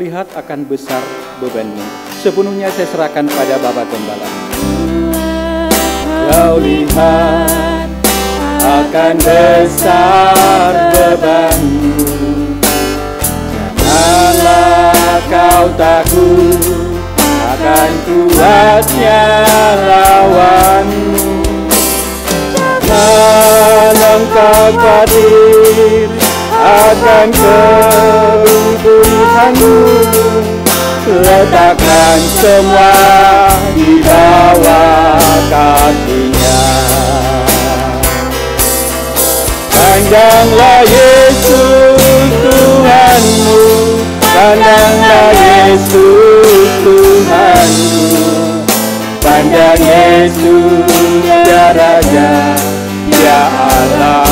Lihat akan besar bebanmu. Sepenuhnya saya serahkan pada Bapa Gembala. Kau lihat akan besar bebanmu. Janganlah kau takut akan kuatnya lawanmu. Jangan engkau khawatir akan kebutuhanmu Letakkan semua di bawah kakinya Pandanglah Yesus Tuhanmu Pandanglah Yesus Tuhanmu Pandang Yesus darahnya Ya Allah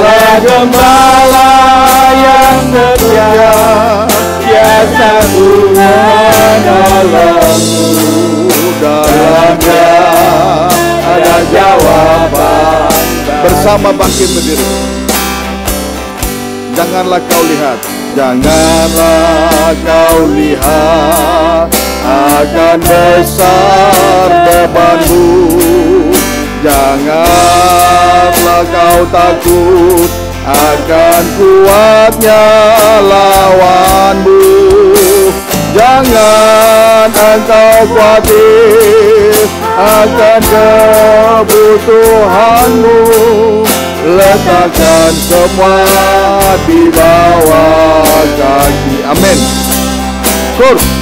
Allah gembala yang setia Biasa ku dalam Dalamnya ada jawaban Bersama bangkit berdiri Janganlah kau lihat Janganlah kau lihat akan besar bebanmu Janganlah kau takut akan kuatnya lawanmu Jangan engkau khawatir akan kebutuhanmu Letakkan semua di bawah kaki Amin Kursus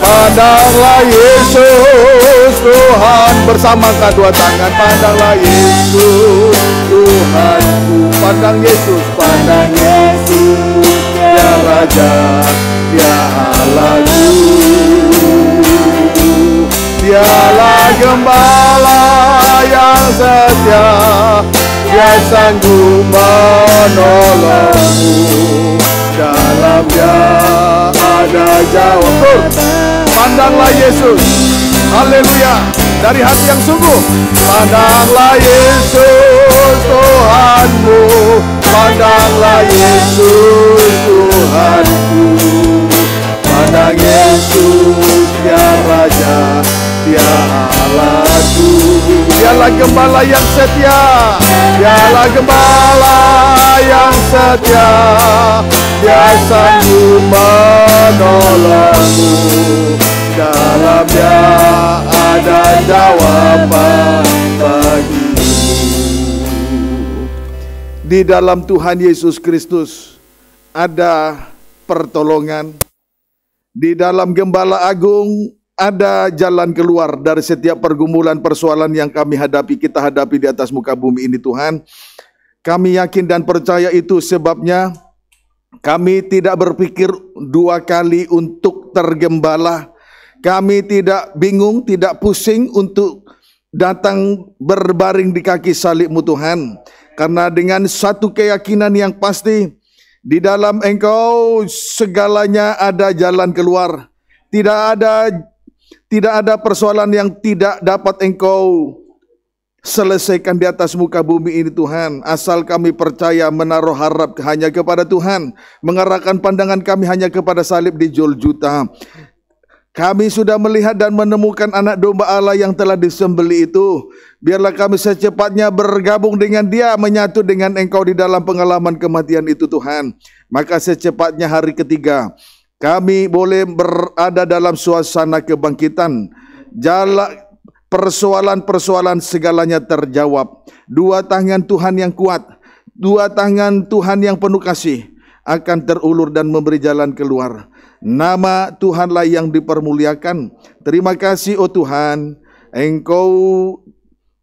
Pandanglah Yesus Tuhan bersama kedua tangan Pandanglah Yesus Tuhan. Pandang Yesus Pandang Yesus Dia Raja Dia Allahku Dialah gembala yang setia Dia sanggup menolongmu dalamnya ada jawaban pandanglah Yesus haleluya dari hati yang sungguh pandanglah Yesus Tuhanmu pandanglah Yesus Tuhanku pandang Yesus yang Raja setia Allahku Dialah gembala yang setia Dialah gembala yang setia Dia sanggup menolongmu Dalamnya ada jawaban bagimu Di dalam Tuhan Yesus Kristus ada pertolongan di dalam gembala agung ada jalan keluar dari setiap pergumulan persoalan yang kami hadapi, kita hadapi di atas muka bumi ini Tuhan. Kami yakin dan percaya itu sebabnya kami tidak berpikir dua kali untuk tergembala. Kami tidak bingung, tidak pusing untuk datang berbaring di kaki salibmu Tuhan. Karena dengan satu keyakinan yang pasti, di dalam engkau segalanya ada jalan keluar. Tidak ada tidak ada persoalan yang tidak dapat engkau selesaikan di atas muka bumi ini Tuhan. Asal kami percaya menaruh harap hanya kepada Tuhan. Mengarahkan pandangan kami hanya kepada salib di Juljuta. Kami sudah melihat dan menemukan anak domba Allah yang telah disembeli itu. Biarlah kami secepatnya bergabung dengan dia, menyatu dengan engkau di dalam pengalaman kematian itu Tuhan. Maka secepatnya hari ketiga, kami boleh berada dalam suasana kebangkitan. Jalan, persoalan-persoalan segalanya terjawab. Dua tangan Tuhan yang kuat, dua tangan Tuhan yang penuh kasih akan terulur dan memberi jalan keluar. Nama Tuhanlah yang dipermuliakan. Terima kasih oh Tuhan, Engkau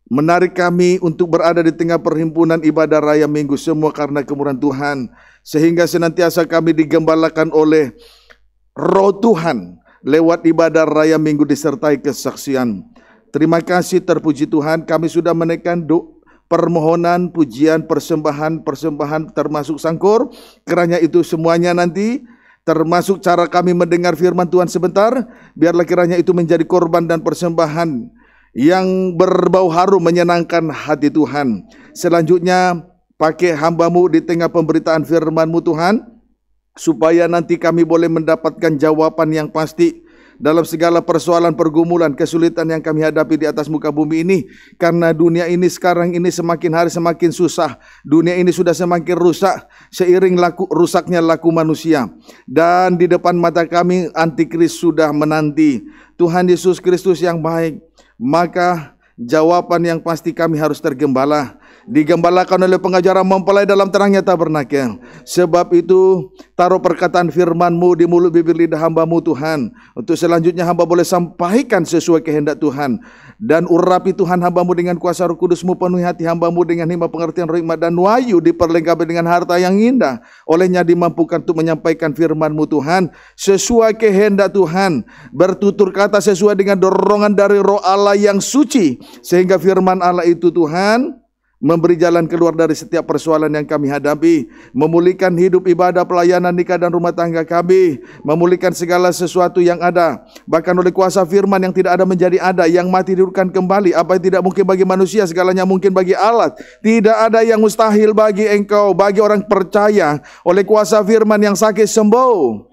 menarik kami untuk berada di tengah perhimpunan ibadah raya minggu semua karena kemurahan Tuhan sehingga senantiasa kami digembalakan oleh roh Tuhan lewat ibadah raya minggu disertai kesaksian. Terima kasih terpuji Tuhan kami sudah menekan doa permohonan, pujian, persembahan, persembahan termasuk sangkur. Kiranya itu semuanya nanti termasuk cara kami mendengar firman Tuhan sebentar, biarlah kiranya itu menjadi korban dan persembahan yang berbau harum menyenangkan hati Tuhan. Selanjutnya, pakai hambamu di tengah pemberitaan FirmanMu Tuhan, supaya nanti kami boleh mendapatkan jawaban yang pasti dalam segala persoalan, pergumulan, kesulitan yang kami hadapi di atas muka bumi ini. Karena dunia ini sekarang ini semakin hari semakin susah. Dunia ini sudah semakin rusak seiring laku, rusaknya laku manusia. Dan di depan mata kami antikris sudah menanti. Tuhan Yesus Kristus yang baik. Maka jawaban yang pasti kami harus tergembala digembalakan oleh pengajaran mempelai dalam terangnya tabernakel. Ya. Sebab itu taruh perkataan firmanmu di mulut bibir lidah hambamu Tuhan. Untuk selanjutnya hamba boleh sampaikan sesuai kehendak Tuhan. Dan urapi Tuhan hambamu dengan kuasa roh kudusmu penuhi hati hambamu dengan hikmah pengertian roh hikmat dan wayu diperlengkapi dengan harta yang indah. Olehnya dimampukan untuk menyampaikan firmanmu Tuhan sesuai kehendak Tuhan. Bertutur kata sesuai dengan dorongan dari roh Allah yang suci. Sehingga firman Allah itu Tuhan memberi jalan keluar dari setiap persoalan yang kami hadapi, memulihkan hidup ibadah, pelayanan nikah dan rumah tangga kami, memulihkan segala sesuatu yang ada, bahkan oleh kuasa firman yang tidak ada menjadi ada, yang mati dihidupkan kembali, apa yang tidak mungkin bagi manusia, segalanya mungkin bagi Allah. Tidak ada yang mustahil bagi engkau, bagi orang percaya, oleh kuasa firman yang sakit sembuh,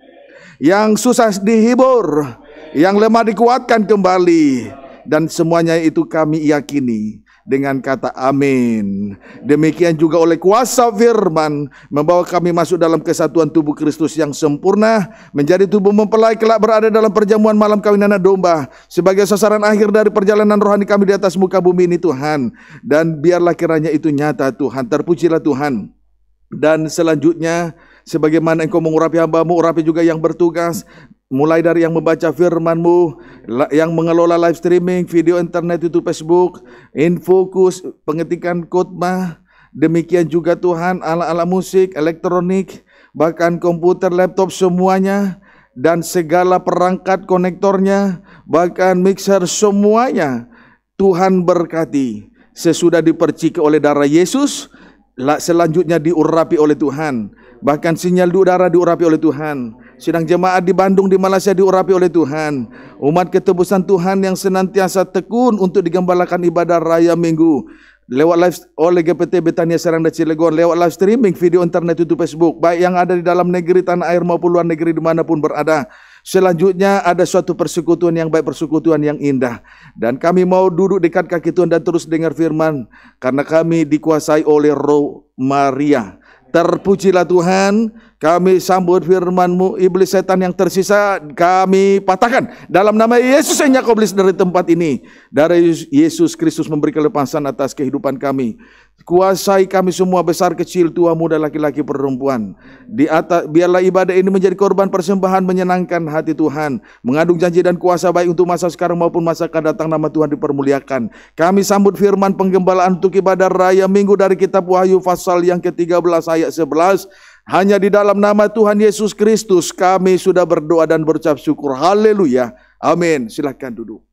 yang susah dihibur, yang lemah dikuatkan kembali, dan semuanya itu kami yakini dengan kata amin. Demikian juga oleh kuasa firman membawa kami masuk dalam kesatuan tubuh Kristus yang sempurna menjadi tubuh mempelai kelak berada dalam perjamuan malam kawinan domba sebagai sasaran akhir dari perjalanan rohani kami di atas muka bumi ini Tuhan dan biarlah kiranya itu nyata Tuhan terpujilah Tuhan dan selanjutnya sebagaimana engkau mengurapi hambamu urapi juga yang bertugas mulai dari yang membaca firmanmu, yang mengelola live streaming, video internet, YouTube, Facebook, infokus, pengetikan khotbah, demikian juga Tuhan ala-ala musik, elektronik, bahkan komputer, laptop semuanya dan segala perangkat konektornya, bahkan mixer semuanya Tuhan berkati. Sesudah diperciki oleh darah Yesus, selanjutnya diurapi oleh Tuhan. Bahkan sinyal udara diurapi oleh Tuhan Sidang jemaat di Bandung, di Malaysia diurapi oleh Tuhan. Umat ketebusan Tuhan yang senantiasa tekun untuk digembalakan ibadah raya minggu. Lewat live oleh GPT Betania Serang dan Cilegon, lewat live streaming, video internet, YouTube, Facebook. Baik yang ada di dalam negeri, tanah air maupun luar negeri dimanapun berada. Selanjutnya ada suatu persekutuan yang baik, persekutuan yang indah. Dan kami mau duduk dekat kaki Tuhan dan terus dengar firman. Karena kami dikuasai oleh roh Maria. Terpujilah Tuhan, kami sambut FirmanMu, iblis setan yang tersisa kami patahkan. Dalam nama Yesus yang nyakoblis dari tempat ini. Dari Yesus Kristus memberi kelepasan atas kehidupan kami. Kuasai kami semua besar kecil tua muda laki-laki perempuan. Di atas biarlah ibadah ini menjadi korban persembahan menyenangkan hati Tuhan, mengandung janji dan kuasa baik untuk masa sekarang maupun masa akan datang nama Tuhan dipermuliakan. Kami sambut firman penggembalaan untuk ibadah raya minggu dari kitab Wahyu pasal yang ke-13 ayat 11 hanya di dalam nama Tuhan Yesus Kristus kami sudah berdoa dan berucap syukur. Haleluya. Amin. Silahkan duduk.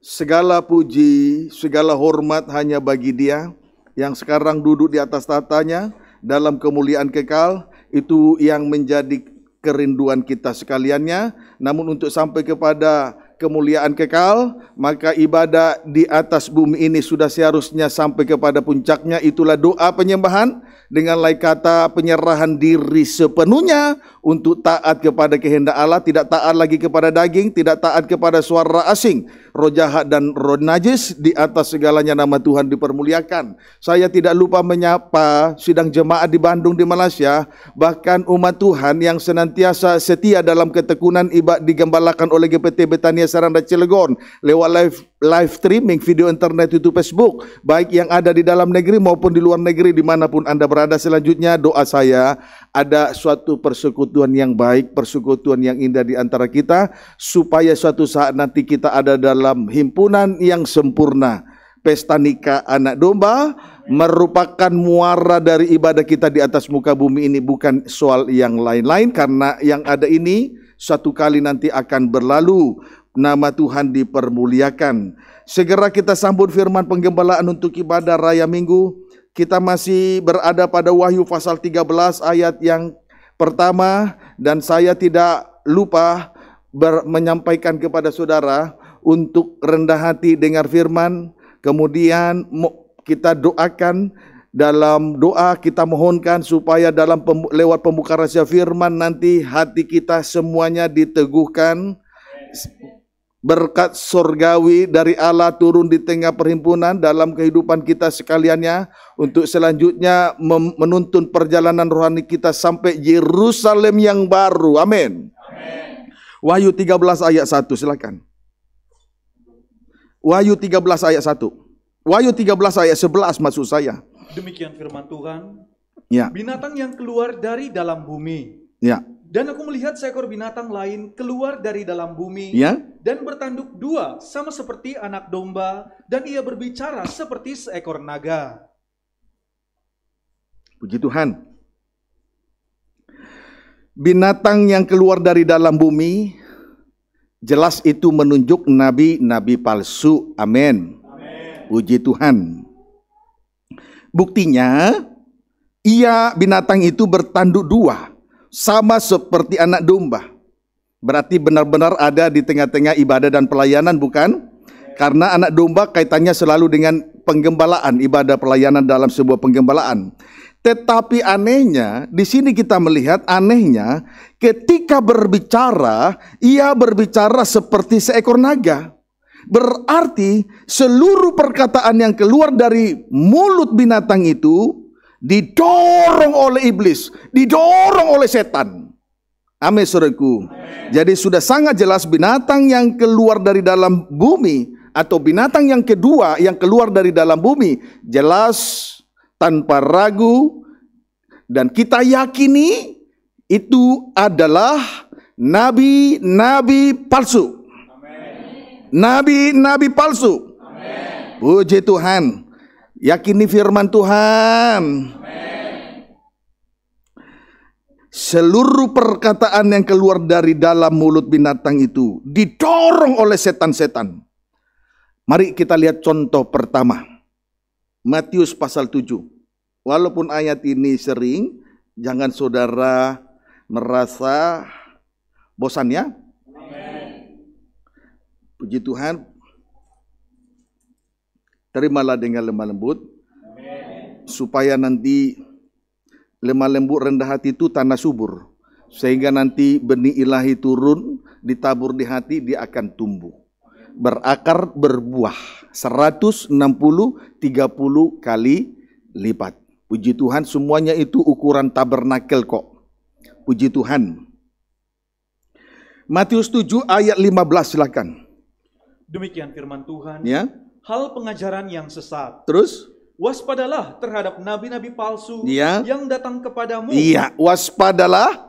Segala puji, segala hormat hanya bagi dia yang sekarang duduk di atas tatanya dalam kemuliaan kekal. Itu yang menjadi kerinduan kita sekaliannya. Namun untuk sampai kepada kemuliaan kekal, maka ibadah di atas bumi ini sudah seharusnya sampai kepada puncaknya. Itulah doa penyembahan dengan lain kata penyerahan diri sepenuhnya untuk taat kepada kehendak Allah, tidak taat lagi kepada daging, tidak taat kepada suara asing, roh jahat dan roh najis di atas segalanya nama Tuhan dipermuliakan. Saya tidak lupa menyapa sidang jemaat di Bandung di Malaysia, bahkan umat Tuhan yang senantiasa setia dalam ketekunan ibadah digembalakan oleh GPT Betania Saran dan Cilegon lewat live live streaming video internet YouTube Facebook baik yang ada di dalam negeri maupun di luar negeri dimanapun anda berada selanjutnya doa saya ada suatu persekutuan yang baik persekutuan yang indah di antara kita supaya suatu saat nanti kita ada dalam himpunan yang sempurna pesta nikah anak domba merupakan muara dari ibadah kita di atas muka bumi ini bukan soal yang lain-lain karena yang ada ini satu kali nanti akan berlalu nama Tuhan dipermuliakan. Segera kita sambut firman penggembalaan untuk ibadah raya Minggu. Kita masih berada pada Wahyu pasal 13 ayat yang pertama dan saya tidak lupa menyampaikan kepada saudara untuk rendah hati dengar firman, kemudian kita doakan dalam doa kita mohonkan supaya dalam pem, lewat pembuka rahasia firman nanti hati kita semuanya diteguhkan berkat surgawi dari Allah turun di tengah perhimpunan dalam kehidupan kita sekaliannya untuk selanjutnya menuntun perjalanan rohani kita sampai Yerusalem yang baru. Amin. Wahyu 13 ayat 1 silakan. Wahyu 13 ayat 1. Wahyu 13 ayat 11 maksud saya. Demikian firman Tuhan. Ya. Binatang yang keluar dari dalam bumi. Ya. Dan aku melihat seekor binatang lain keluar dari dalam bumi ya? dan bertanduk dua sama seperti anak domba dan ia berbicara seperti seekor naga. Puji Tuhan. Binatang yang keluar dari dalam bumi jelas itu menunjuk nabi-nabi palsu. Amin. Puji Tuhan. Buktinya ia binatang itu bertanduk dua sama seperti anak domba. Berarti benar-benar ada di tengah-tengah ibadah dan pelayanan bukan? Karena anak domba kaitannya selalu dengan penggembalaan, ibadah pelayanan dalam sebuah penggembalaan. Tetapi anehnya, di sini kita melihat anehnya ketika berbicara, ia berbicara seperti seekor naga. Berarti seluruh perkataan yang keluar dari mulut binatang itu didorong oleh iblis, didorong oleh setan. Amin saudaraku. Jadi sudah sangat jelas binatang yang keluar dari dalam bumi atau binatang yang kedua yang keluar dari dalam bumi jelas tanpa ragu dan kita yakini itu adalah nabi-nabi palsu. Nabi-nabi palsu. Puji Tuhan. Yakini firman Tuhan. Seluruh perkataan yang keluar dari dalam mulut binatang itu didorong oleh setan-setan. Mari kita lihat contoh pertama. Matius pasal 7. Walaupun ayat ini sering, jangan saudara merasa bosan ya. Puji Tuhan, terimalah dengan lemah lembut Amen. supaya nanti lemah lembut rendah hati itu tanah subur sehingga nanti benih ilahi turun ditabur di hati dia akan tumbuh berakar berbuah 160 30 kali lipat puji Tuhan semuanya itu ukuran tabernakel kok puji Tuhan Matius 7 ayat 15 silakan demikian firman Tuhan ya hal pengajaran yang sesat. Terus? Waspadalah terhadap nabi-nabi palsu ya. yang datang kepadamu. Iya, waspadalah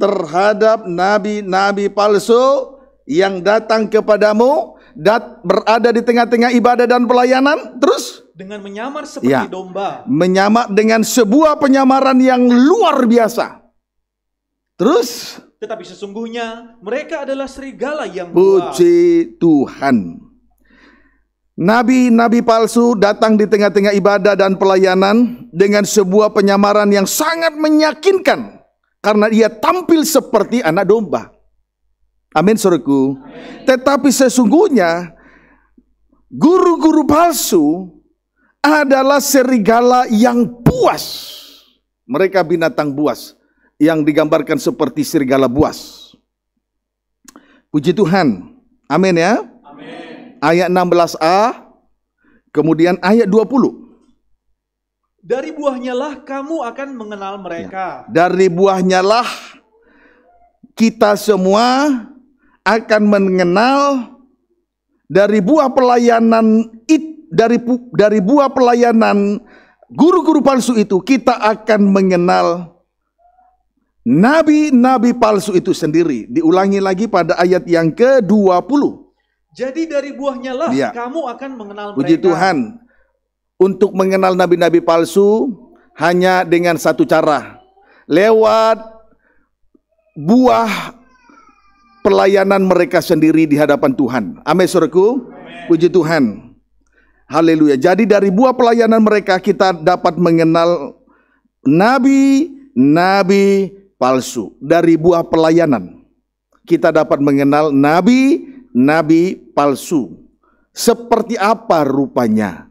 terhadap nabi-nabi palsu yang datang kepadamu dat berada di tengah-tengah ibadah dan pelayanan terus dengan menyamar seperti ya, domba menyamar dengan sebuah penyamaran yang luar biasa terus tetapi sesungguhnya mereka adalah serigala yang puji Tuhan Nabi-nabi palsu datang di tengah-tengah ibadah dan pelayanan dengan sebuah penyamaran yang sangat menyakinkan karena ia tampil seperti anak domba. Amin suruhku. Tetapi sesungguhnya guru-guru palsu adalah serigala yang buas. Mereka binatang buas yang digambarkan seperti serigala buas. Puji Tuhan. Amin ya ayat 16a kemudian ayat 20. Dari buahnya lah kamu akan mengenal ya. mereka. Ya. Dari buahnya lah kita semua akan mengenal dari buah pelayanan dari dari buah pelayanan guru-guru palsu itu kita akan mengenal nabi-nabi palsu itu sendiri. Diulangi lagi pada ayat yang ke-20. Jadi dari buahnya lah ya. kamu akan mengenal Puji mereka. Puji Tuhan. Untuk mengenal nabi-nabi palsu hanya dengan satu cara, lewat buah pelayanan mereka sendiri di hadapan Tuhan. Amin suruhku. Puji Tuhan. Haleluya. Jadi dari buah pelayanan mereka kita dapat mengenal nabi, nabi palsu. Dari buah pelayanan kita dapat mengenal nabi, nabi palsu. Seperti apa rupanya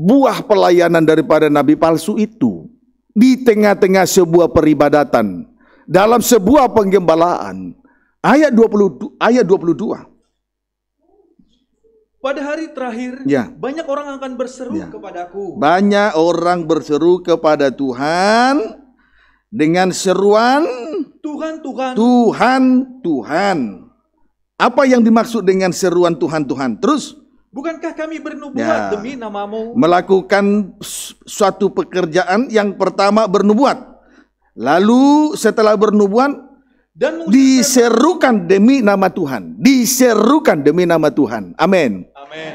buah pelayanan daripada nabi palsu itu di tengah-tengah sebuah peribadatan, dalam sebuah penggembalaan. Ayat 20 ayat 22. Pada hari terakhir, ya. banyak orang akan berseru ya. kepadaku. Banyak orang berseru kepada Tuhan dengan seruan Tuhan Tuhan Tuhan Tuhan. Apa yang dimaksud dengan seruan Tuhan-Tuhan? Terus, bukankah kami bernubuat ya, demi namamu? Melakukan suatu pekerjaan yang pertama bernubuat. Lalu setelah bernubuat, dan diserukan demi nama Tuhan. Diserukan demi nama Tuhan. Amin.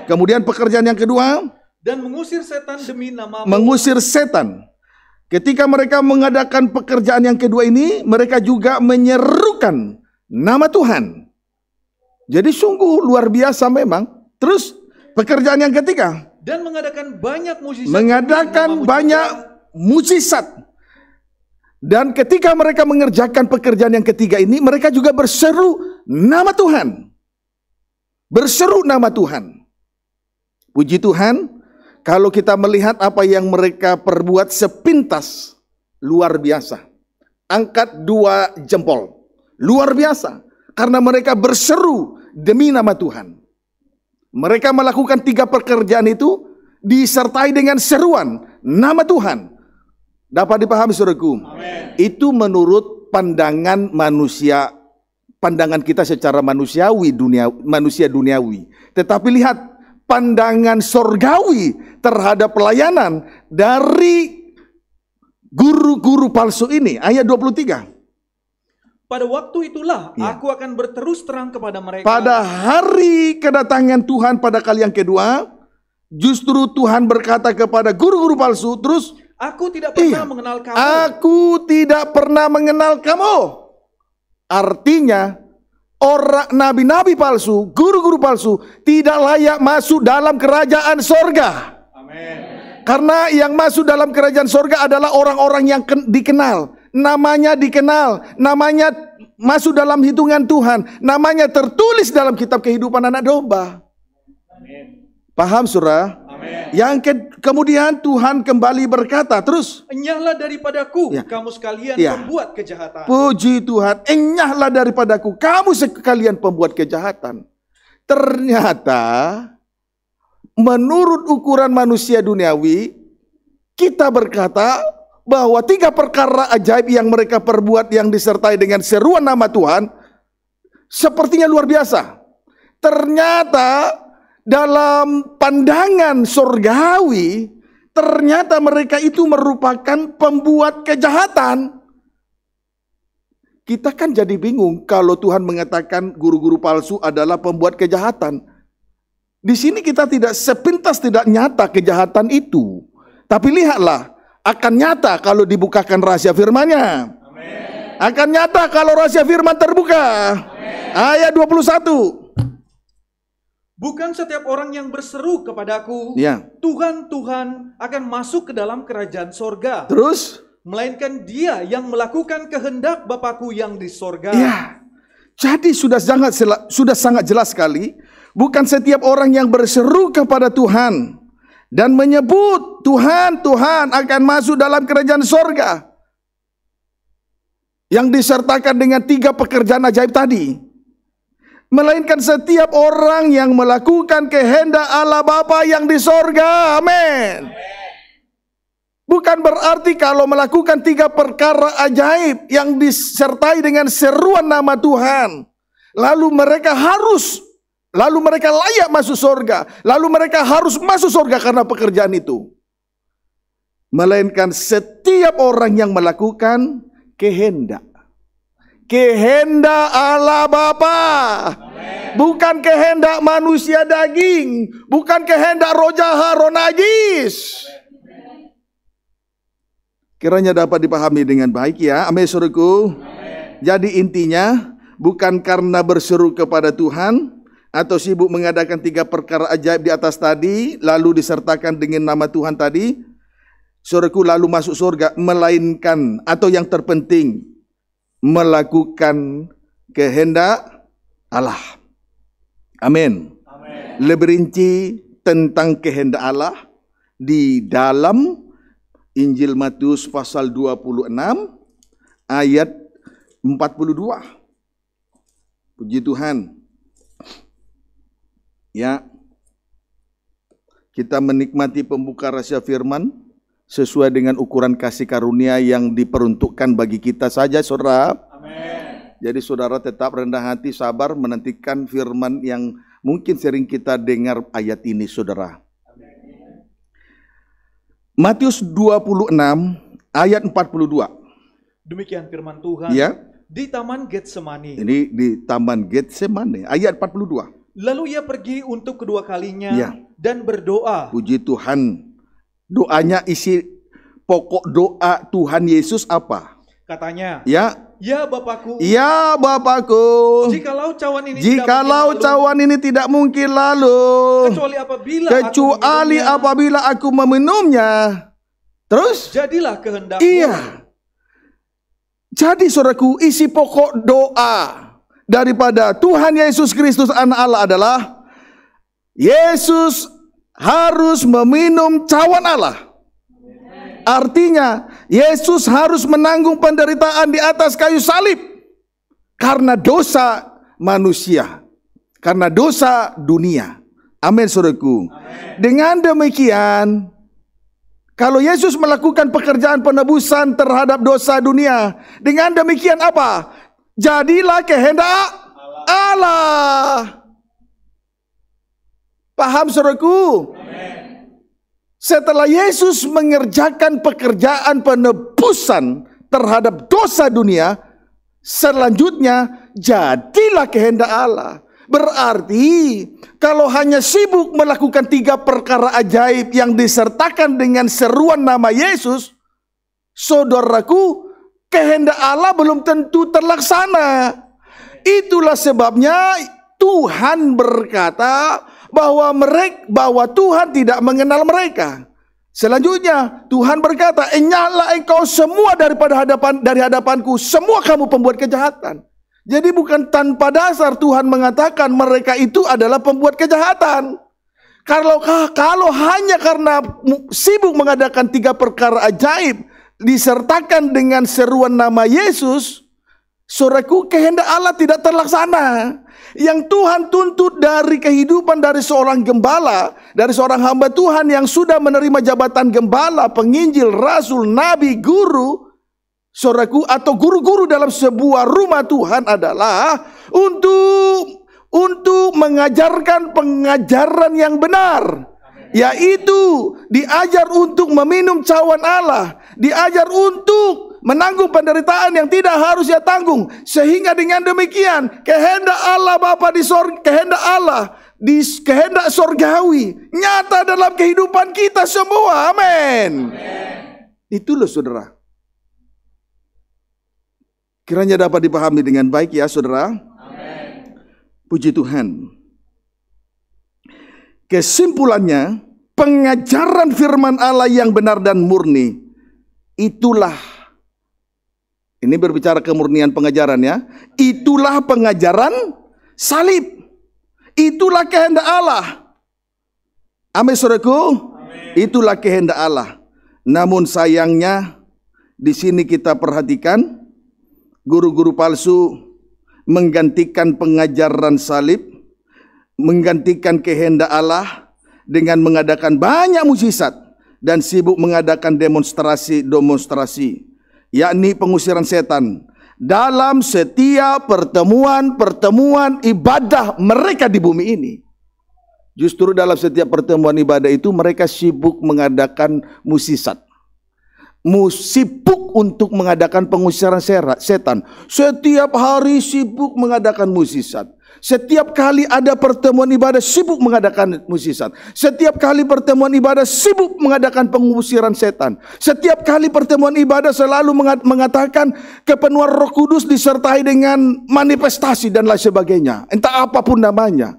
Kemudian pekerjaan yang kedua. Dan mengusir setan demi nama. Mengusir setan. Ketika mereka mengadakan pekerjaan yang kedua ini, mereka juga menyerukan nama Tuhan. Jadi sungguh luar biasa memang. Terus pekerjaan yang ketiga. Dan mengadakan banyak musisat. Mengadakan banyak musisat. Dan ketika mereka mengerjakan pekerjaan yang ketiga ini, mereka juga berseru nama Tuhan. Berseru nama Tuhan. Puji Tuhan, kalau kita melihat apa yang mereka perbuat sepintas, luar biasa. Angkat dua jempol, luar biasa. Karena mereka berseru demi nama Tuhan. Mereka melakukan tiga pekerjaan itu disertai dengan seruan nama Tuhan. Dapat dipahami saudaraku? Itu menurut pandangan manusia, pandangan kita secara manusiawi dunia manusia duniawi. Tetapi lihat pandangan sorgawi terhadap pelayanan dari guru-guru palsu ini ayat 23. Pada waktu itulah ya. aku akan berterus terang kepada mereka. Pada hari kedatangan Tuhan pada kali yang kedua, justru Tuhan berkata kepada guru-guru palsu, terus Aku tidak pernah iya, mengenal kamu. Aku tidak pernah mengenal kamu. Artinya orang nabi-nabi palsu, guru-guru palsu tidak layak masuk dalam kerajaan sorga. Amin. Karena yang masuk dalam kerajaan sorga adalah orang-orang yang dikenal namanya dikenal, namanya masuk dalam hitungan Tuhan, namanya tertulis dalam kitab kehidupan anak domba. Amin. Paham surah? Amin. Yang ke, kemudian Tuhan kembali berkata, terus enyahlah daripadaku ya. kamu sekalian ya. pembuat kejahatan. Puji Tuhan, enyahlah daripadaku kamu sekalian pembuat kejahatan. Ternyata menurut ukuran manusia duniawi kita berkata bahwa tiga perkara ajaib yang mereka perbuat yang disertai dengan seruan nama Tuhan sepertinya luar biasa. Ternyata dalam pandangan surgawi ternyata mereka itu merupakan pembuat kejahatan. Kita kan jadi bingung kalau Tuhan mengatakan guru-guru palsu adalah pembuat kejahatan. Di sini kita tidak sepintas tidak nyata kejahatan itu. Tapi lihatlah, akan nyata kalau dibukakan rahasia firman-Nya. Akan nyata kalau rahasia firman terbuka. Amen. Ayat 21. Bukan setiap orang yang berseru kepadaku, ya. Tuhan, Tuhan akan masuk ke dalam kerajaan sorga. Terus? Melainkan dia yang melakukan kehendak Bapakku yang di sorga. Ya. Jadi sudah sangat, sudah sangat jelas sekali, bukan setiap orang yang berseru kepada Tuhan, dan menyebut Tuhan, Tuhan akan masuk dalam kerajaan sorga. Yang disertakan dengan tiga pekerjaan ajaib tadi. Melainkan setiap orang yang melakukan kehendak Allah Bapa yang di sorga. Amin. Bukan berarti kalau melakukan tiga perkara ajaib yang disertai dengan seruan nama Tuhan. Lalu mereka harus Lalu mereka layak masuk surga. Lalu mereka harus masuk surga karena pekerjaan itu. Melainkan setiap orang yang melakukan kehendak. Kehendak Allah Bapa, bukan kehendak manusia daging, bukan kehendak roh roh najis. Kiranya dapat dipahami dengan baik ya, amin suruhku. Jadi intinya bukan karena berseru kepada Tuhan, atau sibuk mengadakan tiga perkara ajaib di atas tadi lalu disertakan dengan nama Tuhan tadi soreku lalu masuk surga melainkan atau yang terpenting melakukan kehendak Allah. Amin. Amin. Lebih rinci tentang kehendak Allah di dalam Injil Matius pasal 26 ayat 42. Puji Tuhan ya kita menikmati pembuka rahasia firman sesuai dengan ukuran kasih karunia yang diperuntukkan bagi kita saja saudara. Amen. Jadi saudara tetap rendah hati, sabar menantikan firman yang mungkin sering kita dengar ayat ini saudara. Matius 26 ayat 42. Demikian firman Tuhan. Ya. Di Taman Getsemani. Ini di Taman Getsemani ayat 42. Lalu ia pergi untuk kedua kalinya ya. dan berdoa. Puji Tuhan. Doanya isi pokok doa Tuhan Yesus apa? Katanya. Ya. Ya Bapakku. Ya Bapakku. Jikalau cawan ini Jikalau tidak cawan lalu, ini tidak mungkin lalu. Kecuali apabila kecuali aku apabila aku meminumnya. Terus? Jadilah kehendakmu. Iya. Jadi saudaraku, isi pokok doa daripada Tuhan Yesus Kristus anak Allah adalah Yesus harus meminum cawan Allah. Artinya, Yesus harus menanggung penderitaan di atas kayu salib karena dosa manusia, karena dosa dunia. Amin, saudaraku. Dengan demikian, kalau Yesus melakukan pekerjaan penebusan terhadap dosa dunia, dengan demikian apa? Jadilah kehendak Allah. Paham suruhku? Setelah Yesus mengerjakan pekerjaan penebusan terhadap dosa dunia, selanjutnya jadilah kehendak Allah. Berarti kalau hanya sibuk melakukan tiga perkara ajaib yang disertakan dengan seruan nama Yesus, saudaraku, kehendak Allah belum tentu terlaksana. Itulah sebabnya Tuhan berkata bahwa mereka bahwa Tuhan tidak mengenal mereka. Selanjutnya Tuhan berkata, "Enyahlah engkau semua daripada hadapan dari hadapanku, semua kamu pembuat kejahatan." Jadi bukan tanpa dasar Tuhan mengatakan mereka itu adalah pembuat kejahatan. Kalau kalau hanya karena sibuk mengadakan tiga perkara ajaib disertakan dengan seruan nama Yesus, Saudaraku, kehendak Allah tidak terlaksana. Yang Tuhan tuntut dari kehidupan dari seorang gembala, dari seorang hamba Tuhan yang sudah menerima jabatan gembala, penginjil, rasul, nabi, guru, saudaraku atau guru-guru dalam sebuah rumah Tuhan adalah untuk untuk mengajarkan pengajaran yang benar, yaitu diajar untuk meminum cawan Allah, diajar untuk menanggung penderitaan yang tidak harus ia tanggung. Sehingga dengan demikian kehendak Allah Bapa di sorga, kehendak Allah di kehendak sorgawi nyata dalam kehidupan kita semua. Amin. Itu loh saudara. Kiranya dapat dipahami dengan baik ya saudara. amin Puji Tuhan. Kesimpulannya, pengajaran firman Allah yang benar dan murni Itulah ini berbicara kemurnian pengajaran ya. Itulah pengajaran salib. Itulah kehendak Allah. Amin saudaraku. Itulah kehendak Allah. Namun sayangnya di sini kita perhatikan guru-guru palsu menggantikan pengajaran salib, menggantikan kehendak Allah dengan mengadakan banyak mujizat dan sibuk mengadakan demonstrasi-demonstrasi, yakni pengusiran setan. Dalam setiap pertemuan-pertemuan ibadah mereka di bumi ini. Justru dalam setiap pertemuan ibadah itu mereka sibuk mengadakan musisat mu sibuk untuk mengadakan pengusiran setan. Setiap hari sibuk mengadakan musisat. Setiap kali ada pertemuan ibadah sibuk mengadakan musisat. Setiap kali pertemuan ibadah sibuk mengadakan pengusiran setan. Setiap kali pertemuan ibadah selalu mengatakan kepenuhan Roh Kudus disertai dengan manifestasi dan lain sebagainya. Entah apapun namanya.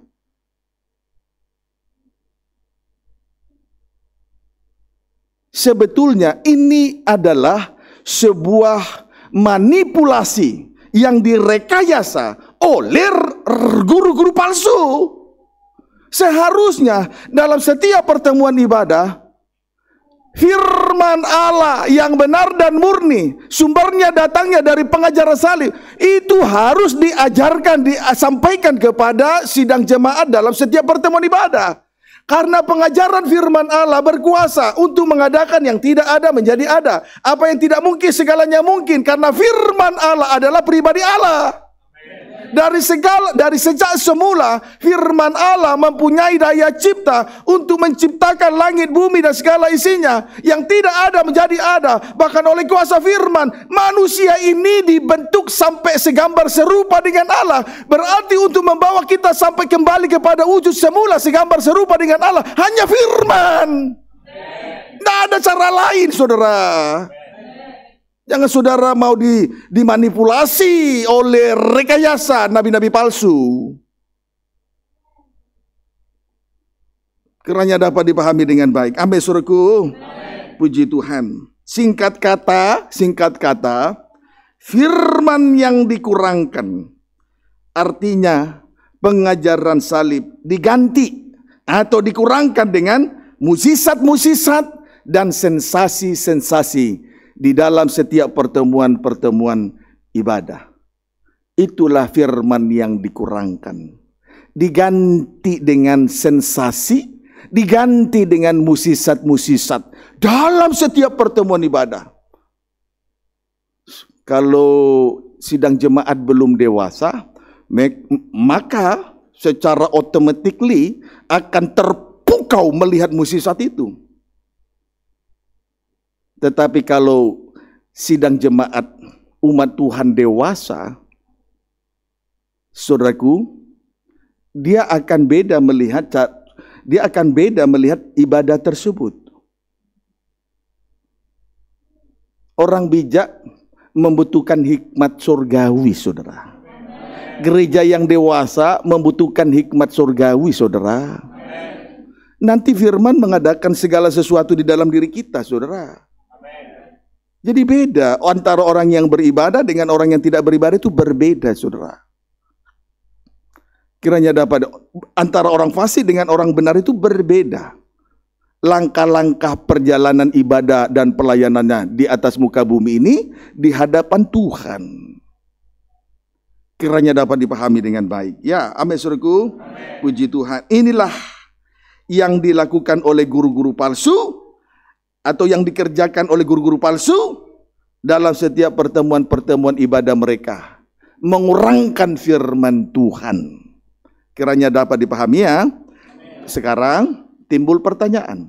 Sebetulnya ini adalah sebuah manipulasi yang direkayasa oleh guru-guru palsu. Seharusnya dalam setiap pertemuan ibadah, firman Allah yang benar dan murni, sumbernya datangnya dari pengajaran salib, itu harus diajarkan, disampaikan kepada sidang jemaat dalam setiap pertemuan ibadah. Karena pengajaran firman Allah berkuasa untuk mengadakan yang tidak ada menjadi ada. Apa yang tidak mungkin segalanya mungkin karena firman Allah adalah pribadi Allah dari segala dari sejak semula firman Allah mempunyai daya cipta untuk menciptakan langit bumi dan segala isinya yang tidak ada menjadi ada bahkan oleh kuasa firman manusia ini dibentuk sampai segambar serupa dengan Allah berarti untuk membawa kita sampai kembali kepada wujud semula segambar serupa dengan Allah hanya firman tidak ada cara lain saudara Jangan saudara mau di, dimanipulasi oleh rekayasa nabi-nabi palsu. Kiranya dapat dipahami dengan baik. Amin suruhku. Puji Tuhan. Singkat kata, singkat kata, firman yang dikurangkan. Artinya pengajaran salib diganti atau dikurangkan dengan musisat-musisat dan sensasi-sensasi di dalam setiap pertemuan-pertemuan ibadah. Itulah firman yang dikurangkan. Diganti dengan sensasi, diganti dengan musisat-musisat dalam setiap pertemuan ibadah. Kalau sidang jemaat belum dewasa, maka secara otomatis akan terpukau melihat musisat itu. Tetapi kalau sidang jemaat umat Tuhan dewasa, saudaraku, dia akan beda melihat dia akan beda melihat ibadah tersebut. Orang bijak membutuhkan hikmat surgawi, saudara. Gereja yang dewasa membutuhkan hikmat surgawi, saudara. Nanti firman mengadakan segala sesuatu di dalam diri kita, saudara. Jadi beda antara orang yang beribadah dengan orang yang tidak beribadah itu berbeda, saudara. Kiranya dapat antara orang fasik dengan orang benar itu berbeda. Langkah-langkah perjalanan ibadah dan pelayanannya di atas muka bumi ini di hadapan Tuhan. Kiranya dapat dipahami dengan baik. Ya, amin suruhku. Puji Tuhan. Inilah yang dilakukan oleh guru-guru palsu atau yang dikerjakan oleh guru-guru palsu dalam setiap pertemuan-pertemuan ibadah mereka mengurangkan firman Tuhan kiranya dapat dipahami ya sekarang timbul pertanyaan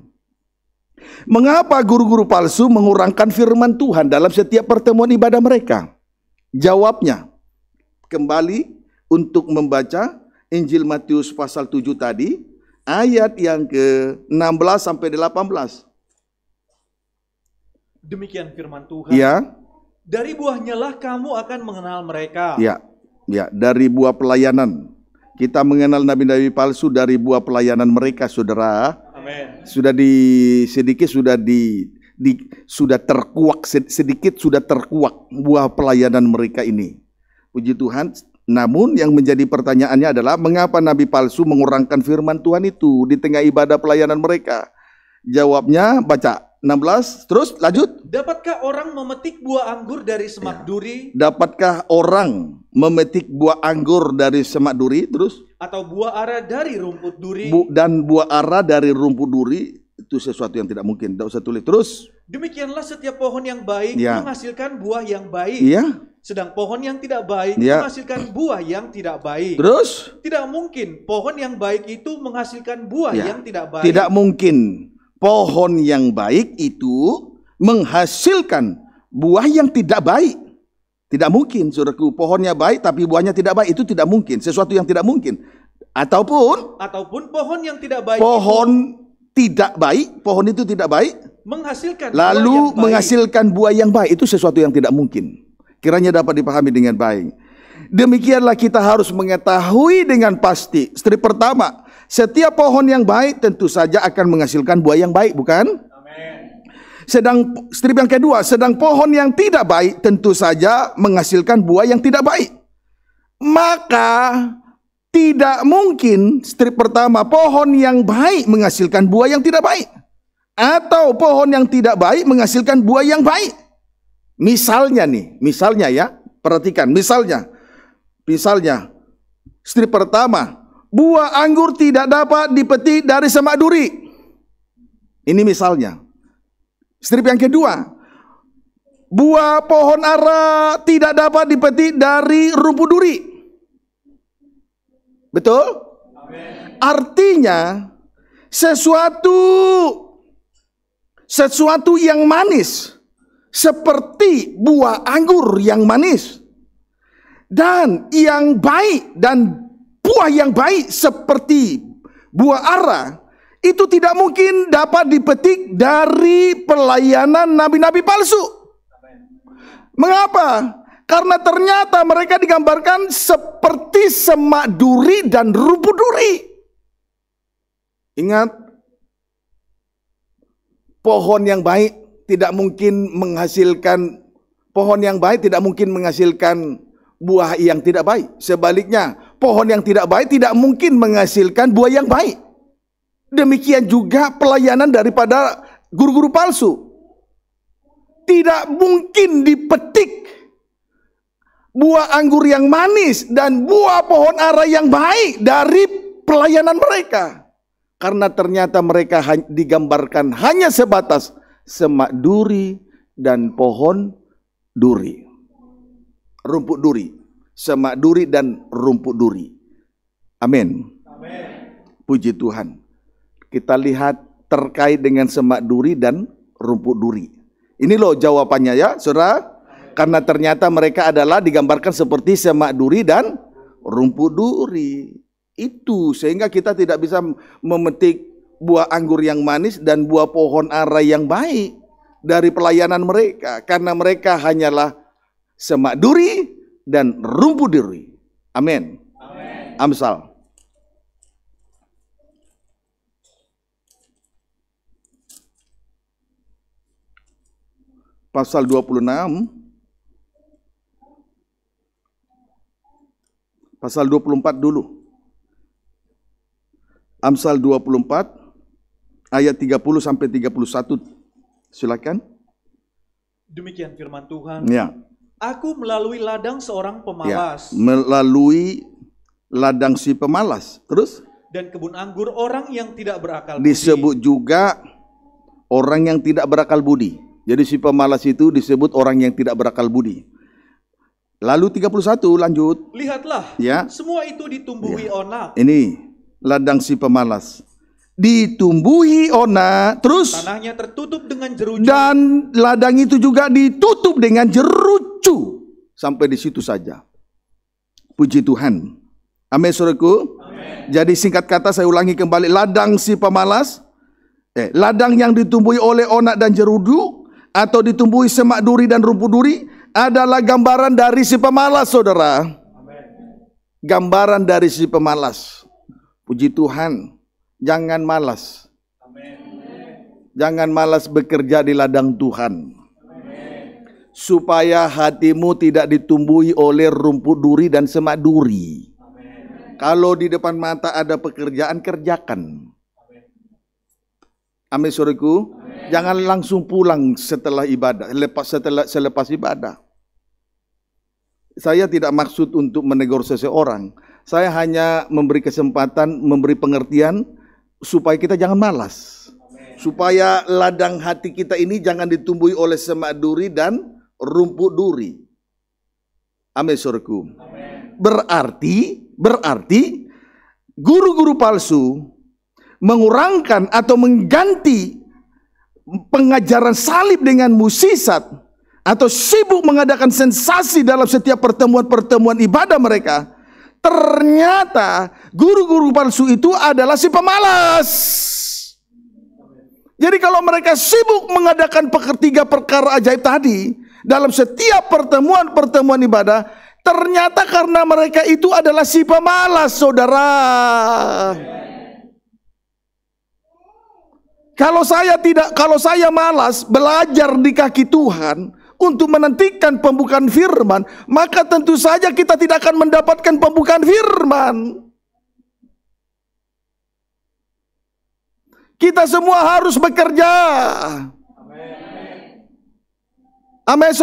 mengapa guru-guru palsu mengurangkan firman Tuhan dalam setiap pertemuan ibadah mereka jawabnya kembali untuk membaca Injil Matius pasal 7 tadi ayat yang ke-16 sampai 18 Demikian firman Tuhan. Ya. Dari buahnya lah kamu akan mengenal mereka. Ya. Ya, dari buah pelayanan. Kita mengenal nabi-nabi palsu dari buah pelayanan mereka, Saudara. Amin. Sudah di sedikit sudah di, di sudah terkuak sedikit sudah terkuak buah pelayanan mereka ini. Puji Tuhan, namun yang menjadi pertanyaannya adalah mengapa nabi palsu mengurangkan firman Tuhan itu di tengah ibadah pelayanan mereka? Jawabnya baca 16 terus lanjut. Dapatkah orang memetik buah anggur dari semak ya. duri? Dapatkah orang memetik buah anggur dari semak duri terus? Atau buah ara dari rumput duri? Bu, dan buah ara dari rumput duri itu sesuatu yang tidak mungkin. Tidak usah tulis terus. Demikianlah setiap pohon yang baik ya. menghasilkan buah yang baik. Iya. Sedang pohon yang tidak baik ya. menghasilkan buah yang tidak baik. Terus? Tidak mungkin pohon yang baik itu menghasilkan buah ya. yang tidak baik. Tidak mungkin pohon yang baik itu menghasilkan buah yang tidak baik. Tidak mungkin, saudaraku, pohonnya baik tapi buahnya tidak baik itu tidak mungkin, sesuatu yang tidak mungkin. Ataupun ataupun pohon yang tidak baik. Pohon itu, tidak baik, pohon itu tidak baik menghasilkan lalu buah menghasilkan baik. buah yang baik itu sesuatu yang tidak mungkin. Kiranya dapat dipahami dengan baik. Demikianlah kita harus mengetahui dengan pasti. Strip pertama, setiap pohon yang baik tentu saja akan menghasilkan buah yang baik, bukan? Amen. Sedang strip yang kedua, sedang pohon yang tidak baik tentu saja menghasilkan buah yang tidak baik. Maka tidak mungkin strip pertama pohon yang baik menghasilkan buah yang tidak baik atau pohon yang tidak baik menghasilkan buah yang baik. Misalnya nih, misalnya ya, perhatikan misalnya misalnya strip pertama buah anggur tidak dapat dipetik dari semak duri. Ini misalnya. Strip yang kedua, buah pohon ara tidak dapat dipetik dari rumput duri. Betul? Amen. Artinya sesuatu sesuatu yang manis seperti buah anggur yang manis dan yang baik dan buah yang baik seperti buah ara itu tidak mungkin dapat dipetik dari pelayanan nabi-nabi palsu. Mengapa? Karena ternyata mereka digambarkan seperti semak duri dan rumput duri. Ingat, pohon yang baik tidak mungkin menghasilkan pohon yang baik tidak mungkin menghasilkan buah yang tidak baik. Sebaliknya, pohon yang tidak baik tidak mungkin menghasilkan buah yang baik. Demikian juga pelayanan daripada guru-guru palsu. Tidak mungkin dipetik buah anggur yang manis dan buah pohon ara yang baik dari pelayanan mereka. Karena ternyata mereka digambarkan hanya sebatas semak duri dan pohon duri. Rumput duri semak duri dan rumput duri. Amin. Puji Tuhan. Kita lihat terkait dengan semak duri dan rumput duri. Ini loh jawabannya ya, saudara. Karena ternyata mereka adalah digambarkan seperti semak duri dan rumput duri. Itu sehingga kita tidak bisa memetik buah anggur yang manis dan buah pohon ara yang baik dari pelayanan mereka karena mereka hanyalah semak duri dan rumpu diri. Amin. Amsal. Pasal 26 Pasal 24 dulu. Amsal 24 ayat 30 sampai 31. Silakan. Demikian firman Tuhan. Ya Aku melalui ladang seorang ya, pemalas. Ya, melalui ladang si pemalas. Terus? Dan kebun anggur orang yang tidak berakal budi. Disebut juga orang yang tidak berakal budi. Jadi si pemalas itu disebut orang yang tidak berakal budi. Lalu 31 lanjut. Lihatlah. Ya. Semua itu ditumbuhi ya. onak. Ini ladang si pemalas ditumbuhi ona terus tanahnya tertutup dengan jeruju dan ladang itu juga ditutup dengan jerucu sampai di situ saja puji Tuhan amin suruhku amin. jadi singkat kata saya ulangi kembali ladang si pemalas eh, ladang yang ditumbuhi oleh onak dan jerudu atau ditumbuhi semak duri dan rumput duri adalah gambaran dari si pemalas saudara amin. gambaran dari si pemalas puji Tuhan Jangan malas. Amen. Jangan malas bekerja di ladang Tuhan. Amen. Supaya hatimu tidak ditumbuhi oleh rumput duri dan semak duri. Amen. Kalau di depan mata ada pekerjaan, kerjakan. Amin suruhku. Jangan langsung pulang setelah ibadah, lepas setelah selepas ibadah. Saya tidak maksud untuk menegur seseorang. Saya hanya memberi kesempatan, memberi pengertian supaya kita jangan malas. Supaya ladang hati kita ini jangan ditumbuhi oleh semak duri dan rumput duri. Amin surku. Berarti, berarti guru-guru palsu mengurangkan atau mengganti pengajaran salib dengan musisat atau sibuk mengadakan sensasi dalam setiap pertemuan-pertemuan ibadah mereka Ternyata guru-guru palsu itu adalah si pemalas. Jadi kalau mereka sibuk mengadakan tiga perkara ajaib tadi dalam setiap pertemuan-pertemuan ibadah, ternyata karena mereka itu adalah si pemalas, saudara. Kalau saya tidak, kalau saya malas belajar di kaki Tuhan, untuk menentikan pembukaan firman, maka tentu saja kita tidak akan mendapatkan pembukaan firman. Kita semua harus bekerja. Amin, Amin,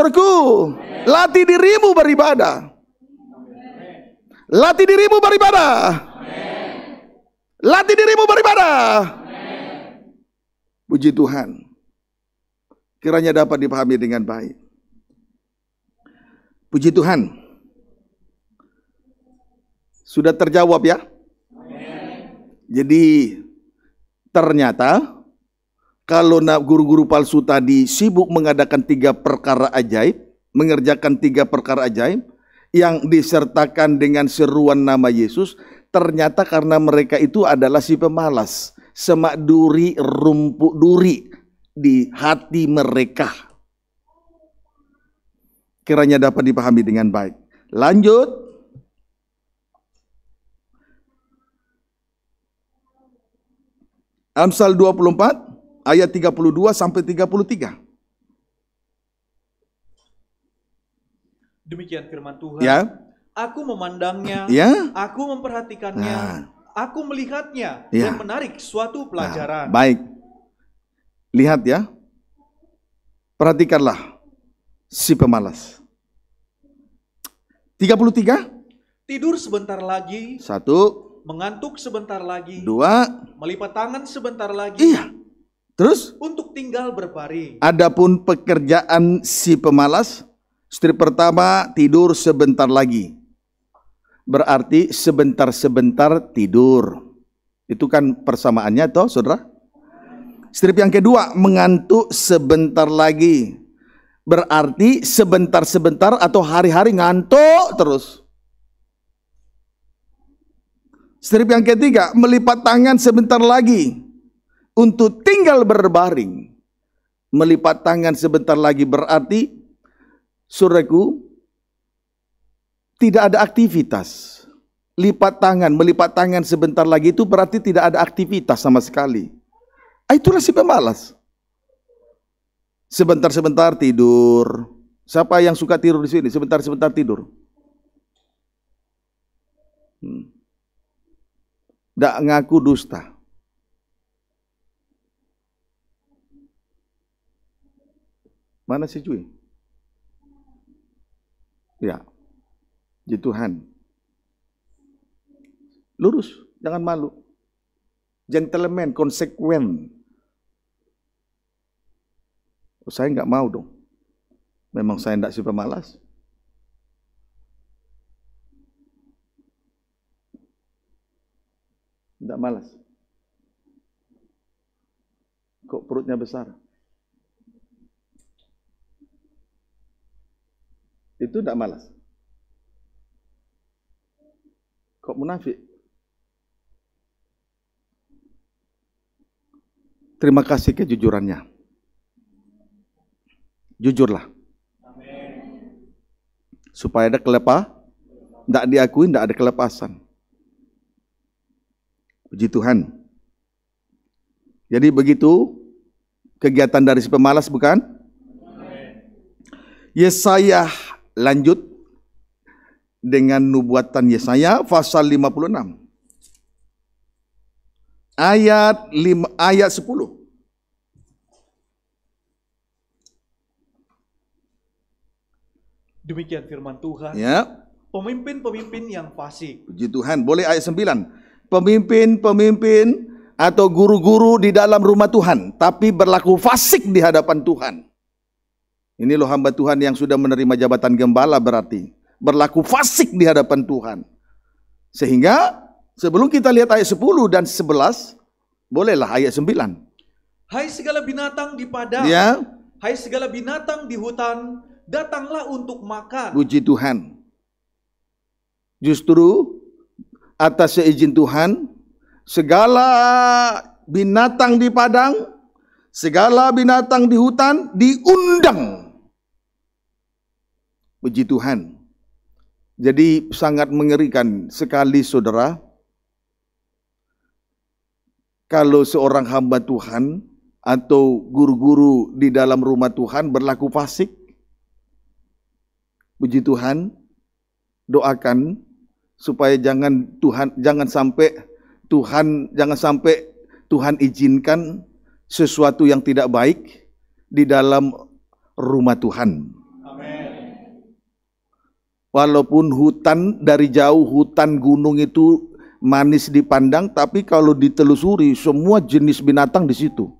Latih dirimu beribadah. Latih dirimu beribadah. Latih dirimu beribadah. Puji Tuhan. Kiranya dapat dipahami dengan baik. Puji Tuhan. Sudah terjawab ya? Amen. Jadi ternyata kalau nak guru-guru palsu tadi sibuk mengadakan tiga perkara ajaib, mengerjakan tiga perkara ajaib yang disertakan dengan seruan nama Yesus, ternyata karena mereka itu adalah si pemalas, semak duri, rumput duri di hati mereka kiranya dapat dipahami dengan baik. Lanjut. Amsal 24 ayat 32 sampai 33. Demikian firman Tuhan. Ya. Aku memandangnya, ya. aku memperhatikannya, nah. aku melihatnya ya. dan menarik suatu nah, pelajaran. Nah, baik. Lihat ya. Perhatikanlah si pemalas. 33. Tidur sebentar lagi. Satu. Mengantuk sebentar lagi. Dua. Melipat tangan sebentar lagi. Iya. Terus? Untuk tinggal berbaring. Adapun pekerjaan si pemalas, strip pertama tidur sebentar lagi. Berarti sebentar-sebentar tidur. Itu kan persamaannya toh, Saudara? Strip yang kedua mengantuk sebentar lagi. Berarti sebentar-sebentar atau hari-hari ngantuk terus. Strip yang ketiga, melipat tangan sebentar lagi untuk tinggal berbaring. Melipat tangan sebentar lagi berarti suraku tidak ada aktivitas. Lipat tangan, melipat tangan sebentar lagi itu berarti tidak ada aktivitas sama sekali. Ah, itulah si pemalas. Sebentar-sebentar tidur. Siapa yang suka tidur di sini? Sebentar-sebentar tidur. Hmm. ngaku dusta. Mana sih cuy? Ya, di Tuhan. Lurus, jangan malu. Gentleman, konsekuen. Saya nggak mau dong. Memang saya tidak si pemalas. Tidak malas. Kok perutnya besar? Itu tidak malas. Kok munafik? Terima kasih kejujurannya. Jujurlah. Amen. Supaya ada kelepah, tidak diakui, tidak ada kelepasan. Puji Tuhan. Jadi begitu kegiatan dari si pemalas bukan? Amen. Yesaya lanjut dengan nubuatan Yesaya pasal 56. Ayat 5, ayat 10. Demikian firman Tuhan. Ya. Pemimpin-pemimpin yang fasik. Puji Tuhan. Boleh ayat 9. Pemimpin-pemimpin atau guru-guru di dalam rumah Tuhan. Tapi berlaku fasik di hadapan Tuhan. Ini loh hamba Tuhan yang sudah menerima jabatan gembala berarti. Berlaku fasik di hadapan Tuhan. Sehingga sebelum kita lihat ayat 10 dan 11, bolehlah ayat 9. Hai segala binatang di padang, ya. hai segala binatang di hutan, Datanglah untuk makan. Puji Tuhan. Justru atas seizin Tuhan, segala binatang di padang, segala binatang di hutan diundang. Puji Tuhan. Jadi sangat mengerikan sekali saudara. Kalau seorang hamba Tuhan atau guru-guru di dalam rumah Tuhan berlaku fasik, puji Tuhan, doakan supaya jangan Tuhan jangan sampai Tuhan jangan sampai Tuhan izinkan sesuatu yang tidak baik di dalam rumah Tuhan. Amen. Walaupun hutan dari jauh hutan gunung itu manis dipandang, tapi kalau ditelusuri semua jenis binatang di situ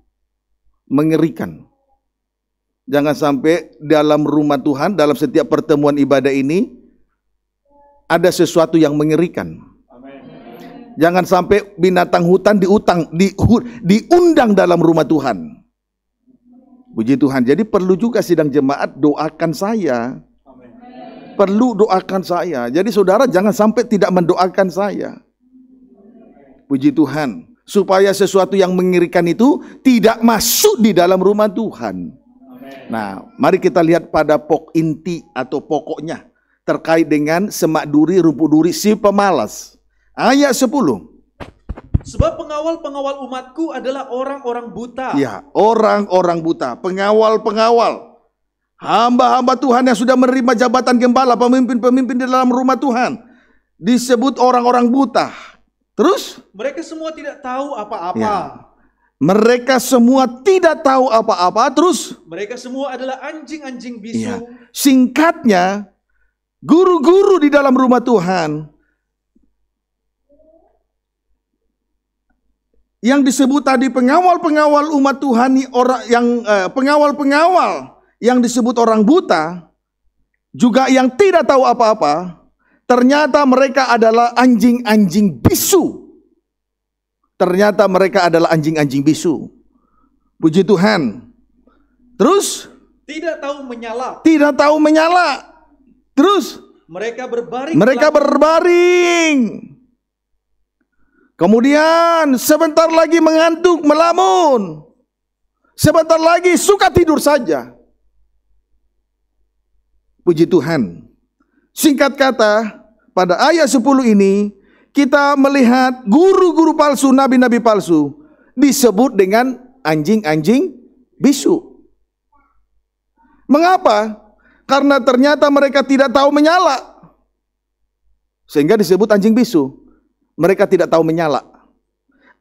mengerikan. Jangan sampai dalam rumah Tuhan, dalam setiap pertemuan ibadah ini, ada sesuatu yang mengerikan. Amen. Jangan sampai binatang hutan diutang, di, diundang dalam rumah Tuhan. Puji Tuhan. Jadi perlu juga sidang jemaat doakan saya. Amen. Perlu doakan saya. Jadi saudara jangan sampai tidak mendoakan saya. Puji Tuhan. Supaya sesuatu yang mengerikan itu tidak masuk di dalam rumah Tuhan. Nah, mari kita lihat pada pok inti atau pokoknya terkait dengan semak duri, rumput duri, si pemalas. Ayat 10. Sebab pengawal-pengawal umatku adalah orang-orang buta. Ya, orang-orang buta, pengawal-pengawal. Hamba-hamba Tuhan yang sudah menerima jabatan gembala, pemimpin-pemimpin di dalam rumah Tuhan. Disebut orang-orang buta. Terus? Mereka semua tidak tahu apa-apa. Ya. Mereka semua tidak tahu apa-apa. Terus mereka semua adalah anjing-anjing bisu. Iya. Singkatnya, guru-guru di dalam rumah Tuhan yang disebut tadi pengawal-pengawal umat Tuhan orang yang eh, pengawal-pengawal yang disebut orang buta juga yang tidak tahu apa-apa, ternyata mereka adalah anjing-anjing bisu Ternyata mereka adalah anjing-anjing bisu. Puji Tuhan. Terus tidak tahu menyala. Tidak tahu menyala. Terus mereka berbaring. Mereka berbaring. Kemudian sebentar lagi mengantuk, melamun. Sebentar lagi suka tidur saja. Puji Tuhan. Singkat kata, pada ayat 10 ini kita melihat guru-guru palsu, nabi-nabi palsu disebut dengan anjing-anjing bisu. Mengapa? Karena ternyata mereka tidak tahu menyala. Sehingga disebut anjing bisu. Mereka tidak tahu menyala.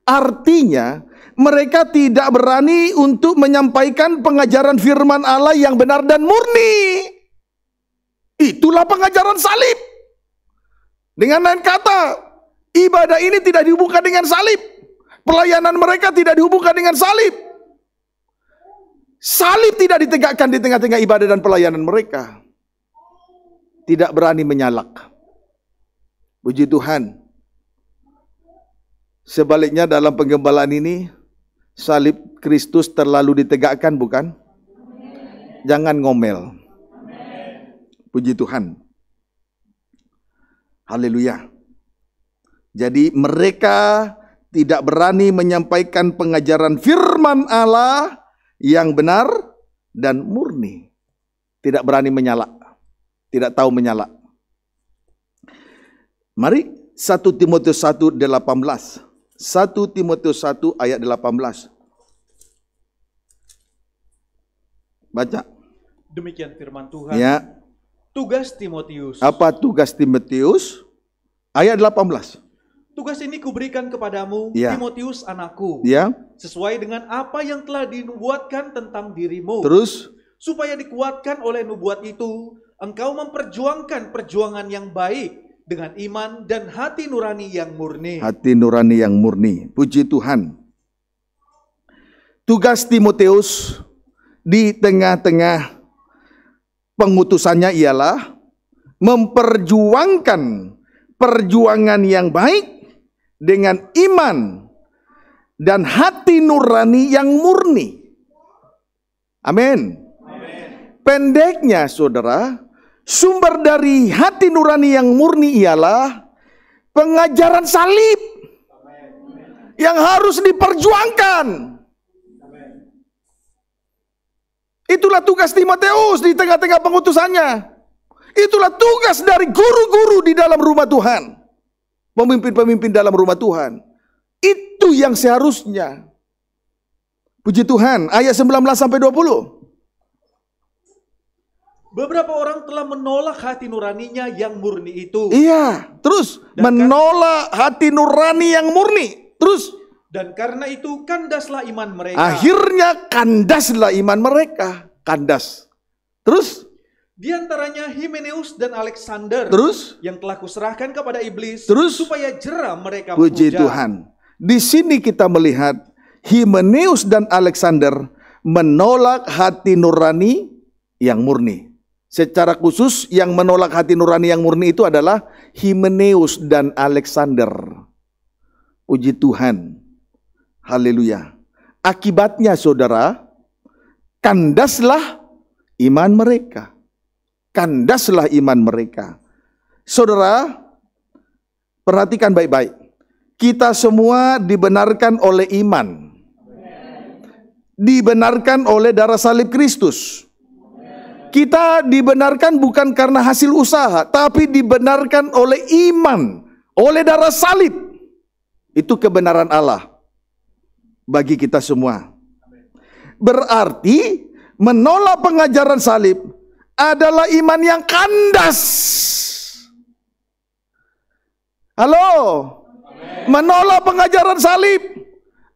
Artinya, mereka tidak berani untuk menyampaikan pengajaran firman Allah yang benar dan murni. Itulah pengajaran salib. Dengan lain kata, Ibadah ini tidak dihubungkan dengan salib. Pelayanan mereka tidak dihubungkan dengan salib. Salib tidak ditegakkan di tengah-tengah ibadah dan pelayanan mereka. Tidak berani menyalak. Puji Tuhan. Sebaliknya dalam penggembalaan ini, salib Kristus terlalu ditegakkan bukan? Jangan ngomel. Puji Tuhan. Haleluya. Jadi mereka tidak berani menyampaikan pengajaran firman Allah yang benar dan murni. Tidak berani menyala, tidak tahu menyala. Mari 1 Timotius 1 18. 1 Timotius 1 ayat 18. Baca. Demikian firman Tuhan. Ya. Tugas Timotius. Apa tugas Timotius? Ayat 18. Tugas ini kuberikan kepadamu, ya. Timotius anakku, ya. sesuai dengan apa yang telah dinubuatkan tentang dirimu. Terus? Supaya dikuatkan oleh nubuat itu, engkau memperjuangkan perjuangan yang baik dengan iman dan hati nurani yang murni. Hati nurani yang murni. Puji Tuhan. Tugas Timotius di tengah-tengah pengutusannya ialah memperjuangkan perjuangan yang baik dengan iman dan hati nurani yang murni. Amin. Pendeknya saudara, sumber dari hati nurani yang murni ialah pengajaran salib Amen. yang harus diperjuangkan. Itulah tugas Timoteus di tengah-tengah pengutusannya. Itulah tugas dari guru-guru di dalam rumah Tuhan. Pemimpin-pemimpin dalam rumah Tuhan. Itu yang seharusnya. Puji Tuhan, ayat 19 sampai 20. Beberapa orang telah menolak hati nuraninya yang murni itu. Iya, terus dan kan- menolak kan, hati nurani yang murni. Terus dan karena itu kandaslah iman mereka. Akhirnya kandaslah iman mereka, kandas. Terus di antaranya Himeneus dan Alexander. Terus? Yang telah kuserahkan kepada iblis. Terus? Supaya jera mereka Puji puja. Tuhan. Di sini kita melihat Himeneus dan Alexander menolak hati nurani yang murni. Secara khusus yang menolak hati nurani yang murni itu adalah Himeneus dan Alexander. Puji Tuhan. Haleluya. Akibatnya saudara, kandaslah iman mereka kandaslah iman mereka. Saudara, perhatikan baik-baik. Kita semua dibenarkan oleh iman. Dibenarkan oleh darah salib Kristus. Kita dibenarkan bukan karena hasil usaha, tapi dibenarkan oleh iman, oleh darah salib. Itu kebenaran Allah bagi kita semua. Berarti menolak pengajaran salib adalah iman yang kandas. Halo? Menolak pengajaran salib,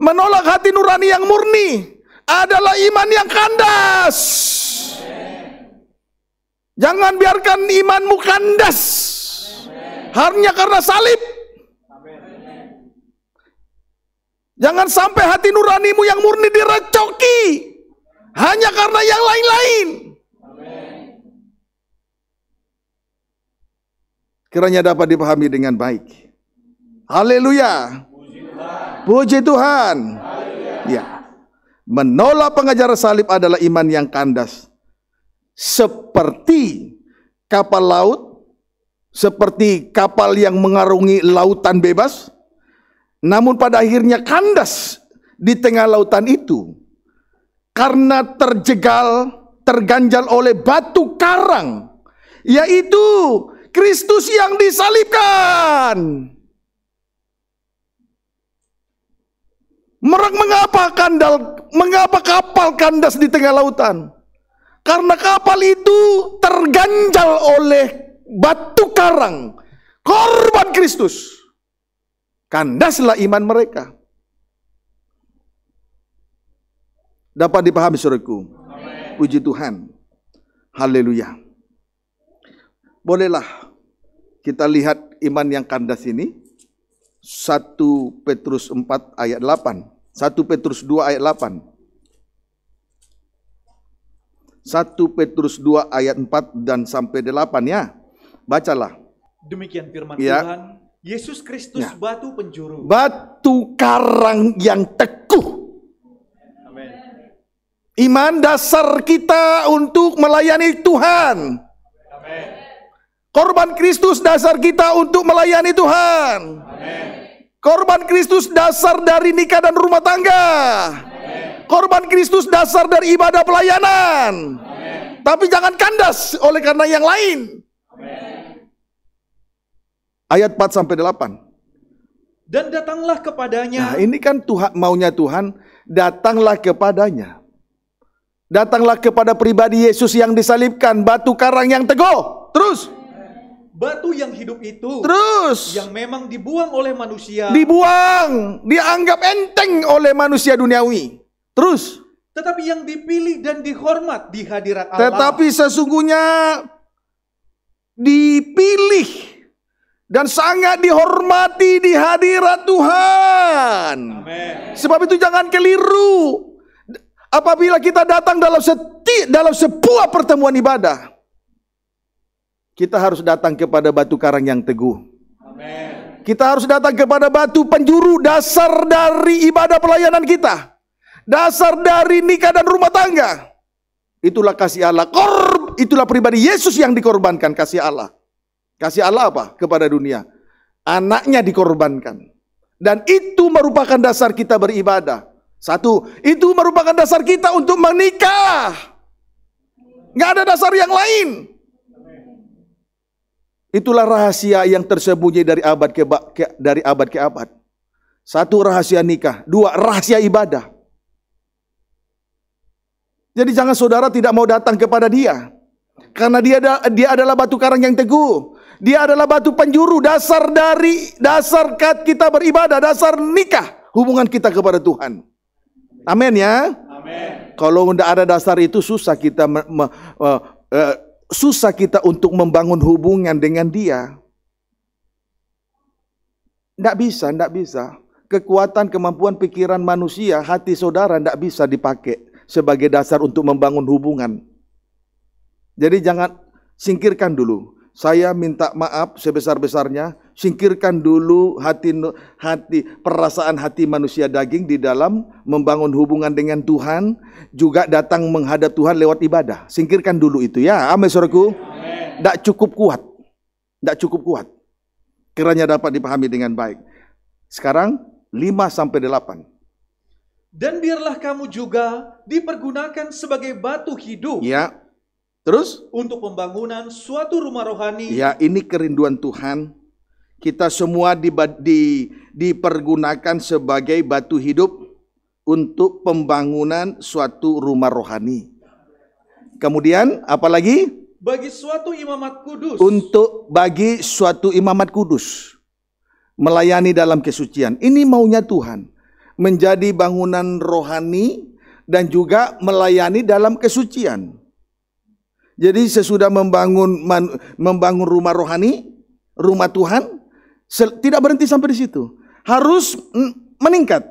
menolak hati nurani yang murni adalah iman yang kandas. Jangan biarkan imanmu kandas. hanya karena salib. Jangan sampai hati nuranimu yang murni direcoki hanya karena yang lain-lain. Kiranya dapat dipahami dengan baik. Haleluya. Puji Tuhan. Haleluya. Ya. Menolak pengajaran salib adalah iman yang kandas. Seperti kapal laut, seperti kapal yang mengarungi lautan bebas, namun pada akhirnya kandas di tengah lautan itu karena terjegal, terganjal oleh batu karang, yaitu Kristus yang disalibkan. Merak mengapa kandal, mengapa kapal kandas di tengah lautan? Karena kapal itu terganjal oleh batu karang, korban Kristus. Kandaslah iman mereka. Dapat dipahami saudaraku. Puji Tuhan. Haleluya. Bolehlah kita lihat iman yang kandas ini 1 Petrus 4 ayat 8 1 Petrus 2 ayat 8 1 Petrus 2 ayat 4 dan sampai 8 ya bacalah demikian firman ya. Tuhan Yesus Kristus ya. batu penjuru batu karang yang teguh Amen. iman dasar kita untuk melayani Tuhan Korban Kristus dasar kita untuk melayani Tuhan. Amen. Korban Kristus dasar dari nikah dan rumah tangga. Amen. Korban Kristus dasar dari ibadah pelayanan. Amen. Tapi jangan kandas oleh karena yang lain. Amen. Ayat 4 sampai 8. Dan datanglah kepadanya. Nah, ini kan Tuhan maunya Tuhan, datanglah kepadanya. Datanglah kepada pribadi Yesus yang disalibkan, batu karang yang teguh. Terus. Batu yang hidup itu terus yang memang dibuang oleh manusia. Dibuang, dianggap enteng oleh manusia duniawi. Terus tetapi yang dipilih dan dihormat di hadirat Allah. Tetapi sesungguhnya dipilih dan sangat dihormati di hadirat Tuhan. Amen. Sebab itu jangan keliru. Apabila kita datang dalam seti, dalam sebuah pertemuan ibadah, kita harus datang kepada batu karang yang teguh. Kita harus datang kepada batu penjuru dasar dari ibadah pelayanan kita. Dasar dari nikah dan rumah tangga. Itulah kasih Allah. Korb, itulah pribadi Yesus yang dikorbankan kasih Allah. Kasih Allah apa? Kepada dunia. Anaknya dikorbankan. Dan itu merupakan dasar kita beribadah. Satu, itu merupakan dasar kita untuk menikah. Nggak ada dasar yang lain. Itulah rahasia yang tersembunyi dari abad ke, ke dari abad ke abad. Satu rahasia nikah, dua rahasia ibadah. Jadi jangan saudara tidak mau datang kepada dia karena dia dia adalah batu karang yang teguh. Dia adalah batu penjuru dasar dari dasar kita beribadah, dasar nikah, hubungan kita kepada Tuhan. Amin ya. Amin. Kalau tidak ada dasar itu susah kita me, me, me, uh, susah kita untuk membangun hubungan dengan dia. Tidak bisa, tidak bisa. Kekuatan, kemampuan pikiran manusia, hati saudara tidak bisa dipakai sebagai dasar untuk membangun hubungan. Jadi jangan singkirkan dulu. Saya minta maaf sebesar-besarnya Singkirkan dulu hati hati perasaan hati manusia daging di dalam membangun hubungan dengan Tuhan, juga datang menghadap Tuhan lewat ibadah. Singkirkan dulu itu ya. Amin suruhku Tak cukup kuat. tak cukup kuat. Kiranya dapat dipahami dengan baik. Sekarang 5 sampai 8 dan biarlah kamu juga dipergunakan sebagai batu hidup. Ya. Terus untuk pembangunan suatu rumah rohani. Ya, ini kerinduan Tuhan kita semua di, di, dipergunakan sebagai batu hidup untuk pembangunan suatu rumah rohani. Kemudian apalagi? Bagi suatu imamat kudus. Untuk bagi suatu imamat kudus. Melayani dalam kesucian. Ini maunya Tuhan. Menjadi bangunan rohani dan juga melayani dalam kesucian. Jadi sesudah membangun membangun rumah rohani, rumah Tuhan, tidak berhenti sampai di situ. Harus meningkat.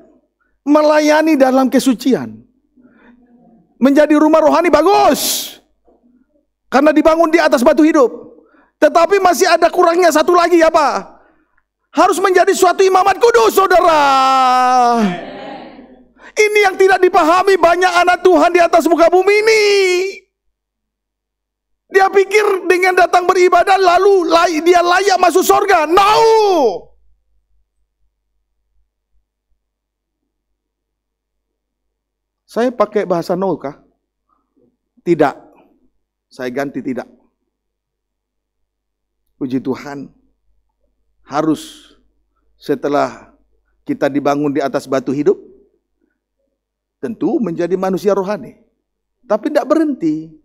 Melayani dalam kesucian. Menjadi rumah rohani bagus. Karena dibangun di atas batu hidup. Tetapi masih ada kurangnya satu lagi apa? Harus menjadi suatu imamat kudus, saudara. Ini yang tidak dipahami banyak anak Tuhan di atas muka bumi ini. Dia pikir dengan datang beribadah lalu lay, dia layak masuk surga. No! Saya pakai bahasa no kah? Tidak. Saya ganti tidak. Puji Tuhan. Harus setelah kita dibangun di atas batu hidup, tentu menjadi manusia rohani. Tapi tidak berhenti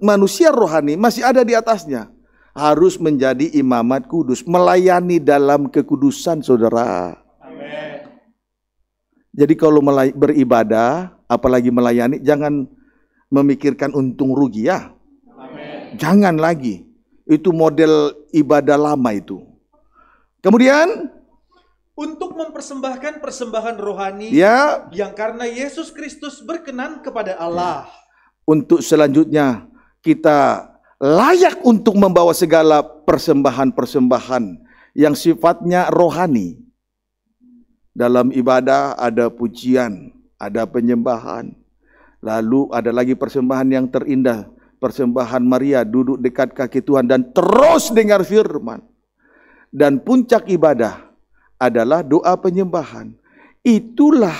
manusia rohani masih ada di atasnya. Harus menjadi imamat kudus, melayani dalam kekudusan saudara. Amen. Jadi kalau beribadah, apalagi melayani, jangan memikirkan untung rugi ya. Amen. Jangan lagi. Itu model ibadah lama itu. Kemudian untuk mempersembahkan persembahan rohani ya. yang karena Yesus Kristus berkenan kepada Allah untuk selanjutnya kita layak untuk membawa segala persembahan-persembahan yang sifatnya rohani. Dalam ibadah ada pujian, ada penyembahan. Lalu ada lagi persembahan yang terindah, persembahan Maria duduk dekat kaki Tuhan dan terus dengar firman. Dan puncak ibadah adalah doa penyembahan. Itulah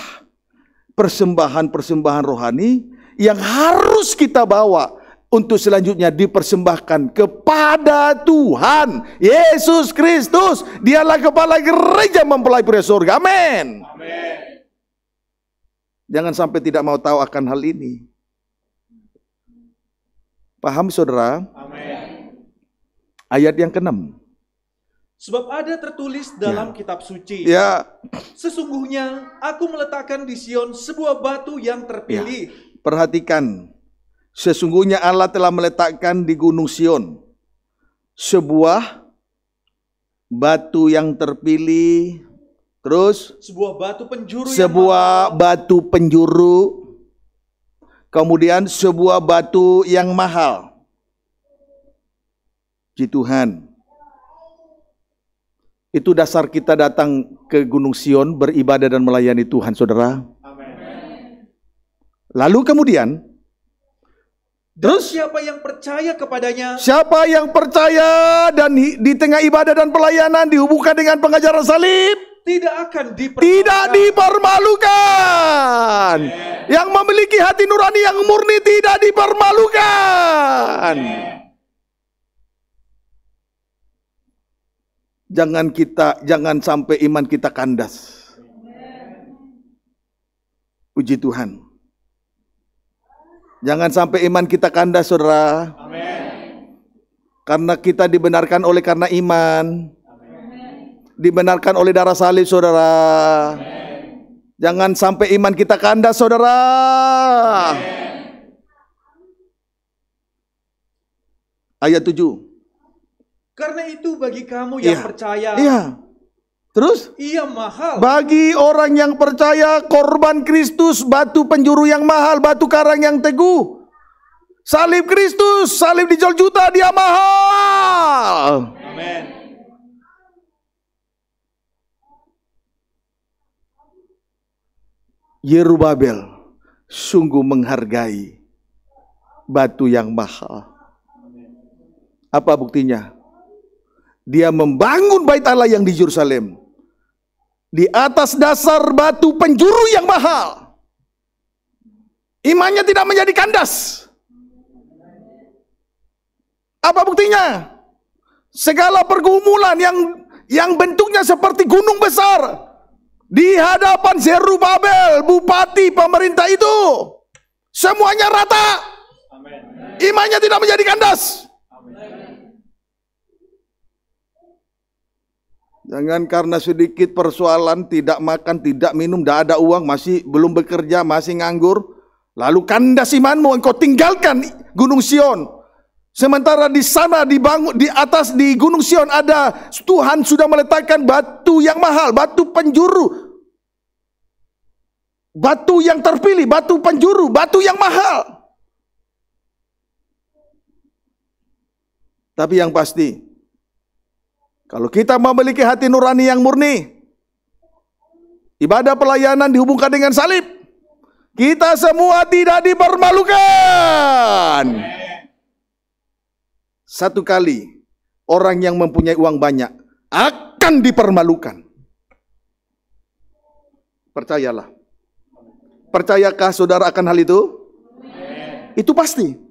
persembahan-persembahan rohani yang harus kita bawa untuk selanjutnya dipersembahkan kepada Tuhan Yesus Kristus. Dialah kepala gereja pria surga. Amin. Jangan sampai tidak mau tahu akan hal ini. Paham saudara? Amen. Ayat yang keenam. Sebab ada tertulis ya. dalam ya. kitab suci. Ya. Sesungguhnya aku meletakkan di Sion sebuah batu yang terpilih. Ya Perhatikan, sesungguhnya Allah telah meletakkan di Gunung Sion sebuah batu yang terpilih, terus sebuah batu penjuru, sebuah yang batu penjuru, kemudian sebuah batu yang mahal. Ji Tuhan, itu dasar kita datang ke Gunung Sion beribadah dan melayani Tuhan, saudara. Lalu kemudian dan Terus siapa yang percaya kepadanya? Siapa yang percaya dan di tengah ibadah dan pelayanan dihubungkan dengan pengajaran salib? Tidak akan dipermalukan. Tidak dipermalukan. Yeah. Yang memiliki hati nurani yang murni tidak dipermalukan. Yeah. Jangan kita jangan sampai iman kita kandas. Puji Tuhan. Jangan sampai iman kita kandas, saudara. Amen. Karena kita dibenarkan oleh karena iman. Amen. Dibenarkan oleh darah salib, saudara. Amen. Jangan sampai iman kita kandas, saudara. Amen. Ayat 7. Karena itu bagi kamu yang yeah. percaya, Yeah. Terus? Iya mahal. Bagi orang yang percaya korban Kristus batu penjuru yang mahal, batu karang yang teguh. Salib Kristus, salib dijual juta, dia mahal. Amen. Yerubabel sungguh menghargai batu yang mahal. Apa buktinya? Dia membangun bait Allah yang di Yerusalem di atas dasar batu penjuru yang mahal. Imannya tidak menjadi kandas. Apa buktinya? Segala pergumulan yang yang bentuknya seperti gunung besar di hadapan Zerubabel, bupati pemerintah itu semuanya rata. Imannya tidak menjadi kandas. Jangan karena sedikit persoalan tidak makan, tidak minum, tidak ada uang, masih belum bekerja, masih nganggur. Lalu kandas imanmu engkau tinggalkan Gunung Sion. Sementara di sana di bangun di atas di Gunung Sion ada Tuhan sudah meletakkan batu yang mahal, batu penjuru. Batu yang terpilih, batu penjuru, batu yang mahal. Tapi yang pasti, kalau kita memiliki hati nurani yang murni, ibadah pelayanan dihubungkan dengan salib. Kita semua tidak dipermalukan. Satu kali orang yang mempunyai uang banyak akan dipermalukan. Percayalah. Percayakah saudara akan hal itu? Itu pasti.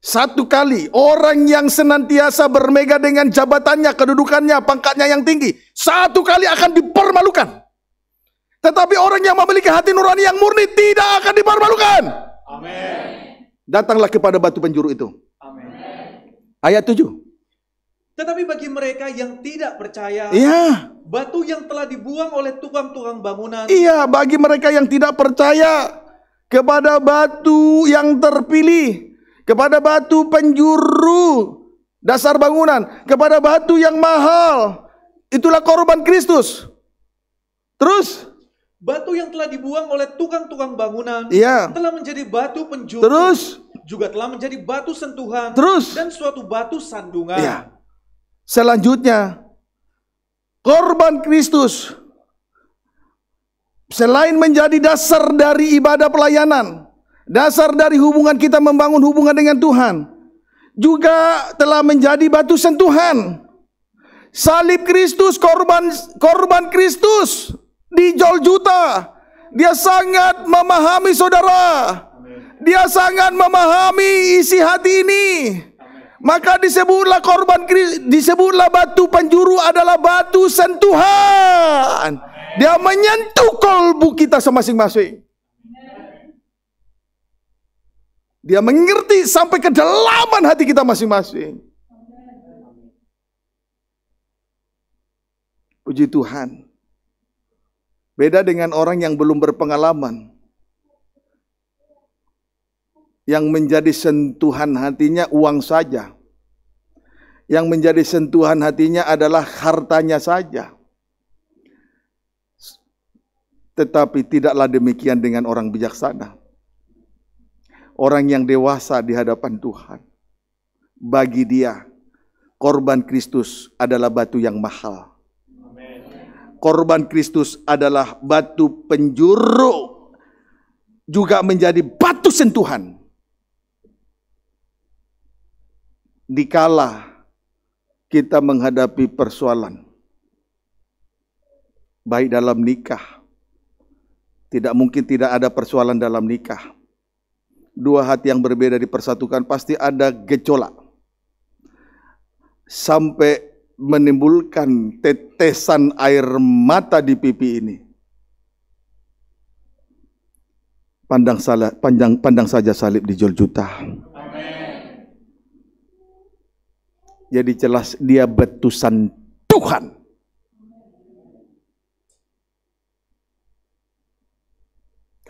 Satu kali orang yang senantiasa bermega dengan jabatannya, kedudukannya, pangkatnya yang tinggi, satu kali akan dipermalukan. Tetapi orang yang memiliki hati nurani yang murni tidak akan dipermalukan. Amin. Datanglah kepada batu penjuru itu. Amin. Ayat 7. Tetapi bagi mereka yang tidak percaya, iya. batu yang telah dibuang oleh tukang-tukang bangunan. Iya, bagi mereka yang tidak percaya kepada batu yang terpilih, kepada batu penjuru dasar bangunan, kepada batu yang mahal. Itulah korban Kristus. Terus batu yang telah dibuang oleh tukang-tukang bangunan iya. telah menjadi batu penjuru. Terus juga telah menjadi batu sentuhan. Terus dan suatu batu sandungan. Iya. Selanjutnya korban Kristus selain menjadi dasar dari ibadah pelayanan, Dasar dari hubungan kita membangun hubungan dengan Tuhan juga telah menjadi batu sentuhan. Salib Kristus, korban korban Kristus di juta. Dia sangat memahami saudara. Dia sangat memahami isi hati ini. Maka disebutlah korban disebutlah batu penjuru adalah batu sentuhan. Dia menyentuh kolbu kita semasing masing Dia mengerti sampai kedalaman hati kita masing-masing. Puji Tuhan. Beda dengan orang yang belum berpengalaman. Yang menjadi sentuhan hatinya uang saja. Yang menjadi sentuhan hatinya adalah hartanya saja. Tetapi tidaklah demikian dengan orang bijaksana orang yang dewasa di hadapan Tuhan. Bagi dia, korban Kristus adalah batu yang mahal. Korban Kristus adalah batu penjuru, juga menjadi batu sentuhan. Dikala kita menghadapi persoalan, baik dalam nikah, tidak mungkin tidak ada persoalan dalam nikah dua hati yang berbeda dipersatukan pasti ada gejolak sampai menimbulkan tetesan air mata di pipi ini. Pandang, salah, pandang, pandang saja salib di Amen. Jadi jelas dia betusan Tuhan.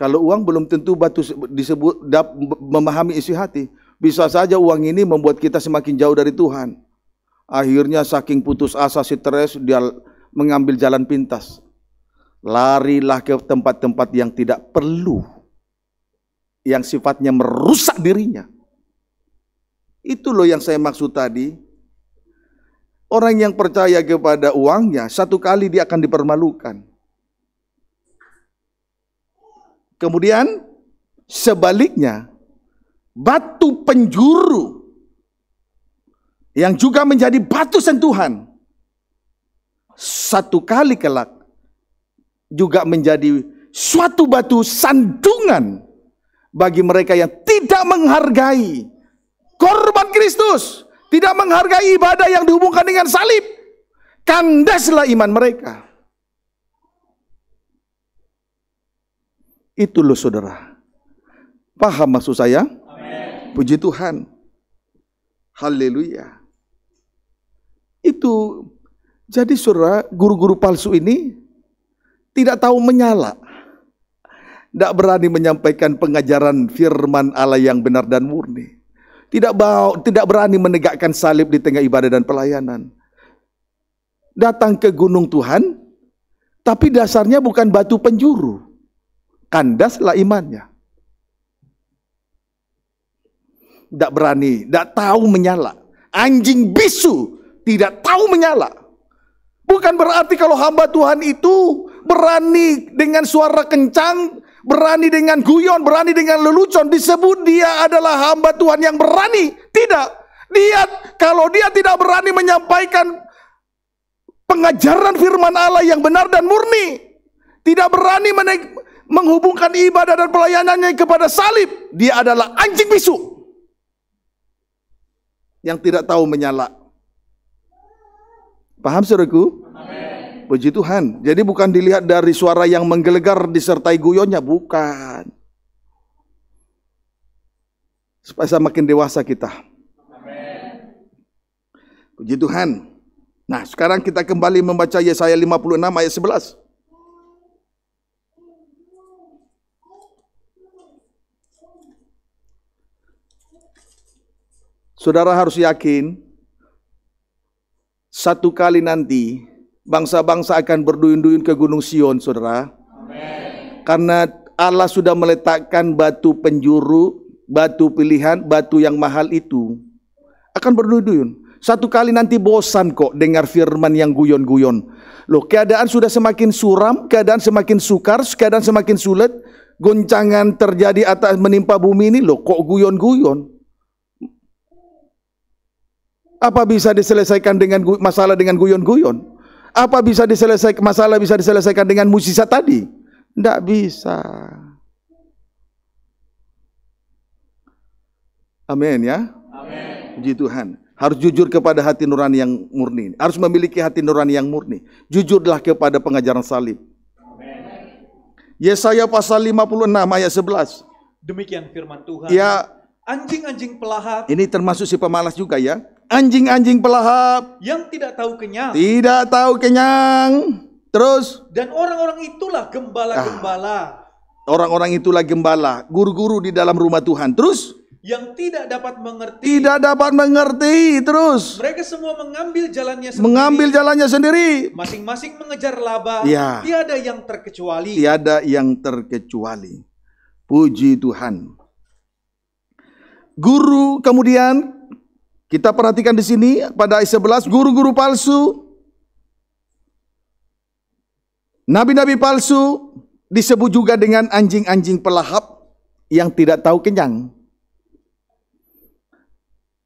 Kalau uang belum tentu batu disebut dap, memahami isi hati. Bisa saja uang ini membuat kita semakin jauh dari Tuhan. Akhirnya saking putus asa si Teres dia mengambil jalan pintas. Larilah ke tempat-tempat yang tidak perlu. Yang sifatnya merusak dirinya. Itu loh yang saya maksud tadi. Orang yang percaya kepada uangnya, satu kali dia akan dipermalukan. Kemudian sebaliknya batu penjuru yang juga menjadi batu sentuhan satu kali kelak juga menjadi suatu batu sandungan bagi mereka yang tidak menghargai korban Kristus, tidak menghargai ibadah yang dihubungkan dengan salib. Kandaslah iman mereka. Itu loh saudara. Paham maksud saya? Amen. Puji Tuhan. Haleluya. Itu jadi saudara, guru-guru palsu ini tidak tahu menyala. Tidak berani menyampaikan pengajaran firman Allah yang benar dan murni. Tidak, bau, tidak berani menegakkan salib di tengah ibadah dan pelayanan. Datang ke gunung Tuhan, tapi dasarnya bukan batu penjuru kandaslah imannya. Tidak berani, tidak tahu menyala. Anjing bisu tidak tahu menyala. Bukan berarti kalau hamba Tuhan itu berani dengan suara kencang, berani dengan guyon, berani dengan lelucon. Disebut dia adalah hamba Tuhan yang berani. Tidak. Dia kalau dia tidak berani menyampaikan pengajaran firman Allah yang benar dan murni, tidak berani menek, menghubungkan ibadah dan pelayanannya kepada salib, dia adalah anjing bisu yang tidak tahu menyala. Paham saudaraku? Puji Tuhan. Jadi bukan dilihat dari suara yang menggelegar disertai guyonnya, bukan. Supaya semakin dewasa kita. Amen. Puji Tuhan. Nah, sekarang kita kembali membaca Yesaya 56 ayat 11. Saudara harus yakin, satu kali nanti bangsa-bangsa akan berduyun-duyun ke Gunung Sion, saudara. Amen. Karena Allah sudah meletakkan batu penjuru, batu pilihan, batu yang mahal itu. Akan berduyun-duyun. Satu kali nanti bosan kok dengar firman yang guyon-guyon. Loh, keadaan sudah semakin suram, keadaan semakin sukar, keadaan semakin sulit. Goncangan terjadi atas menimpa bumi ini loh, kok guyon-guyon. Apa bisa diselesaikan dengan masalah dengan guyon-guyon? Apa bisa diselesaikan masalah bisa diselesaikan dengan musisat tadi? Tidak bisa. Amin ya. Amin. Puji Tuhan. Harus jujur kepada hati nurani yang murni. Harus memiliki hati nurani yang murni. Jujurlah kepada pengajaran salib. Amin. Yesaya pasal 56 ayat 11. Demikian firman Tuhan. Ya, anjing-anjing pelahap Ini termasuk si pemalas juga ya anjing-anjing pelahap yang tidak tahu kenyang. Tidak tahu kenyang. Terus dan orang-orang itulah gembala-gembala. Ah. Orang-orang itulah gembala, guru-guru di dalam rumah Tuhan. Terus yang tidak dapat mengerti. Tidak dapat mengerti. Terus mereka semua mengambil jalannya sendiri. Mengambil jalannya sendiri. Masing-masing mengejar laba. Ya. Tiada yang terkecuali. Tiada yang terkecuali. Puji Tuhan. Guru kemudian kita perhatikan di sini pada ayat 11 guru-guru palsu nabi-nabi palsu disebut juga dengan anjing-anjing pelahap yang tidak tahu kenyang.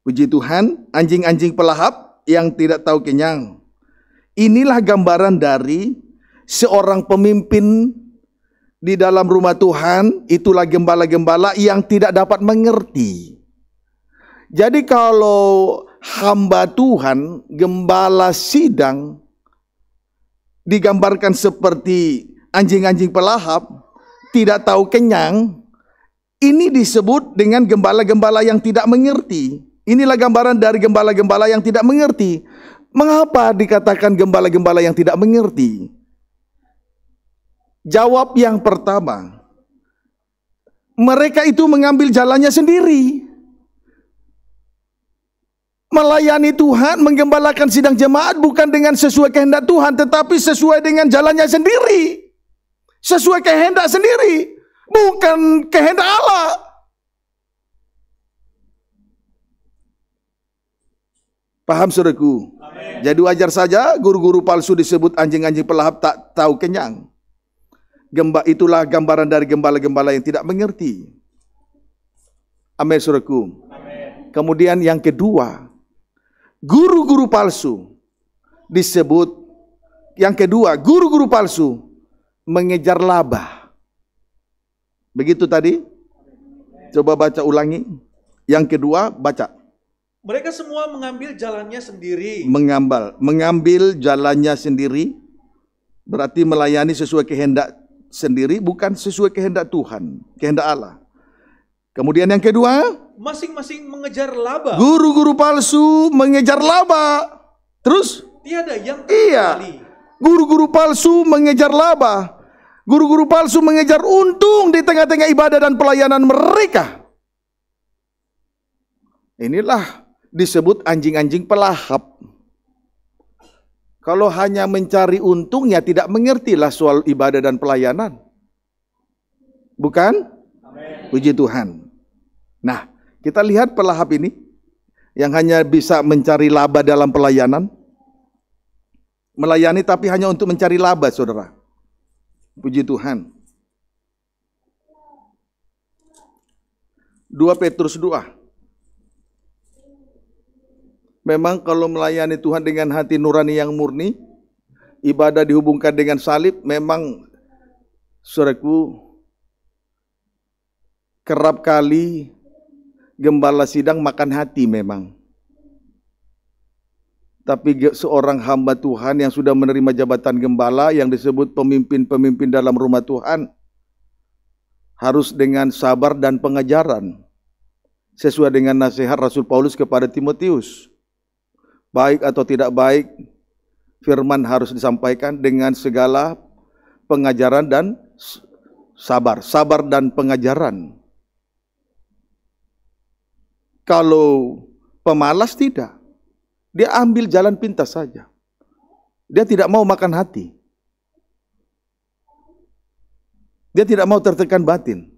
Puji Tuhan, anjing-anjing pelahap yang tidak tahu kenyang. Inilah gambaran dari seorang pemimpin di dalam rumah Tuhan, itulah gembala-gembala yang tidak dapat mengerti. Jadi kalau hamba Tuhan, gembala sidang digambarkan seperti anjing-anjing pelahap, tidak tahu kenyang, ini disebut dengan gembala-gembala yang tidak mengerti. Inilah gambaran dari gembala-gembala yang tidak mengerti. Mengapa dikatakan gembala-gembala yang tidak mengerti? Jawab yang pertama, mereka itu mengambil jalannya sendiri melayani Tuhan, menggembalakan sidang jemaat bukan dengan sesuai kehendak Tuhan, tetapi sesuai dengan jalannya sendiri. Sesuai kehendak sendiri, bukan kehendak Allah. Paham Amen. Jadi wajar saja guru-guru palsu disebut anjing-anjing pelahap tak tahu kenyang. Gemba itulah gambaran dari gembala-gembala yang tidak mengerti. Amin Amen. Kemudian yang kedua, guru-guru palsu disebut yang kedua, guru-guru palsu mengejar laba. Begitu tadi? Coba baca ulangi. Yang kedua, baca. Mereka semua mengambil jalannya sendiri. Mengambil, mengambil jalannya sendiri berarti melayani sesuai kehendak sendiri bukan sesuai kehendak Tuhan, kehendak Allah. Kemudian yang kedua, masing-masing mengejar laba. Guru-guru palsu mengejar laba. Terus? Tiada yang Iya. Guru-guru palsu mengejar laba. Guru-guru palsu mengejar untung di tengah-tengah ibadah dan pelayanan mereka. Inilah disebut anjing-anjing pelahap. Kalau hanya mencari untungnya tidak mengertilah soal ibadah dan pelayanan. Bukan? Amen. Puji Tuhan. Nah, kita lihat pelahap ini yang hanya bisa mencari laba dalam pelayanan. Melayani tapi hanya untuk mencari laba, saudara. Puji Tuhan. 2 Petrus 2. Memang kalau melayani Tuhan dengan hati nurani yang murni, ibadah dihubungkan dengan salib, memang saudaraku kerap kali gembala sidang makan hati memang. Tapi seorang hamba Tuhan yang sudah menerima jabatan gembala yang disebut pemimpin-pemimpin dalam rumah Tuhan harus dengan sabar dan pengajaran sesuai dengan nasihat Rasul Paulus kepada Timotius. Baik atau tidak baik, firman harus disampaikan dengan segala pengajaran dan sabar, sabar dan pengajaran. Kalau pemalas tidak. Dia ambil jalan pintas saja. Dia tidak mau makan hati. Dia tidak mau tertekan batin.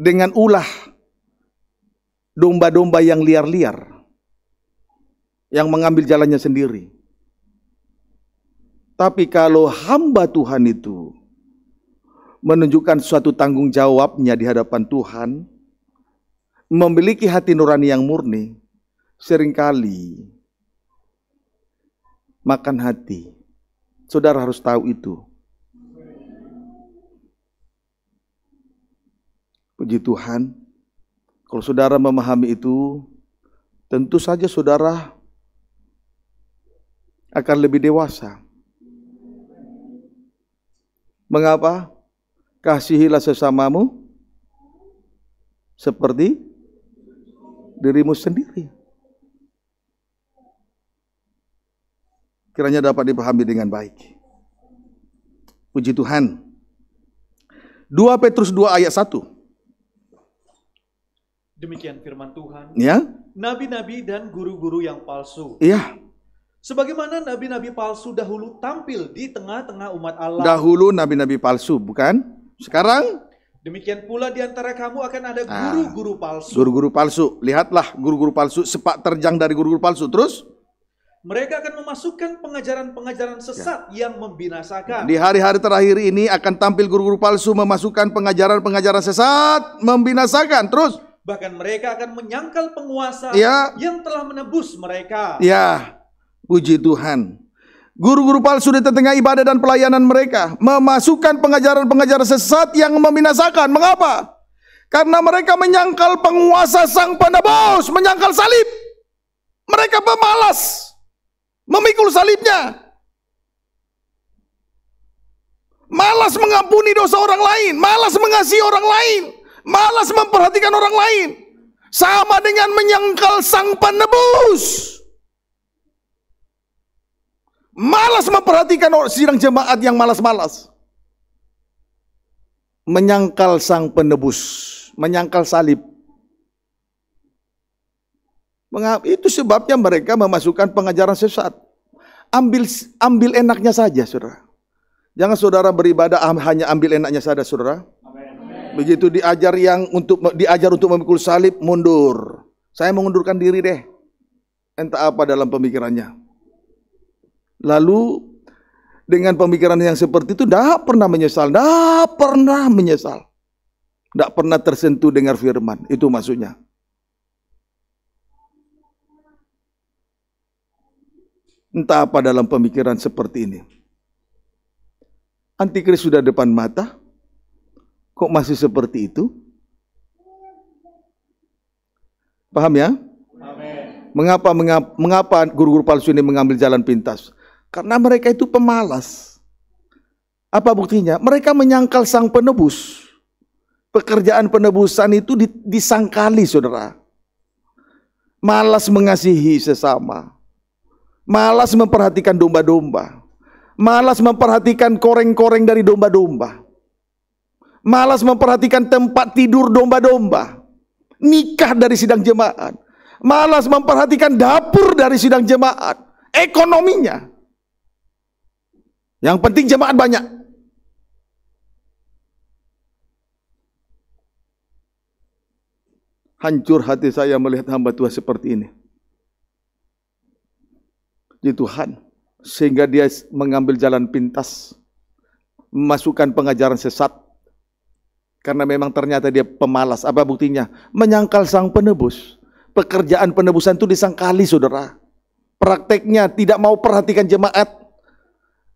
Dengan ulah domba-domba yang liar-liar yang mengambil jalannya sendiri. Tapi kalau hamba Tuhan itu menunjukkan suatu tanggung jawabnya di hadapan Tuhan, memiliki hati nurani yang murni seringkali makan hati. Saudara harus tahu itu. Puji Tuhan, kalau saudara memahami itu, tentu saja saudara akan lebih dewasa. Mengapa? Kasihilah sesamamu seperti dirimu sendiri. Kiranya dapat dipahami dengan baik. Puji Tuhan. 2 Petrus 2 ayat 1. Demikian firman Tuhan. Ya. Nabi-nabi dan guru-guru yang palsu. Iya. Sebagaimana nabi-nabi palsu dahulu tampil di tengah-tengah umat Allah. Dahulu nabi-nabi palsu, bukan? Sekarang Demikian pula di antara kamu akan ada ah. guru-guru palsu. Guru-guru palsu. Lihatlah guru-guru palsu sepak terjang dari guru-guru palsu. Terus mereka akan memasukkan pengajaran-pengajaran sesat ya. yang membinasakan. Di hari-hari terakhir ini akan tampil guru-guru palsu memasukkan pengajaran-pengajaran sesat membinasakan. Terus bahkan mereka akan menyangkal penguasa ya. yang telah menebus mereka. Ya. Puji Tuhan. Guru-guru palsu di tengah ibadah dan pelayanan mereka memasukkan pengajaran-pengajaran sesat yang membinasakan. Mengapa? Karena mereka menyangkal penguasa sang penebus, menyangkal salib. Mereka pemalas memikul salibnya. Malas mengampuni dosa orang lain, malas mengasihi orang lain, malas memperhatikan orang lain. Sama dengan menyangkal sang penebus. Malas memperhatikan orang sidang jemaat yang malas-malas. Menyangkal sang penebus, menyangkal salib. Itu sebabnya mereka memasukkan pengajaran sesat. Ambil ambil enaknya saja, saudara. Jangan saudara beribadah ah, hanya ambil enaknya saja, saudara. Begitu diajar yang untuk diajar untuk memikul salib mundur. Saya mengundurkan diri deh. Entah apa dalam pemikirannya. Lalu dengan pemikiran yang seperti itu tidak pernah menyesal, tidak pernah menyesal. Tidak pernah tersentuh dengan firman, itu maksudnya. Entah apa dalam pemikiran seperti ini. Antikris sudah depan mata, kok masih seperti itu? Paham ya? Amen. Mengapa mengapa guru-guru palsu ini mengambil jalan pintas? Karena mereka itu pemalas. Apa buktinya? Mereka menyangkal sang penebus. Pekerjaan penebusan itu disangkali, saudara. Malas mengasihi sesama. Malas memperhatikan domba-domba. Malas memperhatikan koreng-koreng dari domba-domba. Malas memperhatikan tempat tidur domba-domba. Nikah dari sidang jemaat. Malas memperhatikan dapur dari sidang jemaat. Ekonominya yang penting jemaat banyak. Hancur hati saya melihat hamba Tuhan seperti ini. Di Tuhan. Sehingga dia mengambil jalan pintas. Memasukkan pengajaran sesat. Karena memang ternyata dia pemalas. Apa buktinya? Menyangkal sang penebus. Pekerjaan penebusan itu disangkali saudara. Prakteknya tidak mau perhatikan jemaat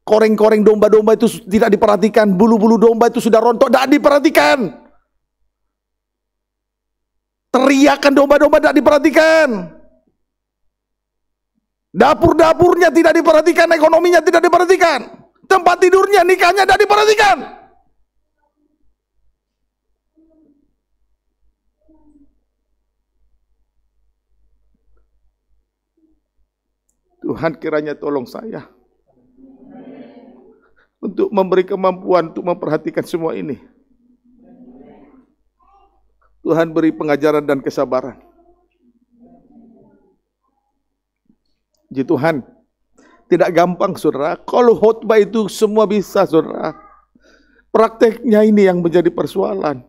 Koreng-koreng domba-domba itu tidak diperhatikan. Bulu-bulu domba itu sudah rontok, tidak diperhatikan. Teriakan domba-domba tidak diperhatikan. Dapur-dapurnya tidak diperhatikan, ekonominya tidak diperhatikan. Tempat tidurnya, nikahnya tidak diperhatikan. Tuhan kiranya tolong saya untuk memberi kemampuan untuk memperhatikan semua ini. Tuhan beri pengajaran dan kesabaran. Ji Tuhan. Tidak gampang saudara. Kalau khutbah itu semua bisa saudara. Prakteknya ini yang menjadi persoalan.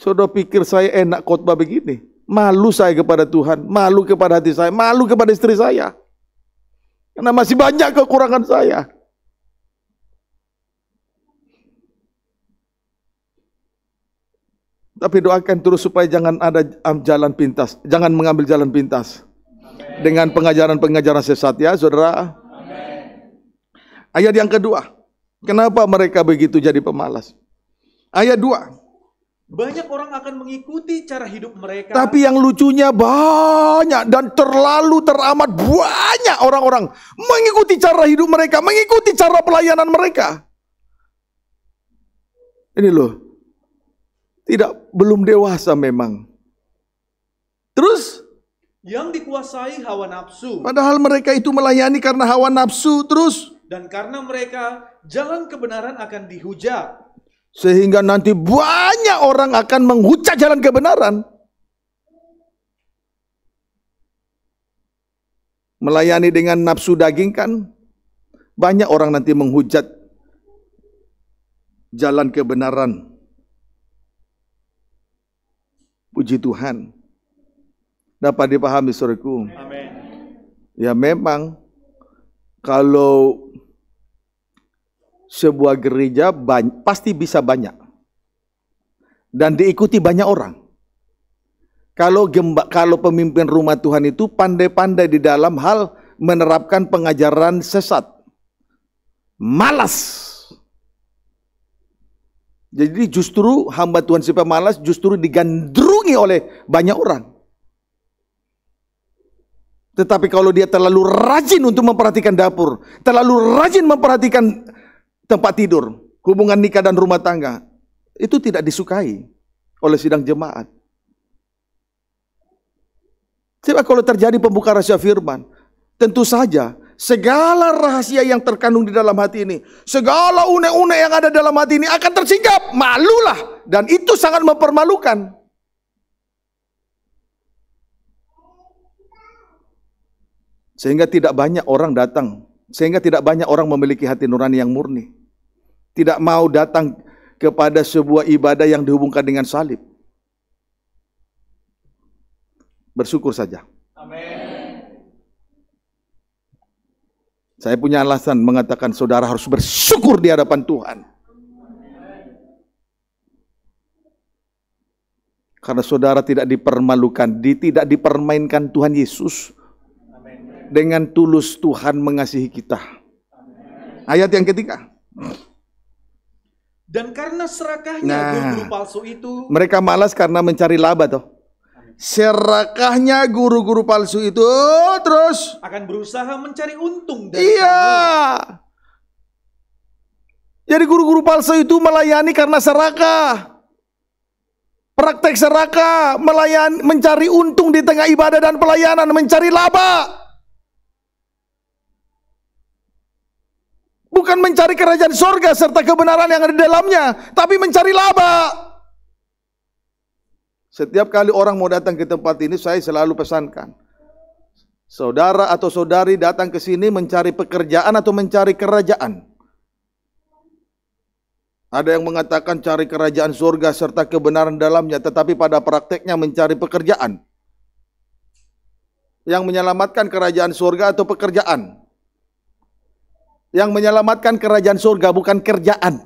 Saudara pikir saya enak khutbah begini. Malu saya kepada Tuhan, malu kepada hati saya, malu kepada istri saya. Karena masih banyak kekurangan saya. Tapi doakan terus supaya jangan ada jalan pintas, jangan mengambil jalan pintas. Amen. Dengan pengajaran-pengajaran sesat ya, Saudara. Amen. Ayat yang kedua. Kenapa mereka begitu jadi pemalas? Ayat dua. Banyak orang akan mengikuti cara hidup mereka. Tapi yang lucunya banyak dan terlalu teramat banyak orang-orang mengikuti cara hidup mereka, mengikuti cara pelayanan mereka. Ini loh. Tidak belum dewasa memang. Terus yang dikuasai hawa nafsu. Padahal mereka itu melayani karena hawa nafsu terus dan karena mereka jalan kebenaran akan dihujat sehingga nanti banyak orang akan menghujat jalan kebenaran. Melayani dengan nafsu daging kan banyak orang nanti menghujat jalan kebenaran. Puji Tuhan. Dapat dipahami saudaraku. Ya memang kalau sebuah gereja pasti bisa banyak dan diikuti banyak orang. Kalau gemba, kalau pemimpin rumah Tuhan itu pandai-pandai di dalam hal menerapkan pengajaran sesat, malas. Jadi justru hamba Tuhan siapa malas justru digandrungi oleh banyak orang. Tetapi kalau dia terlalu rajin untuk memperhatikan dapur, terlalu rajin memperhatikan tempat tidur, hubungan nikah dan rumah tangga, itu tidak disukai oleh sidang jemaat. Coba kalau terjadi pembuka rahasia firman, tentu saja segala rahasia yang terkandung di dalam hati ini, segala unek-unek yang ada dalam hati ini akan tersingkap, malulah dan itu sangat mempermalukan. Sehingga tidak banyak orang datang sehingga tidak banyak orang memiliki hati nurani yang murni. Tidak mau datang kepada sebuah ibadah yang dihubungkan dengan salib. Bersyukur saja. Amen. Saya punya alasan mengatakan saudara harus bersyukur di hadapan Tuhan. Karena saudara tidak dipermalukan, tidak dipermainkan Tuhan Yesus dengan tulus Tuhan mengasihi kita. Ayat yang ketiga. Dan karena serakahnya nah, guru-guru palsu itu mereka malas karena mencari laba toh. Serakahnya guru-guru palsu itu oh, terus akan berusaha mencari untung dari Iya. Kamu. Jadi guru-guru palsu itu melayani karena serakah. Praktek serakah, melayani mencari untung di tengah ibadah dan pelayanan, mencari laba. Bukan mencari kerajaan sorga serta kebenaran yang ada di dalamnya, tapi mencari laba. Setiap kali orang mau datang ke tempat ini, saya selalu pesankan. Saudara atau saudari datang ke sini mencari pekerjaan atau mencari kerajaan. Ada yang mengatakan cari kerajaan surga serta kebenaran dalamnya, tetapi pada prakteknya mencari pekerjaan. Yang menyelamatkan kerajaan surga atau pekerjaan. Yang menyelamatkan kerajaan surga bukan kerjaan.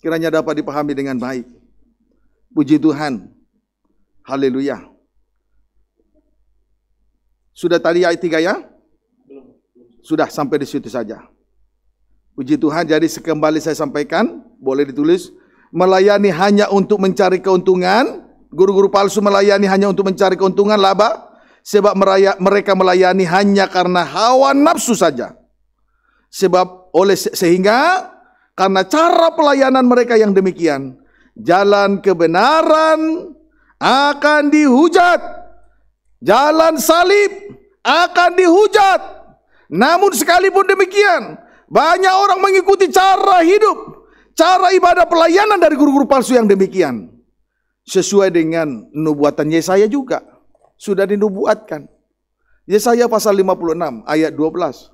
Kiranya dapat dipahami dengan baik. Puji Tuhan. Haleluya. Sudah tadi ayat 3 ya? Sudah sampai di situ saja. Puji Tuhan, jadi sekembali saya sampaikan, boleh ditulis, melayani hanya untuk mencari keuntungan, guru-guru palsu melayani hanya untuk mencari keuntungan, laba, Sebab mereka melayani hanya karena hawa nafsu saja. Sebab oleh sehingga karena cara pelayanan mereka yang demikian, jalan kebenaran akan dihujat, jalan salib akan dihujat. Namun sekalipun demikian, banyak orang mengikuti cara hidup, cara ibadah pelayanan dari guru-guru palsu yang demikian. Sesuai dengan nubuatan Yesaya juga. Sudah dinubuatkan. Yesaya pasal 56 ayat 12.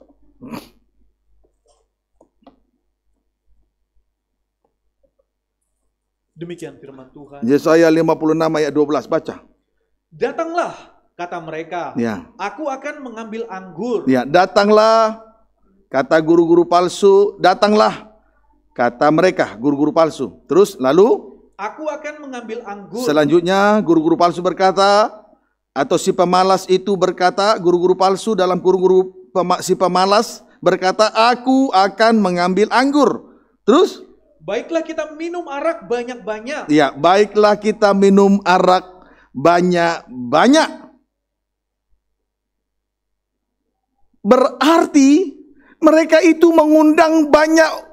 Demikian firman Tuhan. Yesaya 56 ayat 12 baca. Datanglah kata mereka. Ya. Aku akan mengambil anggur. Ya, datanglah kata guru-guru palsu, datanglah kata mereka guru-guru palsu. Terus lalu aku akan mengambil anggur. Selanjutnya guru-guru palsu berkata, atau si pemalas itu berkata, guru-guru palsu dalam guru-guru si pemalas berkata, aku akan mengambil anggur. Terus? Baiklah kita minum arak banyak-banyak. Iya, baiklah kita minum arak banyak-banyak. Berarti mereka itu mengundang banyak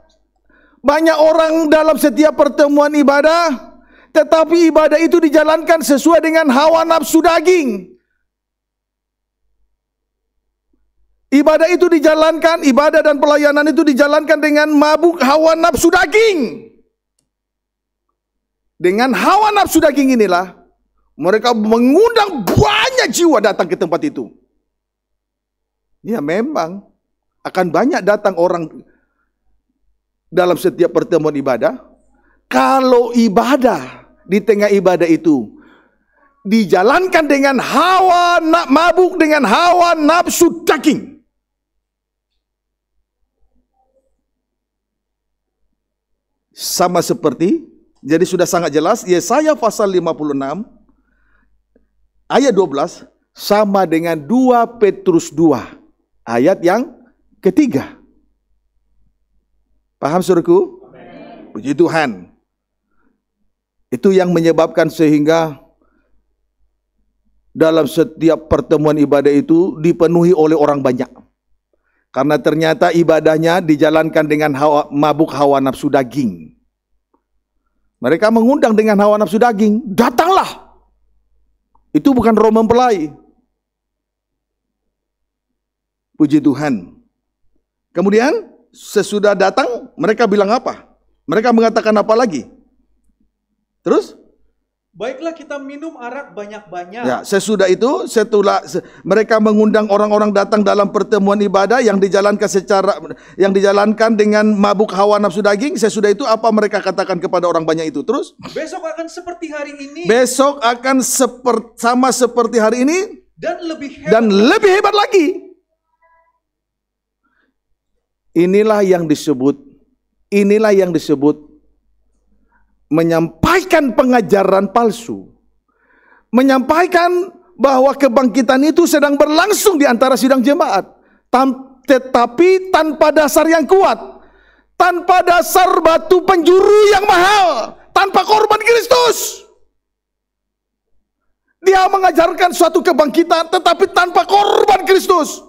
banyak orang dalam setiap pertemuan ibadah tetapi ibadah itu dijalankan sesuai dengan hawa nafsu daging. Ibadah itu dijalankan, ibadah dan pelayanan itu dijalankan dengan mabuk hawa nafsu daging. Dengan hawa nafsu daging inilah mereka mengundang banyak jiwa datang ke tempat itu. Ya memang akan banyak datang orang dalam setiap pertemuan ibadah. Kalau ibadah di tengah ibadah itu dijalankan dengan hawa nak mabuk dengan hawa nafsu daging. Sama seperti jadi sudah sangat jelas Yesaya pasal 56 ayat 12 sama dengan 2 Petrus 2 ayat yang ketiga. Paham suruhku? Puji Tuhan. Itu yang menyebabkan sehingga dalam setiap pertemuan ibadah itu dipenuhi oleh orang banyak. Karena ternyata ibadahnya dijalankan dengan hawa, mabuk hawa nafsu daging. Mereka mengundang dengan hawa nafsu daging, datanglah. Itu bukan roh mempelai. Puji Tuhan. Kemudian sesudah datang mereka bilang apa? Mereka mengatakan apa lagi? Terus? Baiklah kita minum arak banyak-banyak. Ya, sesudah itu setelah mereka mengundang orang-orang datang dalam pertemuan ibadah yang dijalankan secara yang dijalankan dengan mabuk hawa nafsu daging, sesudah itu apa mereka katakan kepada orang banyak itu? Terus? Besok akan seperti hari ini. Besok akan seper, sama seperti hari ini dan lebih hebat. Dan lebih hebat lagi. Inilah yang disebut inilah yang disebut menyamp menyampaikan pengajaran palsu. Menyampaikan bahwa kebangkitan itu sedang berlangsung di antara sidang jemaat. tetapi tanpa dasar yang kuat. Tanpa dasar batu penjuru yang mahal. Tanpa korban Kristus. Dia mengajarkan suatu kebangkitan tetapi tanpa korban Kristus.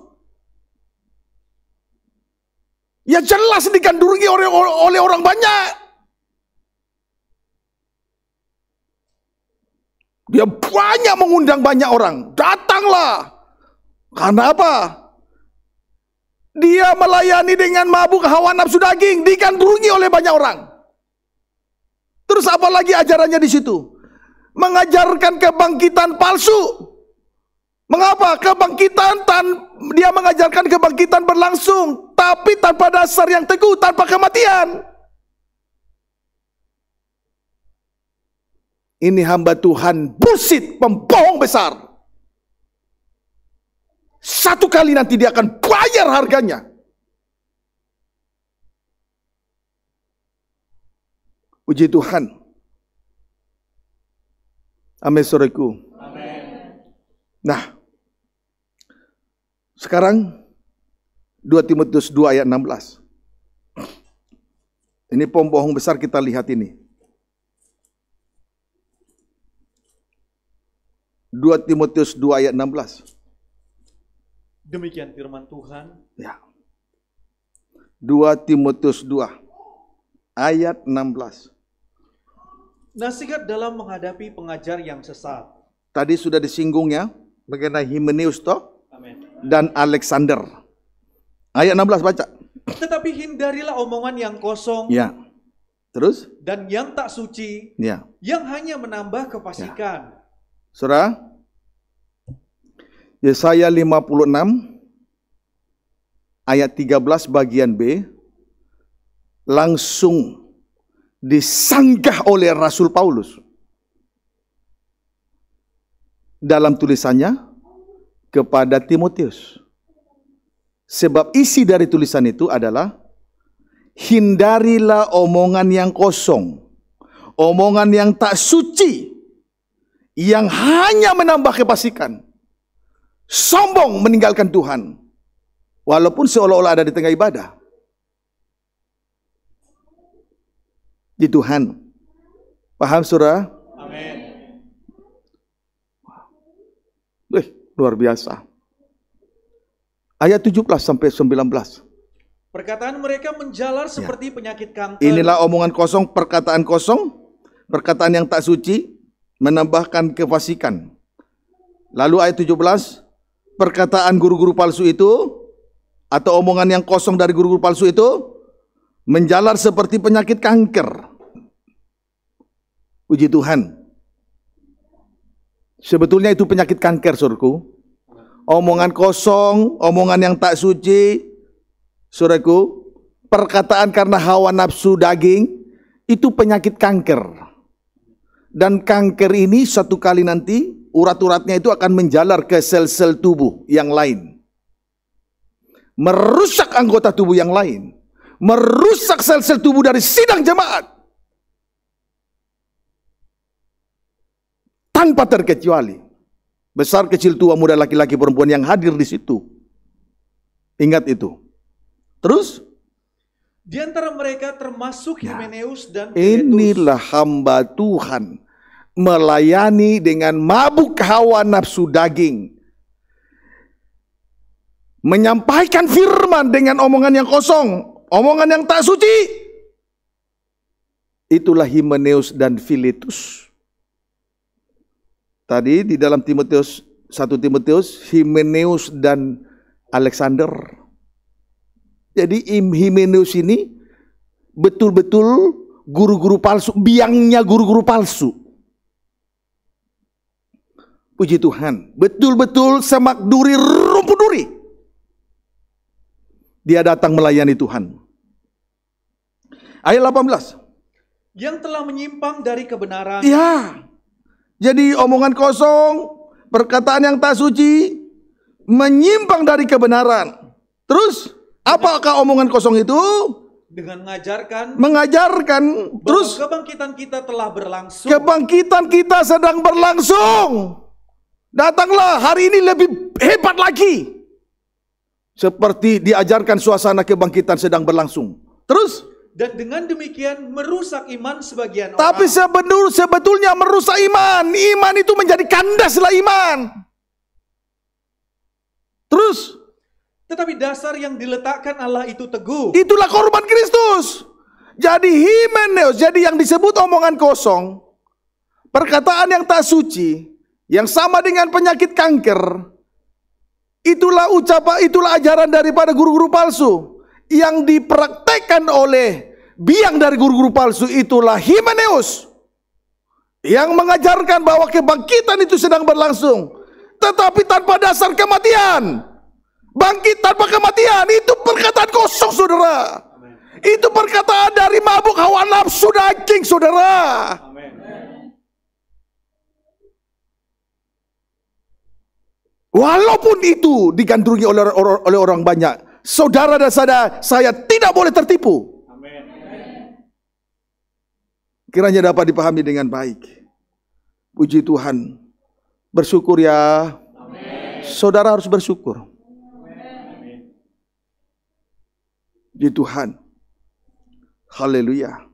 Ya jelas dikandungi oleh, oleh orang banyak. Dia banyak mengundang banyak orang. Datanglah. Karena apa? Dia melayani dengan mabuk hawa nafsu daging, digandrungi oleh banyak orang. Terus apa lagi ajarannya di situ? Mengajarkan kebangkitan palsu. Mengapa? Kebangkitan tan dia mengajarkan kebangkitan berlangsung tapi tanpa dasar yang teguh, tanpa kematian. Ini hamba Tuhan busit pembohong besar. Satu kali nanti dia akan bayar harganya. Puji Tuhan. Amin sureku. Nah, sekarang 2 Timotius 2 ayat 16. Ini pembohong besar kita lihat ini. 2 Timotius 2 ayat 16. Demikian firman Tuhan. Ya. 2 Timotius 2 ayat 16. Nasihat dalam menghadapi pengajar yang sesat. Tadi sudah disinggung ya mengenai Himeneus toh? Amin. Dan Alexander. Ayat 16 baca. Tetapi hindarilah omongan yang kosong. Ya. Terus? Dan yang tak suci. Ya. Yang hanya menambah ya. kefasikan. Ya Surah Yesaya 56 ayat 13 bagian B langsung disanggah oleh Rasul Paulus dalam tulisannya kepada Timotius. Sebab isi dari tulisan itu adalah hindarilah omongan yang kosong, omongan yang tak suci yang hanya menambah kepasikan Sombong meninggalkan Tuhan. Walaupun seolah-olah ada di tengah ibadah. Di Tuhan. Paham surah? Amin. Eh, luar biasa. Ayat 17 sampai 19. Perkataan mereka menjalar ya. seperti ya. penyakit kanker. Inilah omongan kosong, perkataan kosong, perkataan yang tak suci, menambahkan kefasikan. Lalu ayat 17, perkataan guru-guru palsu itu atau omongan yang kosong dari guru-guru palsu itu menjalar seperti penyakit kanker. Puji Tuhan. Sebetulnya itu penyakit kanker, surku. Omongan kosong, omongan yang tak suci, surku. Perkataan karena hawa nafsu daging, itu penyakit kanker. Dan kanker ini satu kali nanti urat-uratnya itu akan menjalar ke sel-sel tubuh yang lain. Merusak anggota tubuh yang lain. Merusak sel-sel tubuh dari sidang jemaat. Tanpa terkecuali. Besar, kecil, tua, muda, laki-laki, perempuan yang hadir di situ. Ingat itu. Terus? Di antara mereka termasuk ya. Himeneus dan Petrus. Inilah hamba Tuhan melayani dengan mabuk hawa nafsu daging. Menyampaikan firman dengan omongan yang kosong, omongan yang tak suci. Itulah Himeneus dan Filetus. Tadi di dalam Timotius satu Timotius, Himeneus dan Alexander. Jadi Himeneus ini betul-betul guru-guru palsu, biangnya guru-guru palsu. Puji Tuhan, betul-betul semak duri rumput duri. Dia datang melayani Tuhan. Ayat 18. Yang telah menyimpang dari kebenaran. Ya. Jadi omongan kosong, perkataan yang tak suci, menyimpang dari kebenaran. Terus, apakah omongan kosong itu? dengan mengajarkan mengajarkan terus kebangkitan kita telah berlangsung kebangkitan kita sedang berlangsung Datanglah hari ini lebih hebat lagi. Seperti diajarkan suasana kebangkitan sedang berlangsung. Terus? Dan dengan demikian merusak iman sebagian orang. Tapi sebenur sebetulnya merusak iman. Iman itu menjadi kandaslah iman. Terus? Tetapi dasar yang diletakkan Allah itu teguh. Itulah korban Kristus. Jadi himeneus, jadi yang disebut omongan kosong, perkataan yang tak suci, yang sama dengan penyakit kanker. Itulah ucapan, itulah ajaran daripada guru-guru palsu yang dipraktekkan oleh biang dari guru-guru palsu itulah Himeneus yang mengajarkan bahwa kebangkitan itu sedang berlangsung tetapi tanpa dasar kematian. Bangkit tanpa kematian itu perkataan kosong saudara. Amen. Itu perkataan dari mabuk hawa nafsu daging saudara. Amen. Walaupun itu digandrungi oleh, oleh, orang banyak, saudara dan saudara saya tidak boleh tertipu. Amen. Kiranya dapat dipahami dengan baik. Puji Tuhan. Bersyukur ya. Amen. Saudara harus bersyukur. Amen. Puji Tuhan. Haleluya.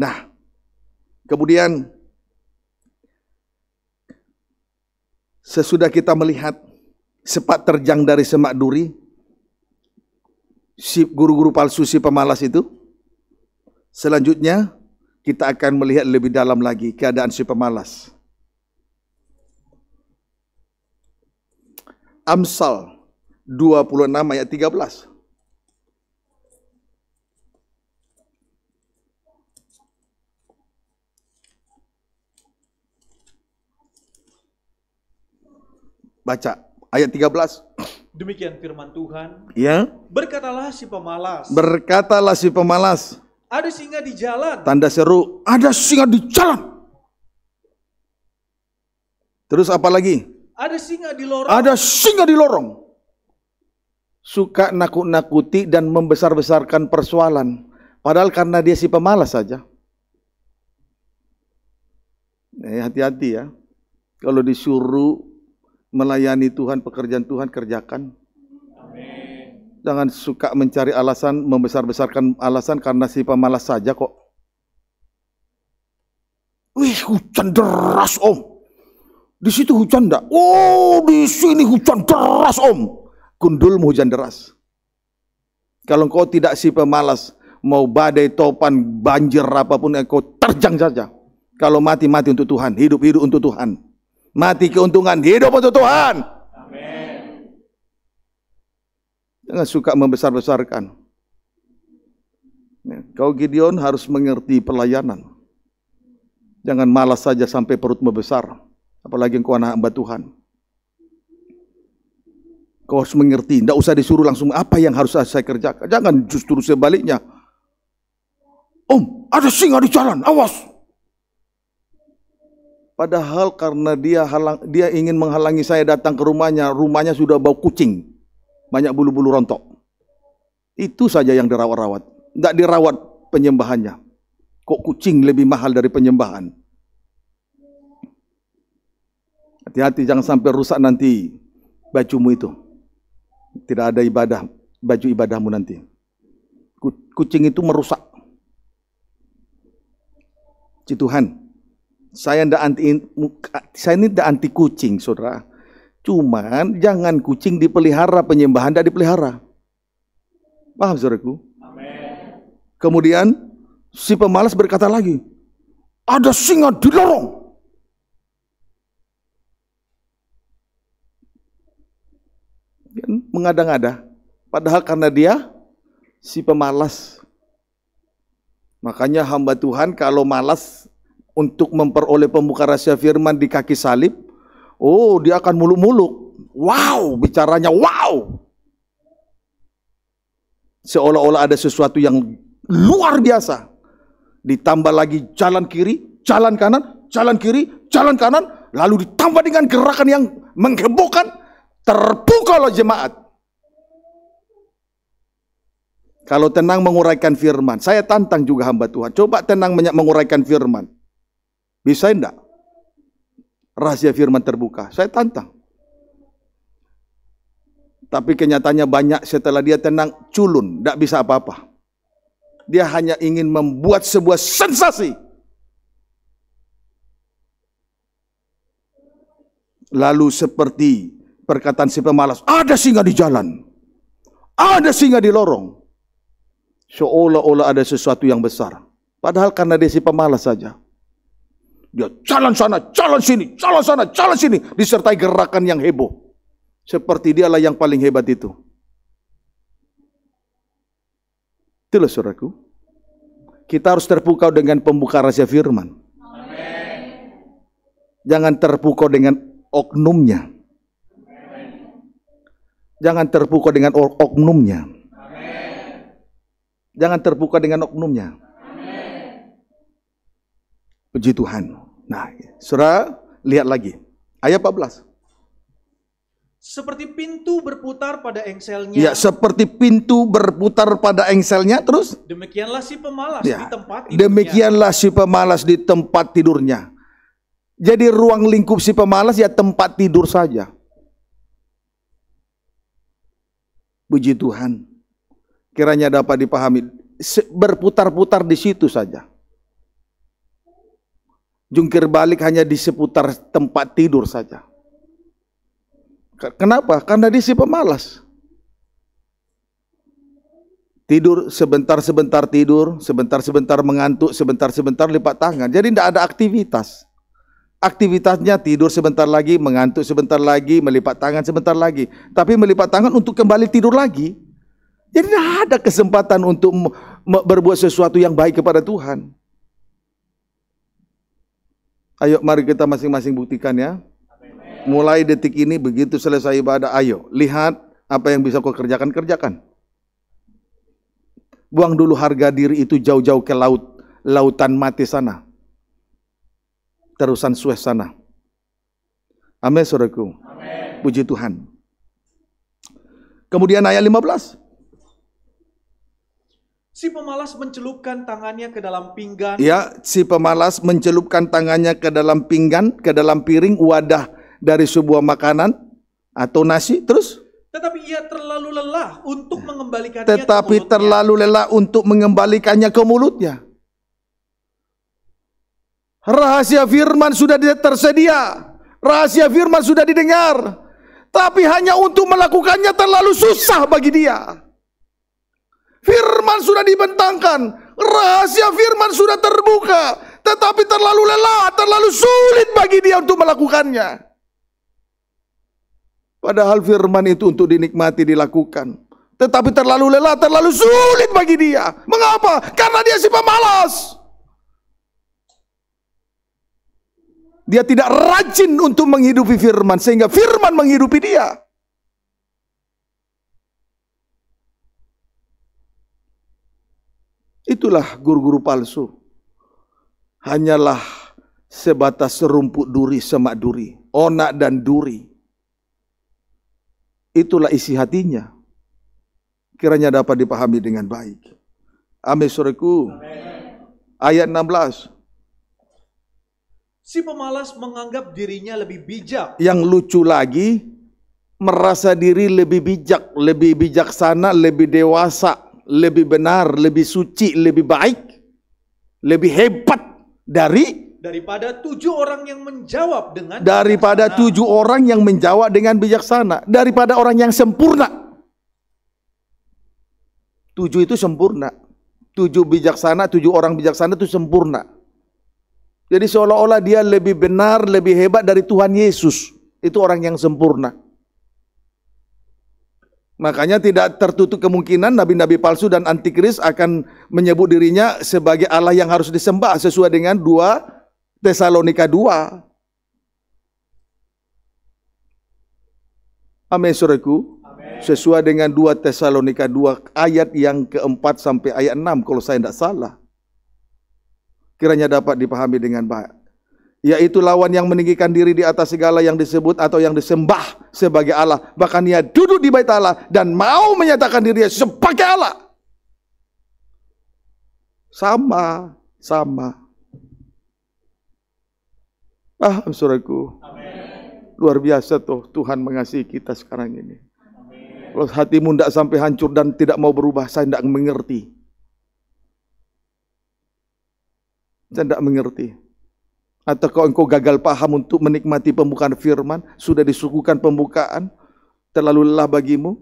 Nah, kemudian Sesudah kita melihat sepak terjang dari semak duri, si guru-guru palsu si pemalas itu, selanjutnya kita akan melihat lebih dalam lagi keadaan si pemalas. Amsal 26 ayat 13. Baca ayat 13. Demikian firman Tuhan. Ya. Berkatalah si pemalas. Berkatalah si pemalas. Ada singa di jalan. Tanda seru, ada singa di jalan. Terus apa lagi? Ada singa di lorong. Ada singa di lorong. Suka nakut-nakuti dan membesar-besarkan persoalan. Padahal karena dia si pemalas saja. Eh, hati-hati ya. Kalau disuruh melayani Tuhan, pekerjaan Tuhan kerjakan. Amin. Jangan suka mencari alasan, membesar-besarkan alasan karena si pemalas saja kok. Wih, hujan deras om. Di situ hujan enggak? Oh, di sini hujan deras om. Gundul hujan deras. Kalau engkau tidak si pemalas, mau badai, topan, banjir, apapun, engkau terjang saja. Kalau mati-mati untuk Tuhan, hidup-hidup untuk Tuhan mati keuntungan, hidup untuk Tuhan. Amin. Jangan suka membesar-besarkan. Ya, kau Gideon harus mengerti pelayanan. Jangan malas saja sampai perut membesar, Apalagi engkau anak hamba Tuhan. Kau harus mengerti. Tidak usah disuruh langsung apa yang harus saya kerjakan. Jangan justru sebaliknya. Om, ada singa di jalan. Awas. Padahal karena dia halang, dia ingin menghalangi saya datang ke rumahnya, rumahnya sudah bau kucing. Banyak bulu-bulu rontok. Itu saja yang dirawat-rawat. Tidak dirawat penyembahannya. Kok kucing lebih mahal dari penyembahan? Hati-hati jangan sampai rusak nanti bajumu itu. Tidak ada ibadah, baju ibadahmu nanti. Kucing itu merusak. Cituhan. Tuhan, saya ndak anti saya ini ndak anti kucing, Saudara. Cuman jangan kucing dipelihara penyembahan ndak dipelihara. Paham Saudaraku? Kemudian si pemalas berkata lagi, ada singa di lorong. Kan mengada-ngada. Padahal karena dia si pemalas. Makanya hamba Tuhan kalau malas untuk memperoleh pembuka rahasia firman di kaki salib, oh dia akan muluk-muluk. Wow, bicaranya wow. Seolah-olah ada sesuatu yang luar biasa. Ditambah lagi jalan kiri, jalan kanan, jalan kiri, jalan kanan, lalu ditambah dengan gerakan yang menghebohkan, oleh jemaat kalau tenang menguraikan firman. Saya tantang juga hamba Tuhan. Coba tenang menguraikan firman. Bisa enggak? Rahasia firman terbuka. Saya tantang. Tapi kenyataannya banyak setelah dia tenang, culun, tidak bisa apa-apa. Dia hanya ingin membuat sebuah sensasi. Lalu seperti perkataan si pemalas, ada singa di jalan. Ada singa di lorong. Seolah-olah ada sesuatu yang besar. Padahal karena dia si pemalas saja. Dia jalan sana, jalan sini, jalan sana, jalan sini. Disertai gerakan yang heboh. Seperti dialah yang paling hebat itu. Itulah saudaraku. Kita harus terpukau dengan pembuka rahasia firman. Amen. Jangan terpukau dengan oknumnya. Amen. Jangan terpukau dengan oknumnya. Amen. Jangan terpukau dengan oknumnya. Puji Tuhan. Nah, saudara lihat lagi. Ayat 14. Seperti pintu berputar pada engselnya. Ya, seperti pintu berputar pada engselnya terus. Demikianlah si pemalas ya. di tempat tidurnya. Demikianlah si pemalas di tempat tidurnya. Jadi ruang lingkup si pemalas ya tempat tidur saja. Puji Tuhan. Kiranya dapat dipahami berputar-putar di situ saja. Jungkir balik hanya di seputar tempat tidur saja. Kenapa? Karena dia si pemalas. Tidur sebentar-sebentar tidur, sebentar-sebentar mengantuk, sebentar-sebentar lipat tangan. Jadi tidak ada aktivitas. Aktivitasnya tidur sebentar lagi, mengantuk sebentar lagi, melipat tangan sebentar lagi. Tapi melipat tangan untuk kembali tidur lagi. Jadi tidak ada kesempatan untuk berbuat sesuatu yang baik kepada Tuhan. Ayo mari kita masing-masing buktikan ya. Mulai detik ini begitu selesai ibadah, ayo lihat apa yang bisa kau kerjakan, kerjakan. Buang dulu harga diri itu jauh-jauh ke laut, lautan mati sana. Terusan Suez sana. Amin, saudaraku. Puji Tuhan. Kemudian ayat 15. Si pemalas mencelupkan tangannya ke dalam pinggan. Ya, si pemalas mencelupkan tangannya ke dalam pinggan, ke dalam piring wadah dari sebuah makanan atau nasi. Terus? Tetapi ia terlalu lelah untuk mengembalikannya. Tetapi ke terlalu lelah untuk mengembalikannya ke mulutnya. Rahasia firman sudah tersedia. Rahasia firman sudah didengar. Tapi hanya untuk melakukannya terlalu susah bagi dia. Firman sudah dibentangkan, rahasia firman sudah terbuka, tetapi terlalu lelah, terlalu sulit bagi dia untuk melakukannya. Padahal firman itu untuk dinikmati dilakukan. Tetapi terlalu lelah, terlalu sulit bagi dia. Mengapa? Karena dia si pemalas. Dia tidak rajin untuk menghidupi firman. Sehingga firman menghidupi dia. Itulah guru-guru palsu. Hanyalah sebatas serumput duri, semak duri, onak dan duri. Itulah isi hatinya. Kiranya dapat dipahami dengan baik. Amin suriku. Ayat 16. Si pemalas menganggap dirinya lebih bijak. Yang lucu lagi, merasa diri lebih bijak, lebih bijaksana, lebih dewasa lebih benar, lebih suci, lebih baik, lebih hebat dari daripada tujuh orang yang menjawab dengan daripada bijaksana. tujuh orang yang menjawab dengan bijaksana daripada orang yang sempurna tujuh itu sempurna tujuh bijaksana tujuh orang bijaksana itu sempurna jadi seolah-olah dia lebih benar lebih hebat dari Tuhan Yesus itu orang yang sempurna Makanya tidak tertutup kemungkinan nabi-nabi palsu dan antikris akan menyebut dirinya sebagai Allah yang harus disembah sesuai dengan 2 Tesalonika 2. Amin soreku. Sesuai dengan 2 Tesalonika 2 ayat yang keempat sampai ayat 6 kalau saya tidak salah. Kiranya dapat dipahami dengan baik yaitu lawan yang meninggikan diri di atas segala yang disebut atau yang disembah sebagai Allah. Bahkan ia duduk di bait Allah dan mau menyatakan dirinya sebagai Allah. Sama, sama. Ah, saudaraku. Luar biasa tuh Tuhan mengasihi kita sekarang ini. Kalau hatimu tidak sampai hancur dan tidak mau berubah, saya tidak mengerti. Saya tidak mengerti. Atau kau engkau gagal paham untuk menikmati pembukaan firman, sudah disuguhkan pembukaan, terlalu lelah bagimu.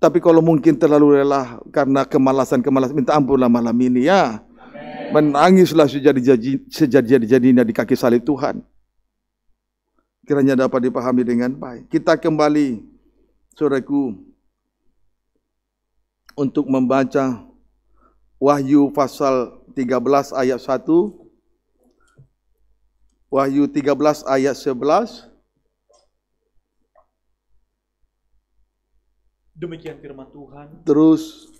Tapi kalau mungkin terlalu lelah karena kemalasan-kemalasan, minta ampunlah malam ini ya. Amen. Menangislah sejadi-jadinya sejadi di kaki salib Tuhan. Kiranya dapat dipahami dengan baik. Kita kembali, saudaraku, untuk membaca Wahyu pasal 13 ayat 1 Wahyu 13 ayat 11. Demikian firman Tuhan. Terus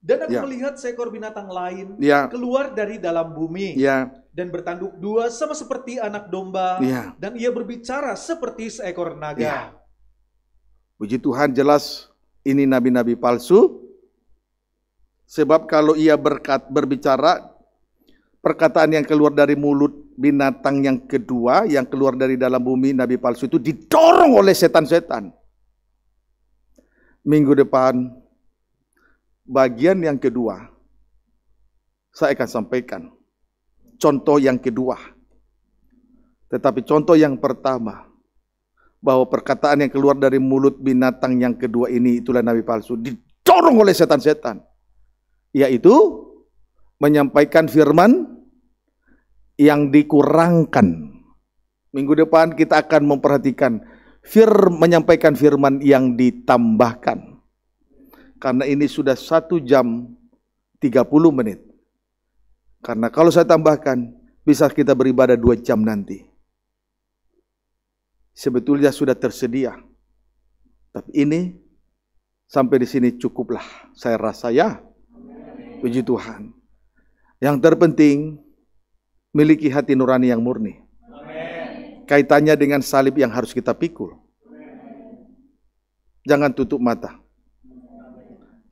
dan aku ya. melihat seekor binatang lain ya. keluar dari dalam bumi ya. dan bertanduk dua sama seperti anak domba ya. dan ia berbicara seperti seekor naga. Ya. Puji Tuhan jelas ini nabi-nabi palsu. Sebab kalau ia berkat berbicara perkataan yang keluar dari mulut binatang yang kedua yang keluar dari dalam bumi nabi palsu itu didorong oleh setan-setan. Minggu depan bagian yang kedua saya akan sampaikan contoh yang kedua. Tetapi contoh yang pertama bahwa perkataan yang keluar dari mulut binatang yang kedua ini itulah nabi palsu didorong oleh setan-setan yaitu menyampaikan firman yang dikurangkan. Minggu depan kita akan memperhatikan fir menyampaikan firman yang ditambahkan. Karena ini sudah satu jam 30 menit. Karena kalau saya tambahkan, bisa kita beribadah dua jam nanti. Sebetulnya sudah tersedia. Tapi ini sampai di sini cukuplah. Saya rasa ya. Puji Tuhan. Yang terpenting miliki hati nurani yang murni. Amen. Kaitannya dengan salib yang harus kita pikul. Jangan tutup mata.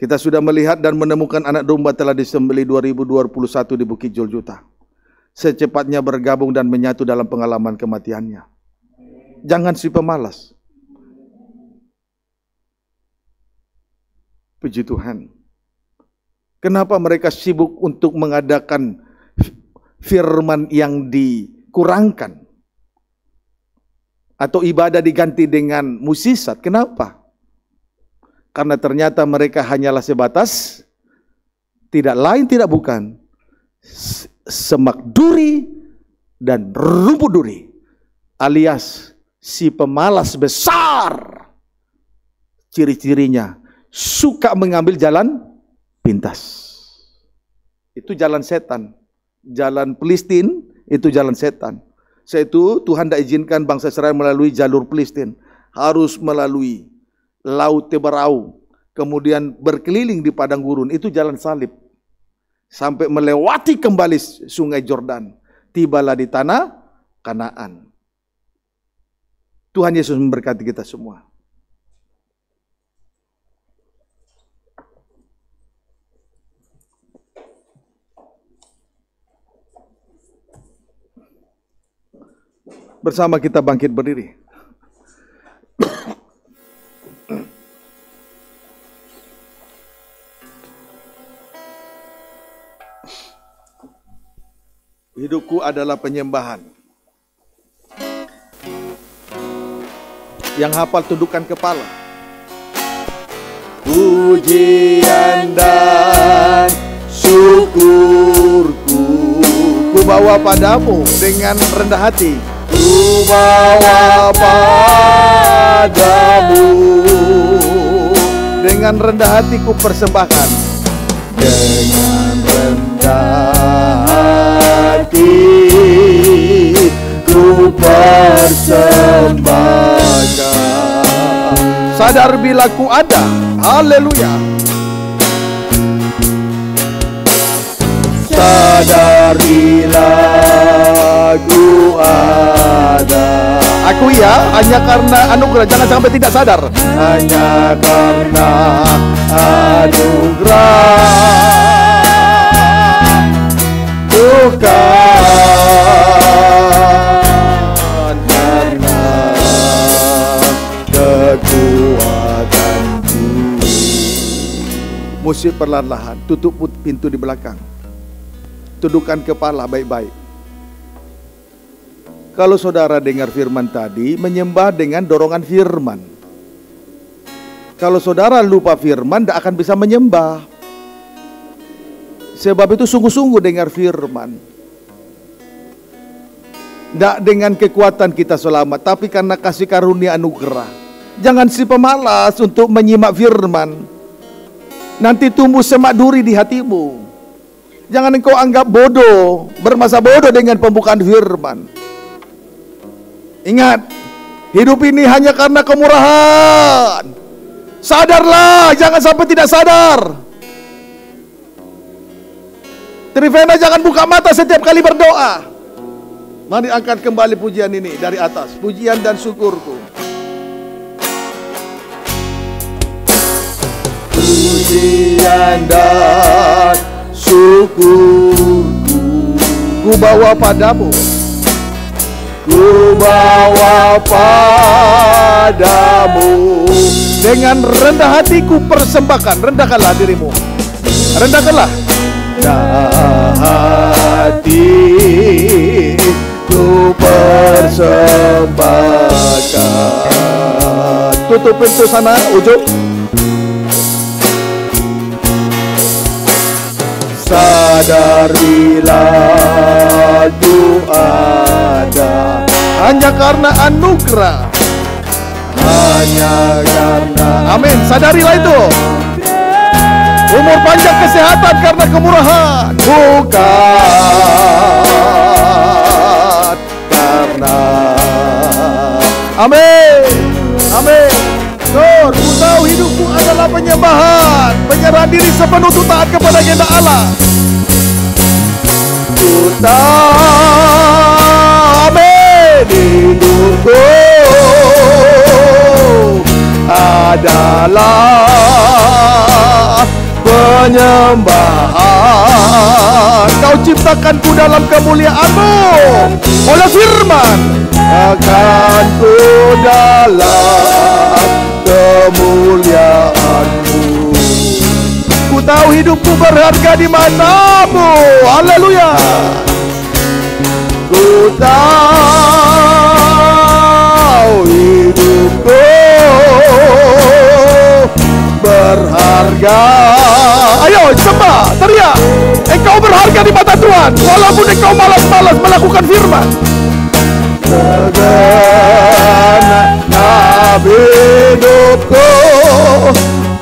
Kita sudah melihat dan menemukan anak domba telah disembeli 2021 di Bukit Joljuta. Secepatnya bergabung dan menyatu dalam pengalaman kematiannya. Jangan si pemalas. Puji Tuhan. Kenapa mereka sibuk untuk mengadakan firman yang dikurangkan atau ibadah diganti dengan musisat. Kenapa? Karena ternyata mereka hanyalah sebatas tidak lain tidak bukan semak duri dan rumput duri alias si pemalas besar ciri-cirinya suka mengambil jalan pintas itu jalan setan jalan Palestine itu jalan setan. Saya itu Tuhan tidak izinkan bangsa Israel melalui jalur Palestine. harus melalui Laut Teberau, kemudian berkeliling di padang gurun itu jalan salib sampai melewati kembali sungai Jordan. Tibalah di tanah Kanaan. Tuhan Yesus memberkati kita semua. Bersama kita bangkit berdiri. Hidupku adalah penyembahan. Yang hafal tundukkan kepala. Pujian dan syukurku ku bawa padamu dengan rendah hati bawa padamu dengan rendah hatiku persembahkan dengan rendah hati ku persembahkan sadar bila ku ada haleluya sadarilah ku ada Aku ya hanya karena anugerah jangan sampai tidak sadar hanya karena anugerah bukan karena kekuatanku musik perlahan-lahan tutup pintu di belakang Tundukkan kepala baik-baik. Kalau saudara dengar firman tadi, menyembah dengan dorongan firman. Kalau saudara lupa firman, tidak akan bisa menyembah. Sebab itu sungguh-sungguh dengar firman. Tidak dengan kekuatan kita selamat, tapi karena kasih karunia anugerah. Jangan si pemalas untuk menyimak firman. Nanti tumbuh semak duri di hatimu. Jangan engkau anggap bodoh, bermasa bodoh dengan pembukaan firman. Ingat, hidup ini hanya karena kemurahan. Sadarlah, jangan sampai tidak sadar. Trivena jangan buka mata setiap kali berdoa. Mari angkat kembali pujian ini dari atas. Pujian dan syukurku. Pujian dan syukurku ku bawa padamu ku bawa padamu dengan rendah hatiku persembahkan rendahkanlah dirimu rendahkanlah rendah hatiku persembahkan tutup pintu sana ujung sadarilah doa ada hanya karena anugerah hanya karena amin sadarilah itu umur panjang kesehatan karena kemurahan bukan karena amin amin Nur, ku tahu hidupku adalah penyembahan, menyerah diri sepenuh taat kepada agenda Allah. Ku amin hidupku adalah penyembahan Kau ciptakan ku dalam kemuliaanmu Oleh firman Akan ku dalam KemuliaanMu, Ku tahu hidupku berharga di matamu. Haleluya. Ku tahu hidupku berharga. Ayo sembah, teriak. Engkau berharga di mata Tuhan, walaupun engkau malas-malas melakukan firman sederhana Nabi hidupku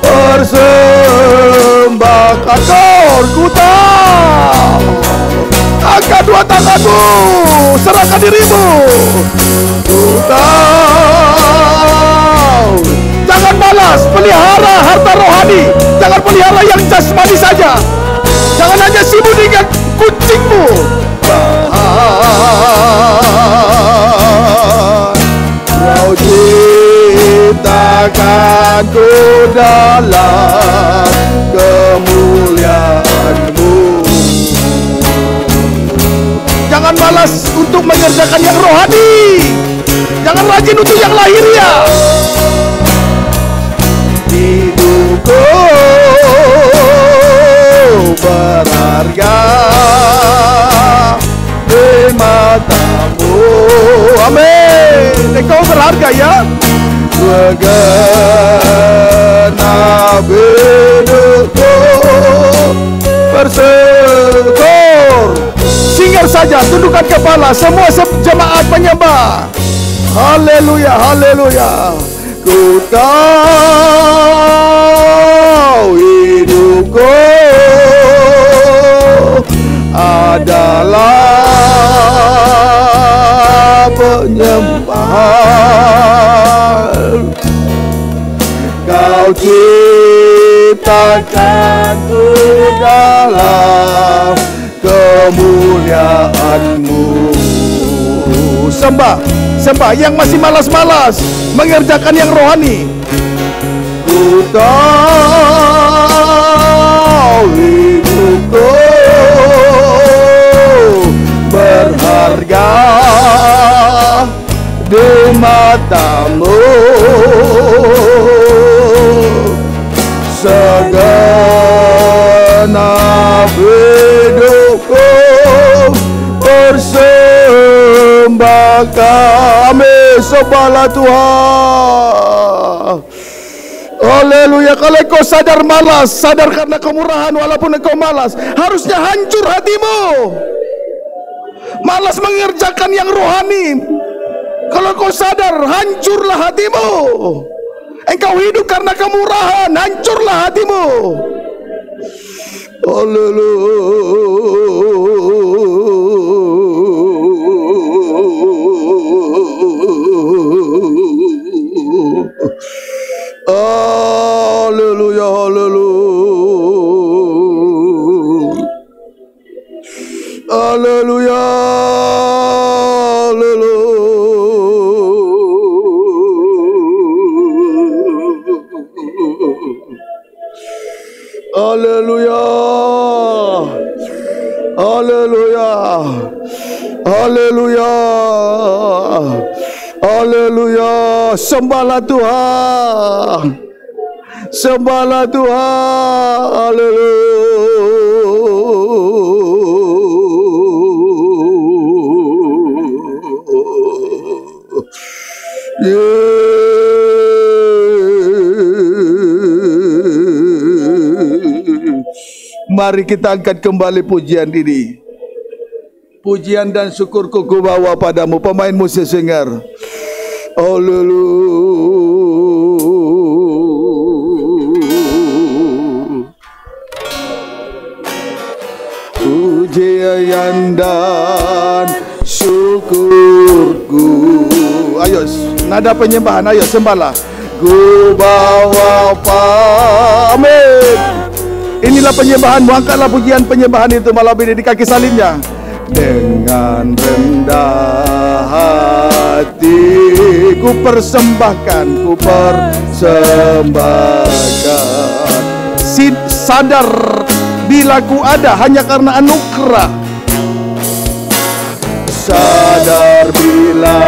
persembahkan surku angkat dua tanganmu serahkan dirimu ku tahu jangan malas pelihara harta rohani jangan pelihara yang jasmani saja jangan hanya sibuk dengan kucingmu Kau ku dalam kemuliaanmu Jangan malas untuk mengerjakan yang rohani Jangan rajin untuk yang lahir ya Hidupku berharga di matamu Amin Engkau berharga ya Segenap hidupku Bersyukur saja, tundukkan kepala Semua jemaat penyembah Haleluya, haleluya Ku tahu hidupku adalah penyembahan Kau ku dalam kemuliaanmu Sembah, sembah yang masih malas-malas Mengerjakan yang rohani Ku tahu di matamu segenap hidupku persembahkan kami sebala Tuhan Haleluya, kalau engkau sadar malas, sadar karena kemurahan walaupun engkau malas, harusnya hancur hatimu malas mengerjakan yang rohani kalau kau sadar hancurlah hatimu engkau hidup karena kemurahan hancurlah hatimu Haleluya, haleluya. Haleluya. Hallelujah. Hallelujah. Hallelujah. Hallelujah. Sembahlah Tuhan. Sembahlah Tuhan. Hallelujah. Yeah. Mari kita angkat kembali pujian ini. Pujian dan syukurku ku bawa padamu. Pemain musik singer. Oh lulu. Pujian dan syukurku. Ayo, nada penyembahan. Ayo, sembahlah. Ku bawa pamit. Inilah penyembahan, angkatlah pujian penyembahan itu malah ini di kaki salibnya. Dengan rendah hati ku persembahkan, ku persembahkan. Si sadar bila ku ada hanya karena anugerah. Sadar bila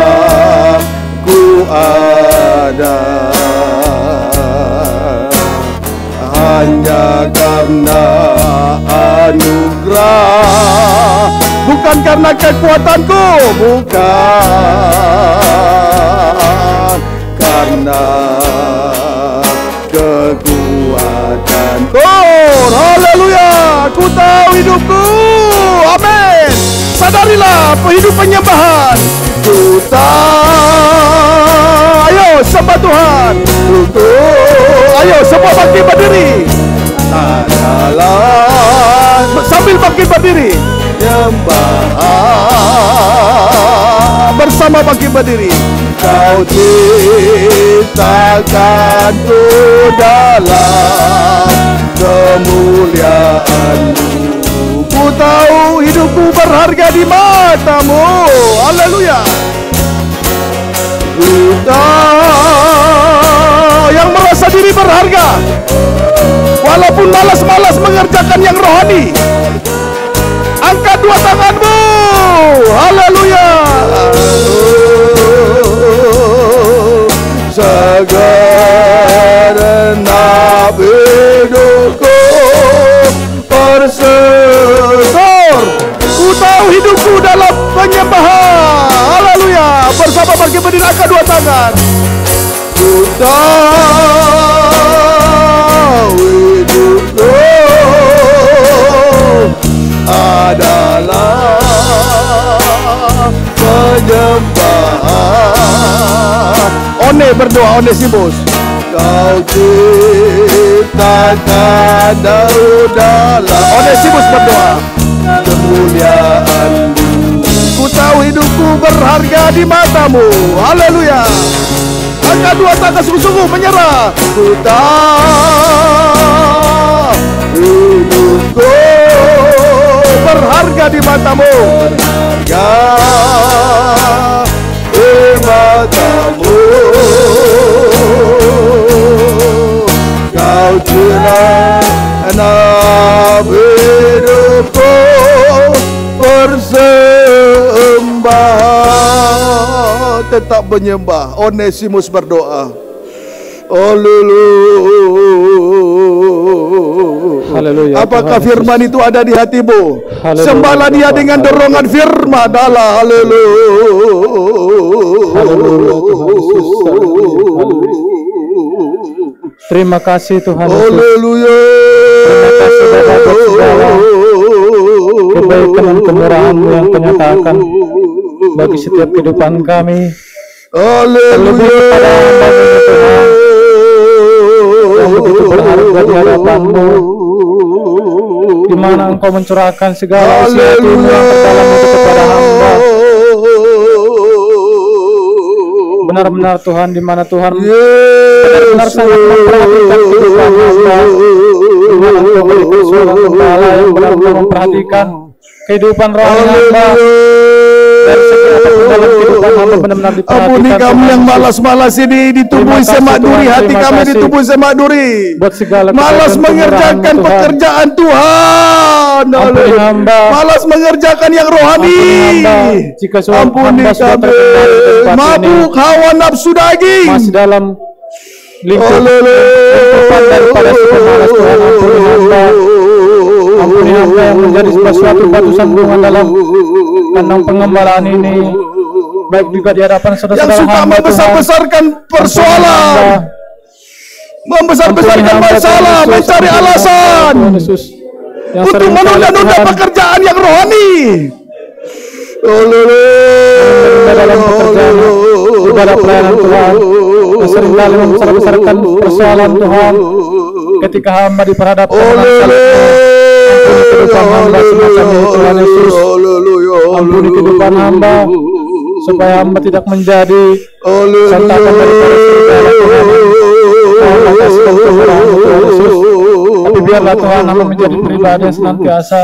ku ada hanya karena anugerah Bukan karena kekuatanku Bukan Karena kekuatanku oh, Haleluya Ku tahu hidupku Amin Sadarilah kehidupan penyembahan Ku tahu sembah Tuhan untuk ayo semua bangkit berdiri tanyalah sambil bangkit berdiri nyembah bersama bangkit berdiri kau ciptakan ku dalam kemuliaanmu ku tahu hidupku berharga di matamu haleluya oh, yang merasa diri berharga walaupun malas-malas mengerjakan yang rohani angkat dua tanganmu haleluya oh. Bapak berdiri angkat dua tangan Ku tahu hidupku adalah penyembahan One berdoa One Sibus Kau ciptakan daun dalam One Sibus berdoa Kemuliaan Ku tahu hidupku berharga di matamu Haleluya Angkat dua tangan sungguh-sungguh menyerah Ku tahu hidupku berharga di matamu Berharga di matamu Kau jelas enam hidupku bersih tetap menyembah. Onesimus oh, berdoa. Haleluya. Apakah firman itu ada di hatimu? Sembahlah dia dengan dorongan firman Dalam Haleluya. Terima kasih Tuhan Haleluya. Terima kasih Tuhan. atas kebaikan dan kemurahan yang Kau nyatakan bagi setiap kehidupan kami. Haleluya. Di mana engkau mencurahkan segala isi hatimu yang terdalam itu kepada hamba benar-benar Tuhan di mana Tuhan benar-benar sangat memperhatikan kehidupan hamba di mana Engkau berikan yang benar-benar memperhatikan kehidupan rohani hamba Ampuni kami yang malas-malas ini ditubuhi semak duri, hati kami ditubuhi semak duri. Buat segala malas mengerjakan pekerjaan Tuhan. Malas mengerjakan yang rohani. Ampuni kami. Mabuk hawa nafsu daging. Masih dalam lingkup mengampuni apa yang menjadi sesuatu batu sanggungan dalam kandang pengembaraan ini baik juga di hadapan saudara-saudara yang suka membesar-besarkan persoalan membesar-besarkan masalah mencari alasan untuk menunda-nunda pekerjaan yang rohani dalam pekerjaan ibadah pelayanan Tuhan seringkali membesar-besarkan persoalan Tuhan ketika hamba diperhadapkan dengan kehidupan hamba semacam ini Tuhan Yesus ampuni kehidupan hamba supaya hamba tidak menjadi santapan dari segala Tuhan tapi biarlah Tuhan hamba menjadi pribadi yang senantiasa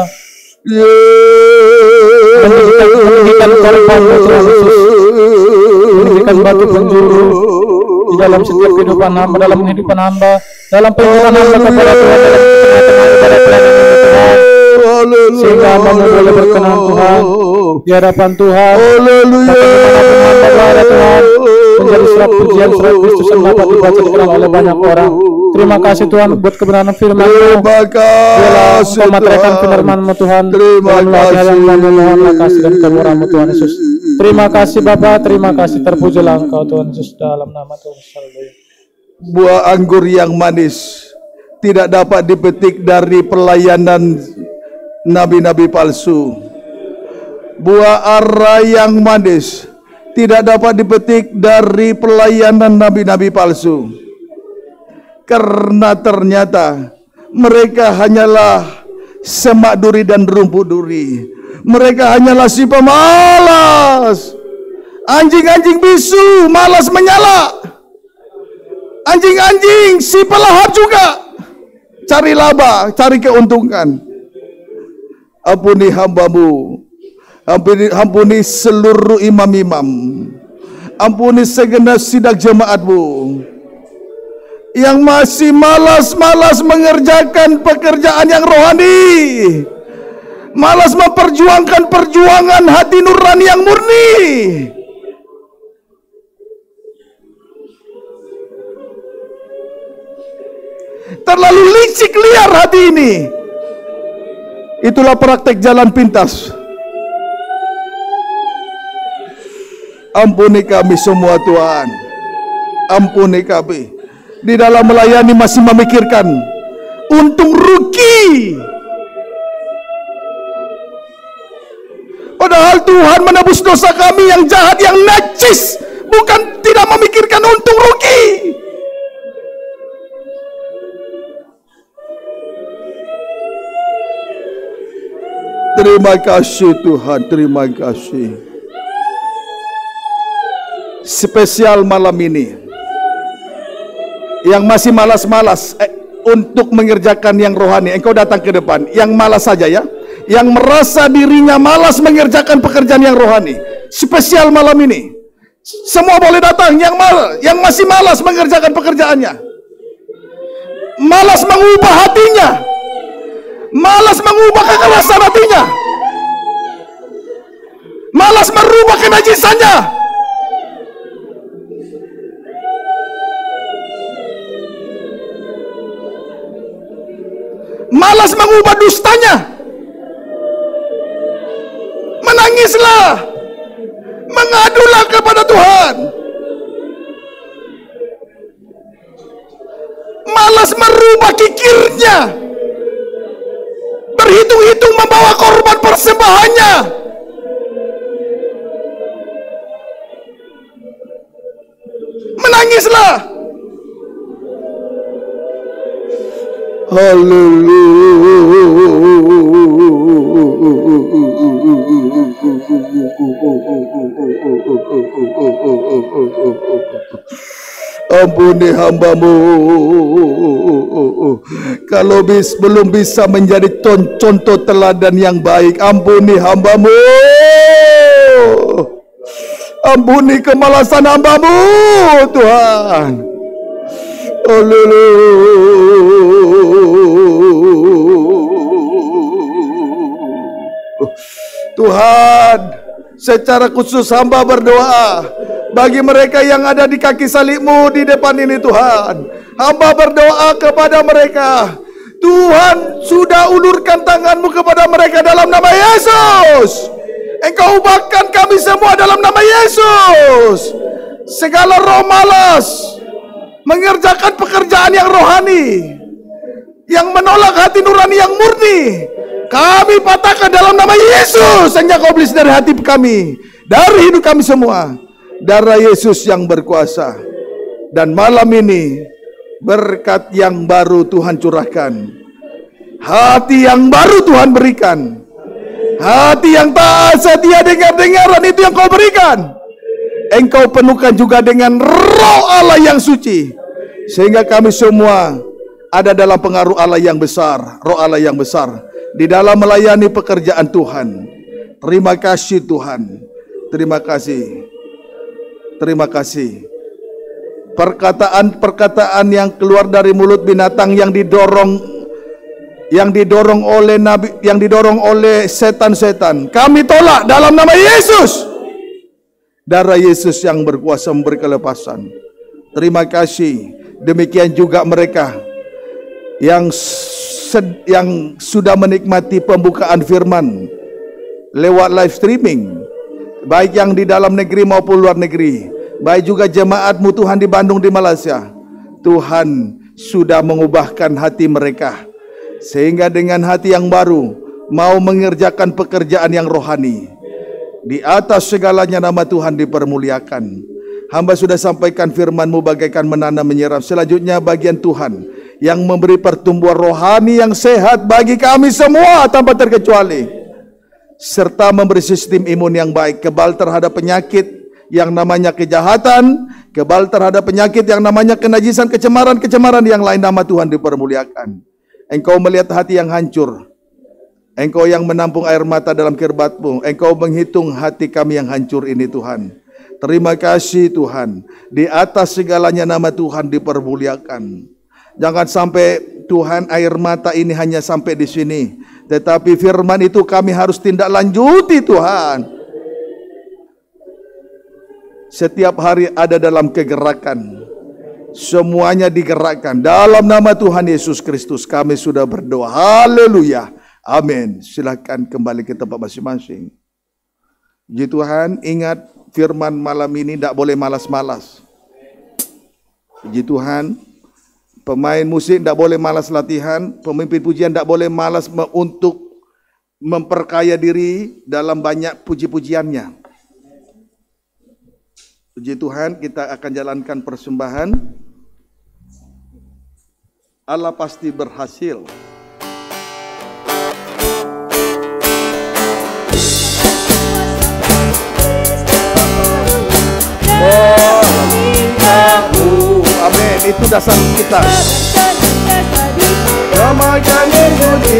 meninggikan korban Tuhan Yesus meninggikan batu penjuru di dalam setiap kehidupan hamba dalam kehidupan hamba dalam pengiran hamba kepada Tuhan dalam kepada Tuhan sehingga hamba boleh berkenan Tuhan di hadapan Tuhan. Haleluya. Ya Tuhan menjadi surat pujian surat Kristus yang dapat dibaca dikenal oleh banyak orang. Terima kasih Tuhan buat kebenaran firman Terima kasih Tuhan. terima kasih Tuhan Tuhan. Terima kasih. Yang mohon kasih dan kemurahan Tuhan Yesus. Terima kasih Bapa, terima kasih terpujilah Engkau Tuhan Yesus dalam nama Tuhan Buah anggur yang manis tidak dapat dipetik dari pelayanan nabi-nabi palsu. Buah arah yang manis tidak dapat dipetik dari pelayanan nabi-nabi palsu. Karena ternyata mereka hanyalah semak duri dan rumput duri. Mereka hanyalah si pemalas. Anjing-anjing bisu malas menyala. Anjing-anjing si pelahap juga cari laba, cari keuntungan. Ampuni hambamu. Ampuni, ampuni seluruh imam-imam. Ampuni segenap sidak jemaatmu. Yang masih malas-malas mengerjakan pekerjaan yang rohani. Malas memperjuangkan perjuangan hati nurani yang murni. Terlalu licik liar hati ini. Itulah praktek jalan pintas. Ampuni kami semua Tuhan. Ampuni kami. Di dalam melayani masih memikirkan untung rugi. Padahal Tuhan menebus dosa kami yang jahat, yang najis. Bukan tidak memikirkan untung rugi. Terima kasih Tuhan, terima kasih. Spesial malam ini. Yang masih malas-malas eh, untuk mengerjakan yang rohani, engkau datang ke depan. Yang malas saja ya. Yang merasa dirinya malas mengerjakan pekerjaan yang rohani. Spesial malam ini. Semua boleh datang yang mal, yang masih malas mengerjakan pekerjaannya. Malas mengubah hatinya Malas mengubah kekerasan hatinya. Malas merubah kenajisannya. Malas mengubah dustanya. Menangislah. Mengadulah kepada Tuhan. Malas merubah kikirnya berhitung hitung membawa korban persembahannya. Menangislah. hallelujah ampuni hambamu kalau bis, belum bisa menjadi contoh teladan yang baik ampuni hambamu ampuni kemalasan hambamu Tuhan Tuhan secara khusus hamba berdoa bagi mereka yang ada di kaki salibmu di depan ini Tuhan. Hamba berdoa kepada mereka. Tuhan sudah ulurkan tanganmu kepada mereka dalam nama Yesus. Engkau ubahkan kami semua dalam nama Yesus. Segala roh malas mengerjakan pekerjaan yang rohani yang menolak hati nurani yang murni kami patahkan dalam nama Yesus Engkau kau dari hati kami dari hidup kami semua darah Yesus yang berkuasa. Dan malam ini berkat yang baru Tuhan curahkan. Hati yang baru Tuhan berikan. Hati yang taat setia dengar dengaran itu yang kau berikan. Engkau penuhkan juga dengan roh Allah yang suci. Sehingga kami semua ada dalam pengaruh Allah yang besar. Roh Allah yang besar. Di dalam melayani pekerjaan Tuhan. Terima kasih Tuhan. Terima kasih. Terima kasih. Perkataan-perkataan yang keluar dari mulut binatang yang didorong yang didorong oleh nabi yang didorong oleh setan-setan. Kami tolak dalam nama Yesus. Darah Yesus yang berkuasa memberi kelepasan. Terima kasih. Demikian juga mereka yang sed, yang sudah menikmati pembukaan firman lewat live streaming baik yang di dalam negeri maupun luar negeri, baik juga jemaatmu Tuhan di Bandung di Malaysia. Tuhan sudah mengubahkan hati mereka sehingga dengan hati yang baru mau mengerjakan pekerjaan yang rohani. Di atas segalanya nama Tuhan dipermuliakan. Hamba sudah sampaikan firman-Mu bagaikan menanam menyeram. Selanjutnya bagian Tuhan yang memberi pertumbuhan rohani yang sehat bagi kami semua tanpa terkecuali serta memberi sistem imun yang baik, kebal terhadap penyakit yang namanya kejahatan, kebal terhadap penyakit yang namanya kenajisan, kecemaran-kecemaran yang lain nama Tuhan dipermuliakan. Engkau melihat hati yang hancur. Engkau yang menampung air mata dalam kirbatmu. Engkau menghitung hati kami yang hancur ini Tuhan. Terima kasih Tuhan. Di atas segalanya nama Tuhan dipermuliakan. Jangan sampai Tuhan air mata ini hanya sampai di sini. Tetapi firman itu kami harus tindak lanjuti Tuhan. Setiap hari ada dalam kegerakan. Semuanya digerakkan. Dalam nama Tuhan Yesus Kristus kami sudah berdoa. Haleluya. Amin. Silahkan kembali ke tempat masing-masing. Ji Tuhan, ingat firman malam ini tidak boleh malas-malas. Ji Tuhan, Pemain musik tidak boleh malas latihan, pemimpin pujian tidak boleh malas untuk memperkaya diri dalam banyak puji-pujiannya. Puji Tuhan, kita akan jalankan persembahan. Allah pasti berhasil. itu dasar kita Ramadan yang budi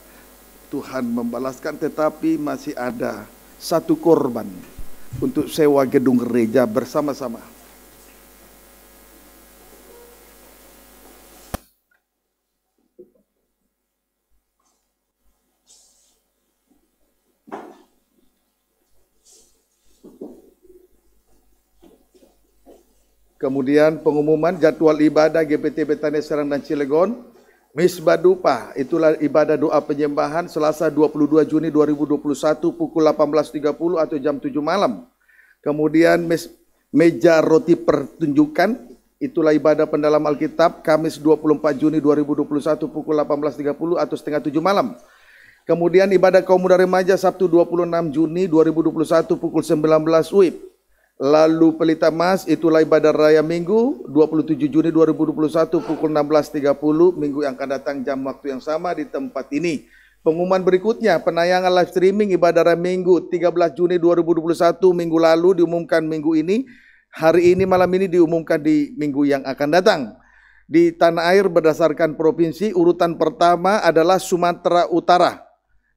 Tuhan membalaskan tetapi masih ada satu korban untuk sewa gedung gereja bersama-sama. Kemudian pengumuman jadwal ibadah GPT Betania Serang dan Cilegon Misbah Dupa, itulah ibadah doa penyembahan Selasa 22 Juni 2021 pukul 18.30 atau jam 7 malam. Kemudian mes, meja roti pertunjukan, itulah ibadah pendalam Alkitab Kamis 24 Juni 2021 pukul 18.30 atau setengah 7 malam. Kemudian ibadah kaum muda remaja Sabtu 26 Juni 2021 pukul 19 WIB. Lalu Pelita Mas itulah ibadah raya Minggu 27 Juni 2021 pukul 16.30 minggu yang akan datang jam waktu yang sama di tempat ini. Pengumuman berikutnya, penayangan live streaming ibadah raya Minggu 13 Juni 2021 minggu lalu diumumkan minggu ini. Hari ini malam ini diumumkan di minggu yang akan datang. Di tanah air berdasarkan provinsi urutan pertama adalah Sumatera Utara.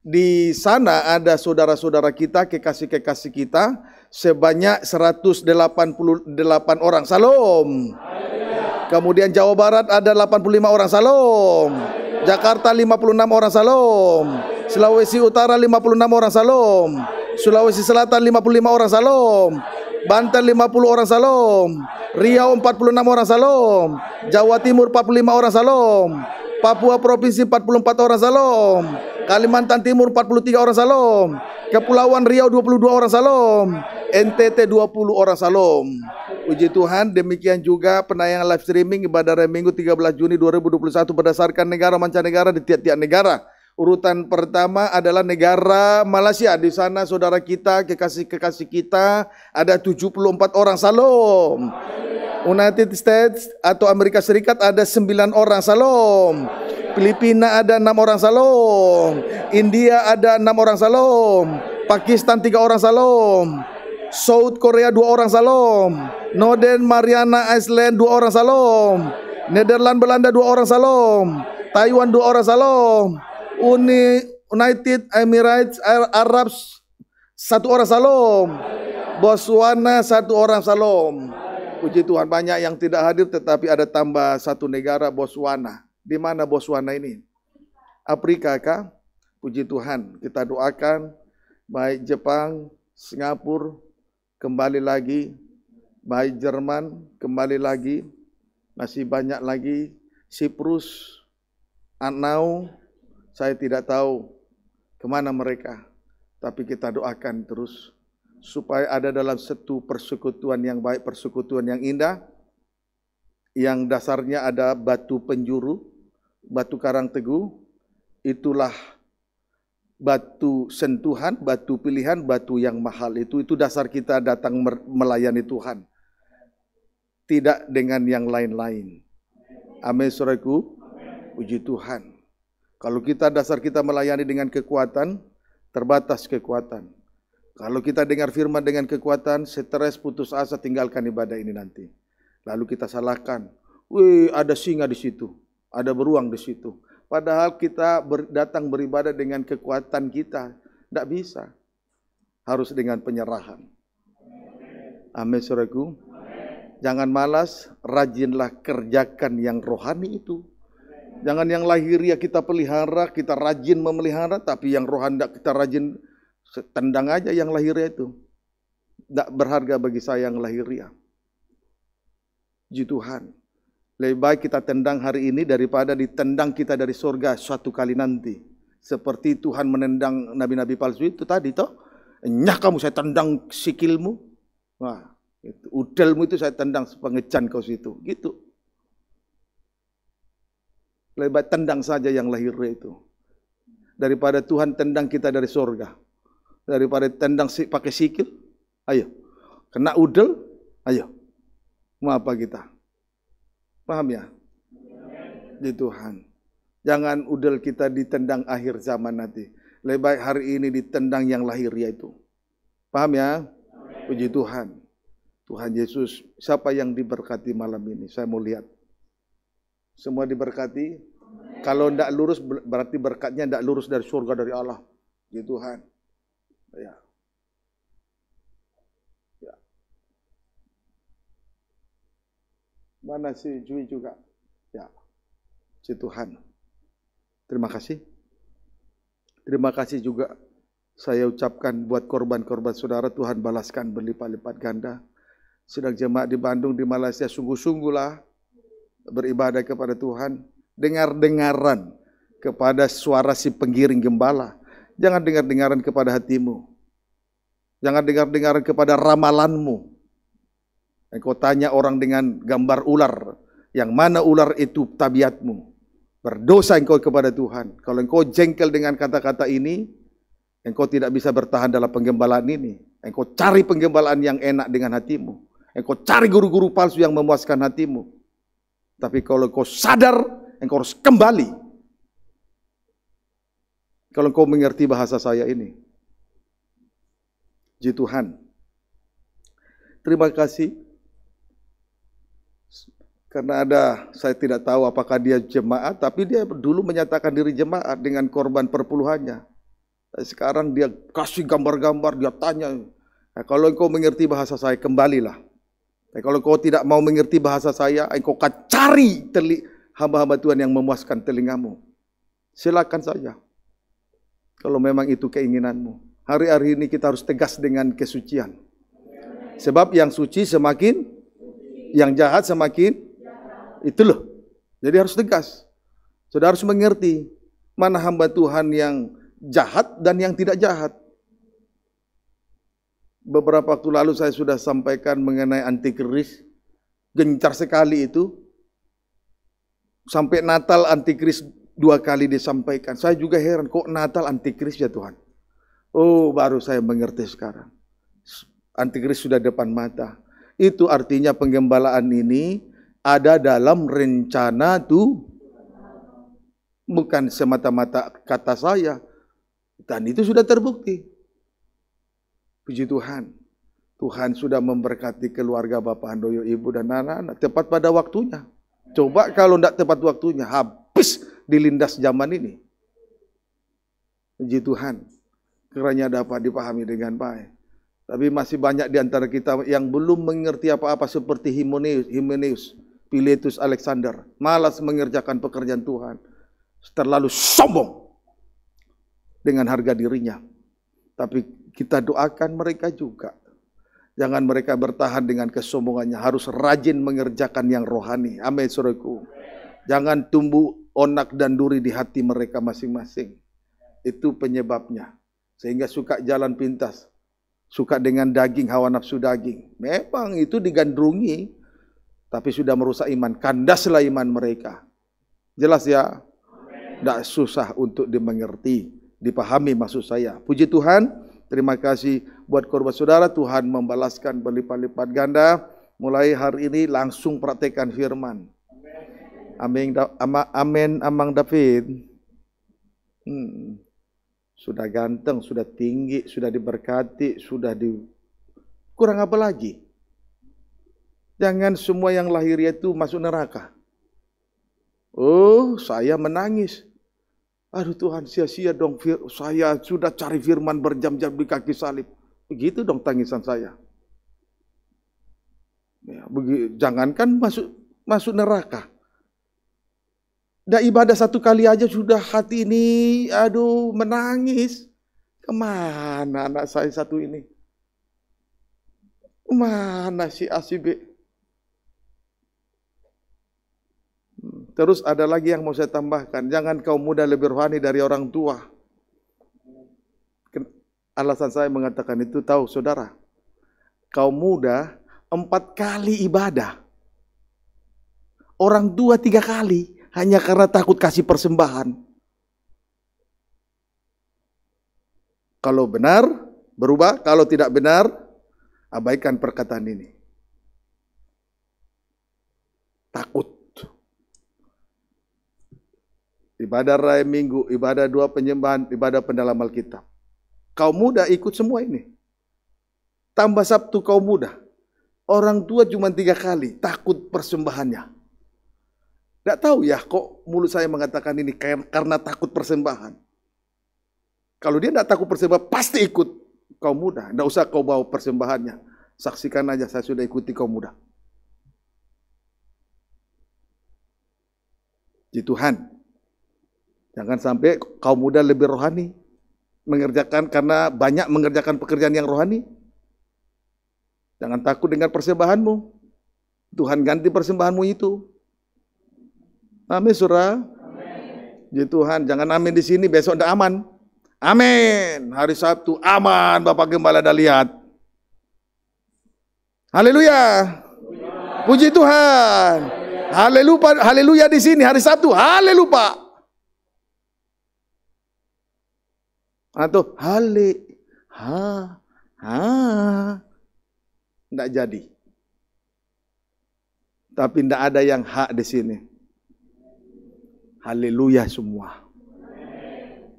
Di sana ada saudara-saudara kita, kekasih-kekasih kita sebanyak 188 orang. salom, Kemudian Jawa Barat ada 85 orang. salom, Jakarta 56 orang. salom, Sulawesi Utara 56 orang. salom, Sulawesi Selatan 55 orang. salom, Banten 50 orang salom, Riau 46 orang salom, Jawa Timur 45 orang salom, Papua Provinsi 44 orang Salom. Kalimantan Timur 43 orang Salom. Kepulauan Riau 22 orang Salom. NTT 20 orang Salom. Puji Tuhan, demikian juga penayangan live streaming ibadah hari Minggu 13 Juni 2021 berdasarkan negara mancanegara di tiap-tiap negara. Urutan pertama adalah negara Malaysia. Di sana saudara kita, kekasih-kekasih kita ada 74 orang. Salam. United States atau Amerika Serikat ada 9 orang. Salam. Filipina ada 6 orang. Salam. India ada 6 orang. Salam. Pakistan 3 orang. Salam. South Korea 2 orang. Salam. Northern Mariana Island 2 orang. Salam. Netherlands Belanda 2 orang. Salam. Taiwan 2 orang. Salam. Uni United Emirates Arab satu orang Salom. Botswana satu orang Salom. Puji Tuhan banyak yang tidak hadir tetapi ada tambah satu negara Botswana. Di mana Botswana ini? Afrika kah? Puji Tuhan. Kita doakan baik Jepang, Singapura kembali lagi, baik Jerman kembali lagi, masih banyak lagi Siprus, Anau, saya tidak tahu kemana mereka, tapi kita doakan terus supaya ada dalam satu persekutuan yang baik, persekutuan yang indah, yang dasarnya ada batu penjuru, batu karang teguh, itulah batu sentuhan, batu pilihan, batu yang mahal itu itu dasar kita datang melayani Tuhan. Tidak dengan yang lain-lain. Amin saudaraku. Puji Tuhan. Kalau kita dasar kita melayani dengan kekuatan, terbatas kekuatan. Kalau kita dengar firman dengan kekuatan, stres, putus asa, tinggalkan ibadah ini nanti. Lalu kita salahkan. Wih, ada singa di situ. Ada beruang di situ. Padahal kita ber, datang beribadah dengan kekuatan kita. Tidak bisa. Harus dengan penyerahan. Amin, suraku. Jangan malas, rajinlah kerjakan yang rohani itu Jangan yang lahiriah ya kita pelihara, kita rajin memelihara, tapi yang rohanda kita rajin tendang aja yang lahiriah ya itu. Tidak berharga bagi saya yang lahiriah. Ya. Ji Tuhan. Lebih baik kita tendang hari ini daripada ditendang kita dari surga suatu kali nanti. Seperti Tuhan menendang nabi-nabi palsu itu tadi toh. Nyah kamu saya tendang sikilmu. Wah, itu, udelmu itu saya tendang sepengecan kau situ. Gitu. Lebih baik tendang saja yang lahir itu. Daripada Tuhan tendang kita dari sorga Daripada tendang pakai sikil. Ayo. Kena udel. Ayo. Mau apa kita? Paham ya? Di Tuhan. Jangan udel kita ditendang akhir zaman nanti. Lebih baik hari ini ditendang yang lahir itu. Paham ya? Puji Tuhan. Tuhan Yesus, siapa yang diberkati malam ini? Saya mau lihat. Semua diberkati. Kalau tidak lurus berarti berkatnya tidak lurus dari surga dari Allah. Ya Tuhan. Ya. ya. Mana si Jui juga? Ya. Si Tuhan. Terima kasih. Terima kasih juga saya ucapkan buat korban-korban saudara Tuhan balaskan berlipat-lipat ganda. Sedang jemaat di Bandung, di Malaysia sungguh-sungguhlah beribadah kepada Tuhan, dengar-dengaran kepada suara si penggiring gembala. Jangan dengar-dengaran kepada hatimu. Jangan dengar-dengaran kepada ramalanmu. Engkau eh, tanya orang dengan gambar ular, yang mana ular itu tabiatmu. Berdosa engkau kepada Tuhan. Kalau engkau jengkel dengan kata-kata ini, engkau tidak bisa bertahan dalam penggembalaan ini. Engkau cari penggembalaan yang enak dengan hatimu. Engkau cari guru-guru palsu yang memuaskan hatimu. Tapi kalau kau sadar, engkau harus kembali. Kalau engkau mengerti bahasa saya ini. Ji Tuhan. Terima kasih. Karena ada, saya tidak tahu apakah dia jemaat, tapi dia dulu menyatakan diri jemaat dengan korban perpuluhannya. Sekarang dia kasih gambar-gambar, dia tanya, nah, kalau engkau mengerti bahasa saya, kembalilah. Tapi kalau kau tidak mau mengerti bahasa saya, engkau akan cari hamba-hamba Tuhan yang memuaskan telingamu. Silakan saja. Kalau memang itu keinginanmu. Hari-hari ini kita harus tegas dengan kesucian. Sebab yang suci semakin, yang jahat semakin. Itu loh. Jadi harus tegas. Sudah harus mengerti mana hamba Tuhan yang jahat dan yang tidak jahat. Beberapa waktu lalu saya sudah sampaikan mengenai antikris. Gencar sekali itu. Sampai Natal antikris dua kali disampaikan. Saya juga heran kok Natal antikris ya Tuhan. Oh baru saya mengerti sekarang. Antikris sudah depan mata. Itu artinya penggembalaan ini ada dalam rencana tuh. Bukan semata-mata kata saya. Dan itu sudah terbukti. Puji Tuhan. Tuhan sudah memberkati keluarga Bapak Handoyo, Ibu, dan anak-anak. Tepat pada waktunya. Coba kalau tidak tepat waktunya, habis dilindas zaman ini. Puji Tuhan. Kiranya dapat dipahami dengan baik. Tapi masih banyak di antara kita yang belum mengerti apa-apa seperti Himeneus, Himeneus, Piletus Alexander, malas mengerjakan pekerjaan Tuhan, terlalu sombong dengan harga dirinya. Tapi kita doakan mereka juga. Jangan mereka bertahan dengan kesombongannya. Harus rajin mengerjakan yang rohani. Amin, suruhku. Jangan tumbuh onak dan duri di hati mereka masing-masing. Itu penyebabnya. Sehingga suka jalan pintas. Suka dengan daging, hawa nafsu daging. Memang itu digandrungi. Tapi sudah merusak iman. Kandaslah iman mereka. Jelas ya? Tidak susah untuk dimengerti. Dipahami maksud saya. Puji Tuhan. Terima kasih buat korban saudara. Tuhan membalaskan berlipat-lipat ganda. Mulai hari ini langsung praktekan firman. Amin. Amin. Amang David. Hmm. Sudah ganteng, sudah tinggi, sudah diberkati, sudah di... Kurang apa lagi? Jangan semua yang lahir itu masuk neraka. Oh, saya menangis. Aduh Tuhan sia-sia dong saya sudah cari firman berjam-jam di kaki salib. Begitu dong tangisan saya. Ya, jangankan masuk masuk neraka. Dan ibadah satu kali aja sudah hati ini aduh menangis. Kemana anak saya satu ini? Mana si A, si Terus ada lagi yang mau saya tambahkan, jangan kau muda lebih rohani dari orang tua. Alasan saya mengatakan itu tahu saudara, kau muda empat kali ibadah, orang tua tiga kali hanya karena takut kasih persembahan. Kalau benar, berubah. Kalau tidak benar, abaikan perkataan ini. Takut ibadah raya minggu, ibadah dua penyembahan, ibadah pendalam Alkitab. Kau muda ikut semua ini. Tambah Sabtu kau muda. Orang tua cuma tiga kali takut persembahannya. Tidak tahu ya kok mulut saya mengatakan ini karena takut persembahan. Kalau dia tidak takut persembahan pasti ikut kau muda. Tidak usah kau bawa persembahannya. Saksikan aja saya sudah ikuti kau muda. Di Tuhan, Jangan sampai kaum muda lebih rohani mengerjakan karena banyak mengerjakan pekerjaan yang rohani. Jangan takut dengan persembahanmu. Tuhan ganti persembahanmu itu. Amin surah. Amin. Ya Tuhan, jangan amin di sini besok udah aman. Amin. Hari Sabtu aman Bapak Gembala dah lihat. Haleluya. Puji Tuhan. Haleluya. Haleluya di sini hari Sabtu. Haleluya. atau hale ha, ha, tidak jadi. Tapi tidak ada yang hak di sini. Haleluya semua.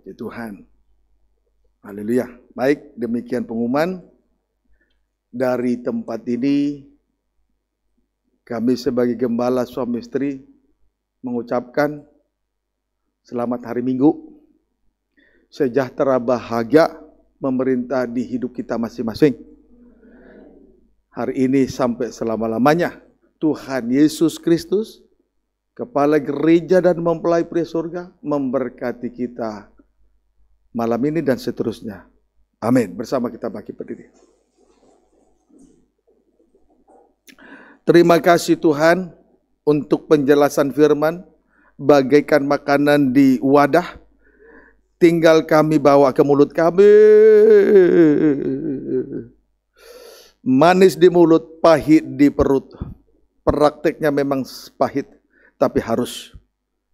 Ya Tuhan. Haleluya. Baik, demikian pengumuman. Dari tempat ini, kami sebagai gembala suami istri mengucapkan selamat hari Minggu sejahtera bahagia memerintah di hidup kita masing-masing. Hari ini sampai selama-lamanya Tuhan Yesus Kristus kepala gereja dan mempelai pria surga memberkati kita malam ini dan seterusnya. Amin. Bersama kita bagi berdiri. Terima kasih Tuhan untuk penjelasan firman bagaikan makanan di wadah tinggal kami bawa ke mulut kami. Manis di mulut, pahit di perut. Prakteknya memang pahit, tapi harus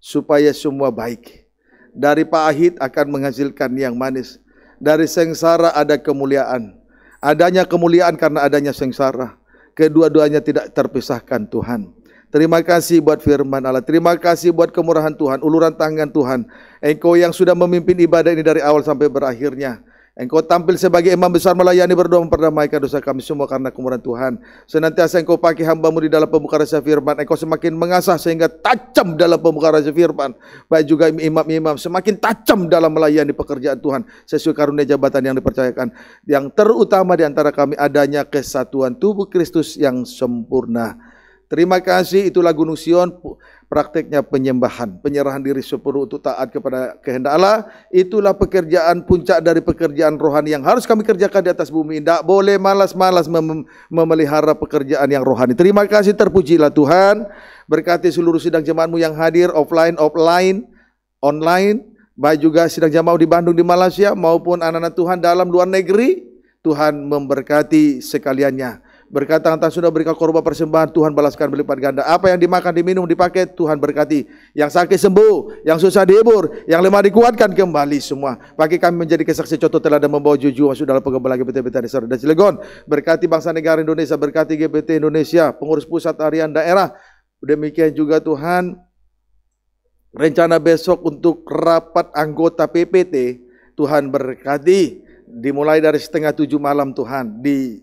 supaya semua baik. Dari pahit akan menghasilkan yang manis. Dari sengsara ada kemuliaan. Adanya kemuliaan karena adanya sengsara. Kedua-duanya tidak terpisahkan Tuhan. Terima kasih buat firman Allah. Terima kasih buat kemurahan Tuhan, uluran tangan Tuhan. Engkau yang sudah memimpin ibadah ini dari awal sampai berakhirnya. Engkau tampil sebagai imam besar melayani berdoa memperdamaikan dosa kami semua karena kemurahan Tuhan. Senantiasa engkau pakai hambamu di dalam pembuka rahasia firman. Engkau semakin mengasah sehingga tajam dalam pembuka rahasia firman. Baik juga imam-imam semakin tajam dalam melayani pekerjaan Tuhan. Sesuai karunia jabatan yang dipercayakan. Yang terutama di antara kami adanya kesatuan tubuh Kristus yang sempurna. Terima kasih itulah Gunung Sion prakteknya penyembahan, penyerahan diri sepenuh untuk taat kepada kehendak Allah. Itulah pekerjaan puncak dari pekerjaan rohani yang harus kami kerjakan di atas bumi. Tidak boleh malas-malas mem memelihara pekerjaan yang rohani. Terima kasih terpujilah Tuhan. Berkati seluruh sidang jemaatmu yang hadir offline, offline, online. Baik juga sidang jemaat di Bandung, di Malaysia maupun anak-anak Tuhan dalam luar negeri. Tuhan memberkati sekaliannya. Berkata entah sudah berikan korban persembahan, Tuhan balaskan berlipat ganda. Apa yang dimakan, diminum, dipakai, Tuhan berkati. Yang sakit sembuh, yang susah dihibur, yang lemah dikuatkan kembali semua. Bagi kami menjadi kesaksi contoh teladan membawa jujur masuk dalam pengembalaan GPT PT Desa dan Cilegon. Berkati bangsa negara Indonesia, berkati GPT Indonesia, pengurus pusat harian daerah. Demikian juga Tuhan rencana besok untuk rapat anggota PPT Tuhan berkati dimulai dari setengah tujuh malam Tuhan di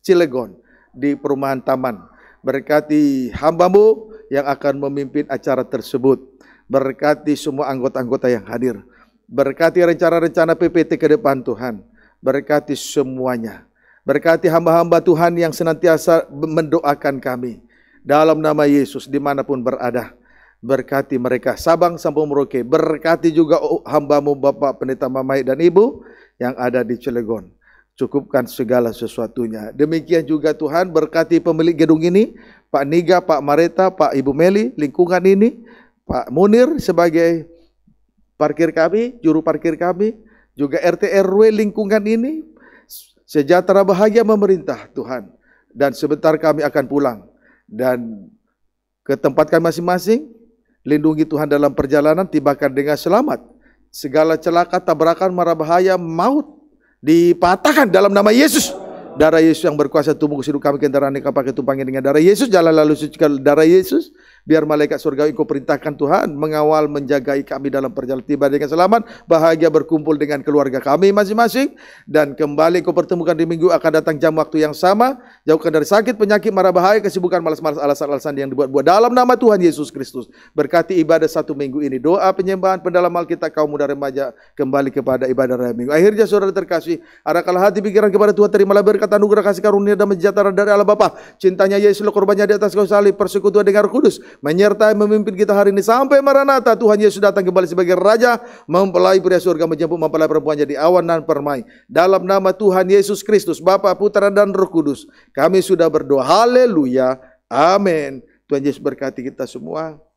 Cilegon di perumahan taman. Berkati hambamu yang akan memimpin acara tersebut. Berkati semua anggota-anggota yang hadir. Berkati rencana-rencana PPT ke depan Tuhan. Berkati semuanya. Berkati hamba-hamba Tuhan yang senantiasa mendoakan kami. Dalam nama Yesus dimanapun berada. Berkati mereka Sabang sampai Merauke. Berkati juga oh, hambamu Bapak Pendeta Mamai dan Ibu yang ada di Cilegon cukupkan segala sesuatunya. Demikian juga Tuhan berkati pemilik gedung ini, Pak Niga, Pak Mareta, Pak Ibu Meli, lingkungan ini, Pak Munir sebagai parkir kami, juru parkir kami, juga RT RW lingkungan ini sejahtera bahagia memerintah Tuhan. Dan sebentar kami akan pulang dan ke tempat kami masing-masing, lindungi Tuhan dalam perjalanan, tibakan dengan selamat. Segala celaka, tabrakan, marah bahaya, maut dipatahkan dalam nama Yesus. Darah Yesus yang berkuasa tumbuh keseluruh kami kendaraan yang pakai tumpangnya dengan darah Yesus. Jalan lalu sucikan darah Yesus. Biar malaikat surgawi engkau perintahkan Tuhan mengawal menjagai kami dalam perjalanan tiba dengan selamat, bahagia berkumpul dengan keluarga kami masing-masing dan kembali ku pertemukan di minggu akan datang jam waktu yang sama, jauhkan dari sakit, penyakit, marah bahaya, kesibukan, malas-malas alasan-alasan yang dibuat-buat dalam nama Tuhan Yesus Kristus. Berkati ibadah satu minggu ini, doa penyembahan pendalam Alkitab kaum muda remaja kembali kepada ibadah raya minggu. Akhirnya saudara terkasih, arahkanlah hati pikiran kepada Tuhan, terimalah berkat anugerah kasih karunia dan sejahtera dari Allah Bapa, cintanya Yesus korbannya di atas kayu salib, persekutuan dengan Roh Kudus, menyertai memimpin kita hari ini sampai Maranatha Tuhan Yesus datang kembali sebagai raja mempelai pria surga menjemput mempelai perempuan jadi awan dan permai dalam nama Tuhan Yesus Kristus Bapa Putra dan Roh Kudus kami sudah berdoa haleluya amin Tuhan Yesus berkati kita semua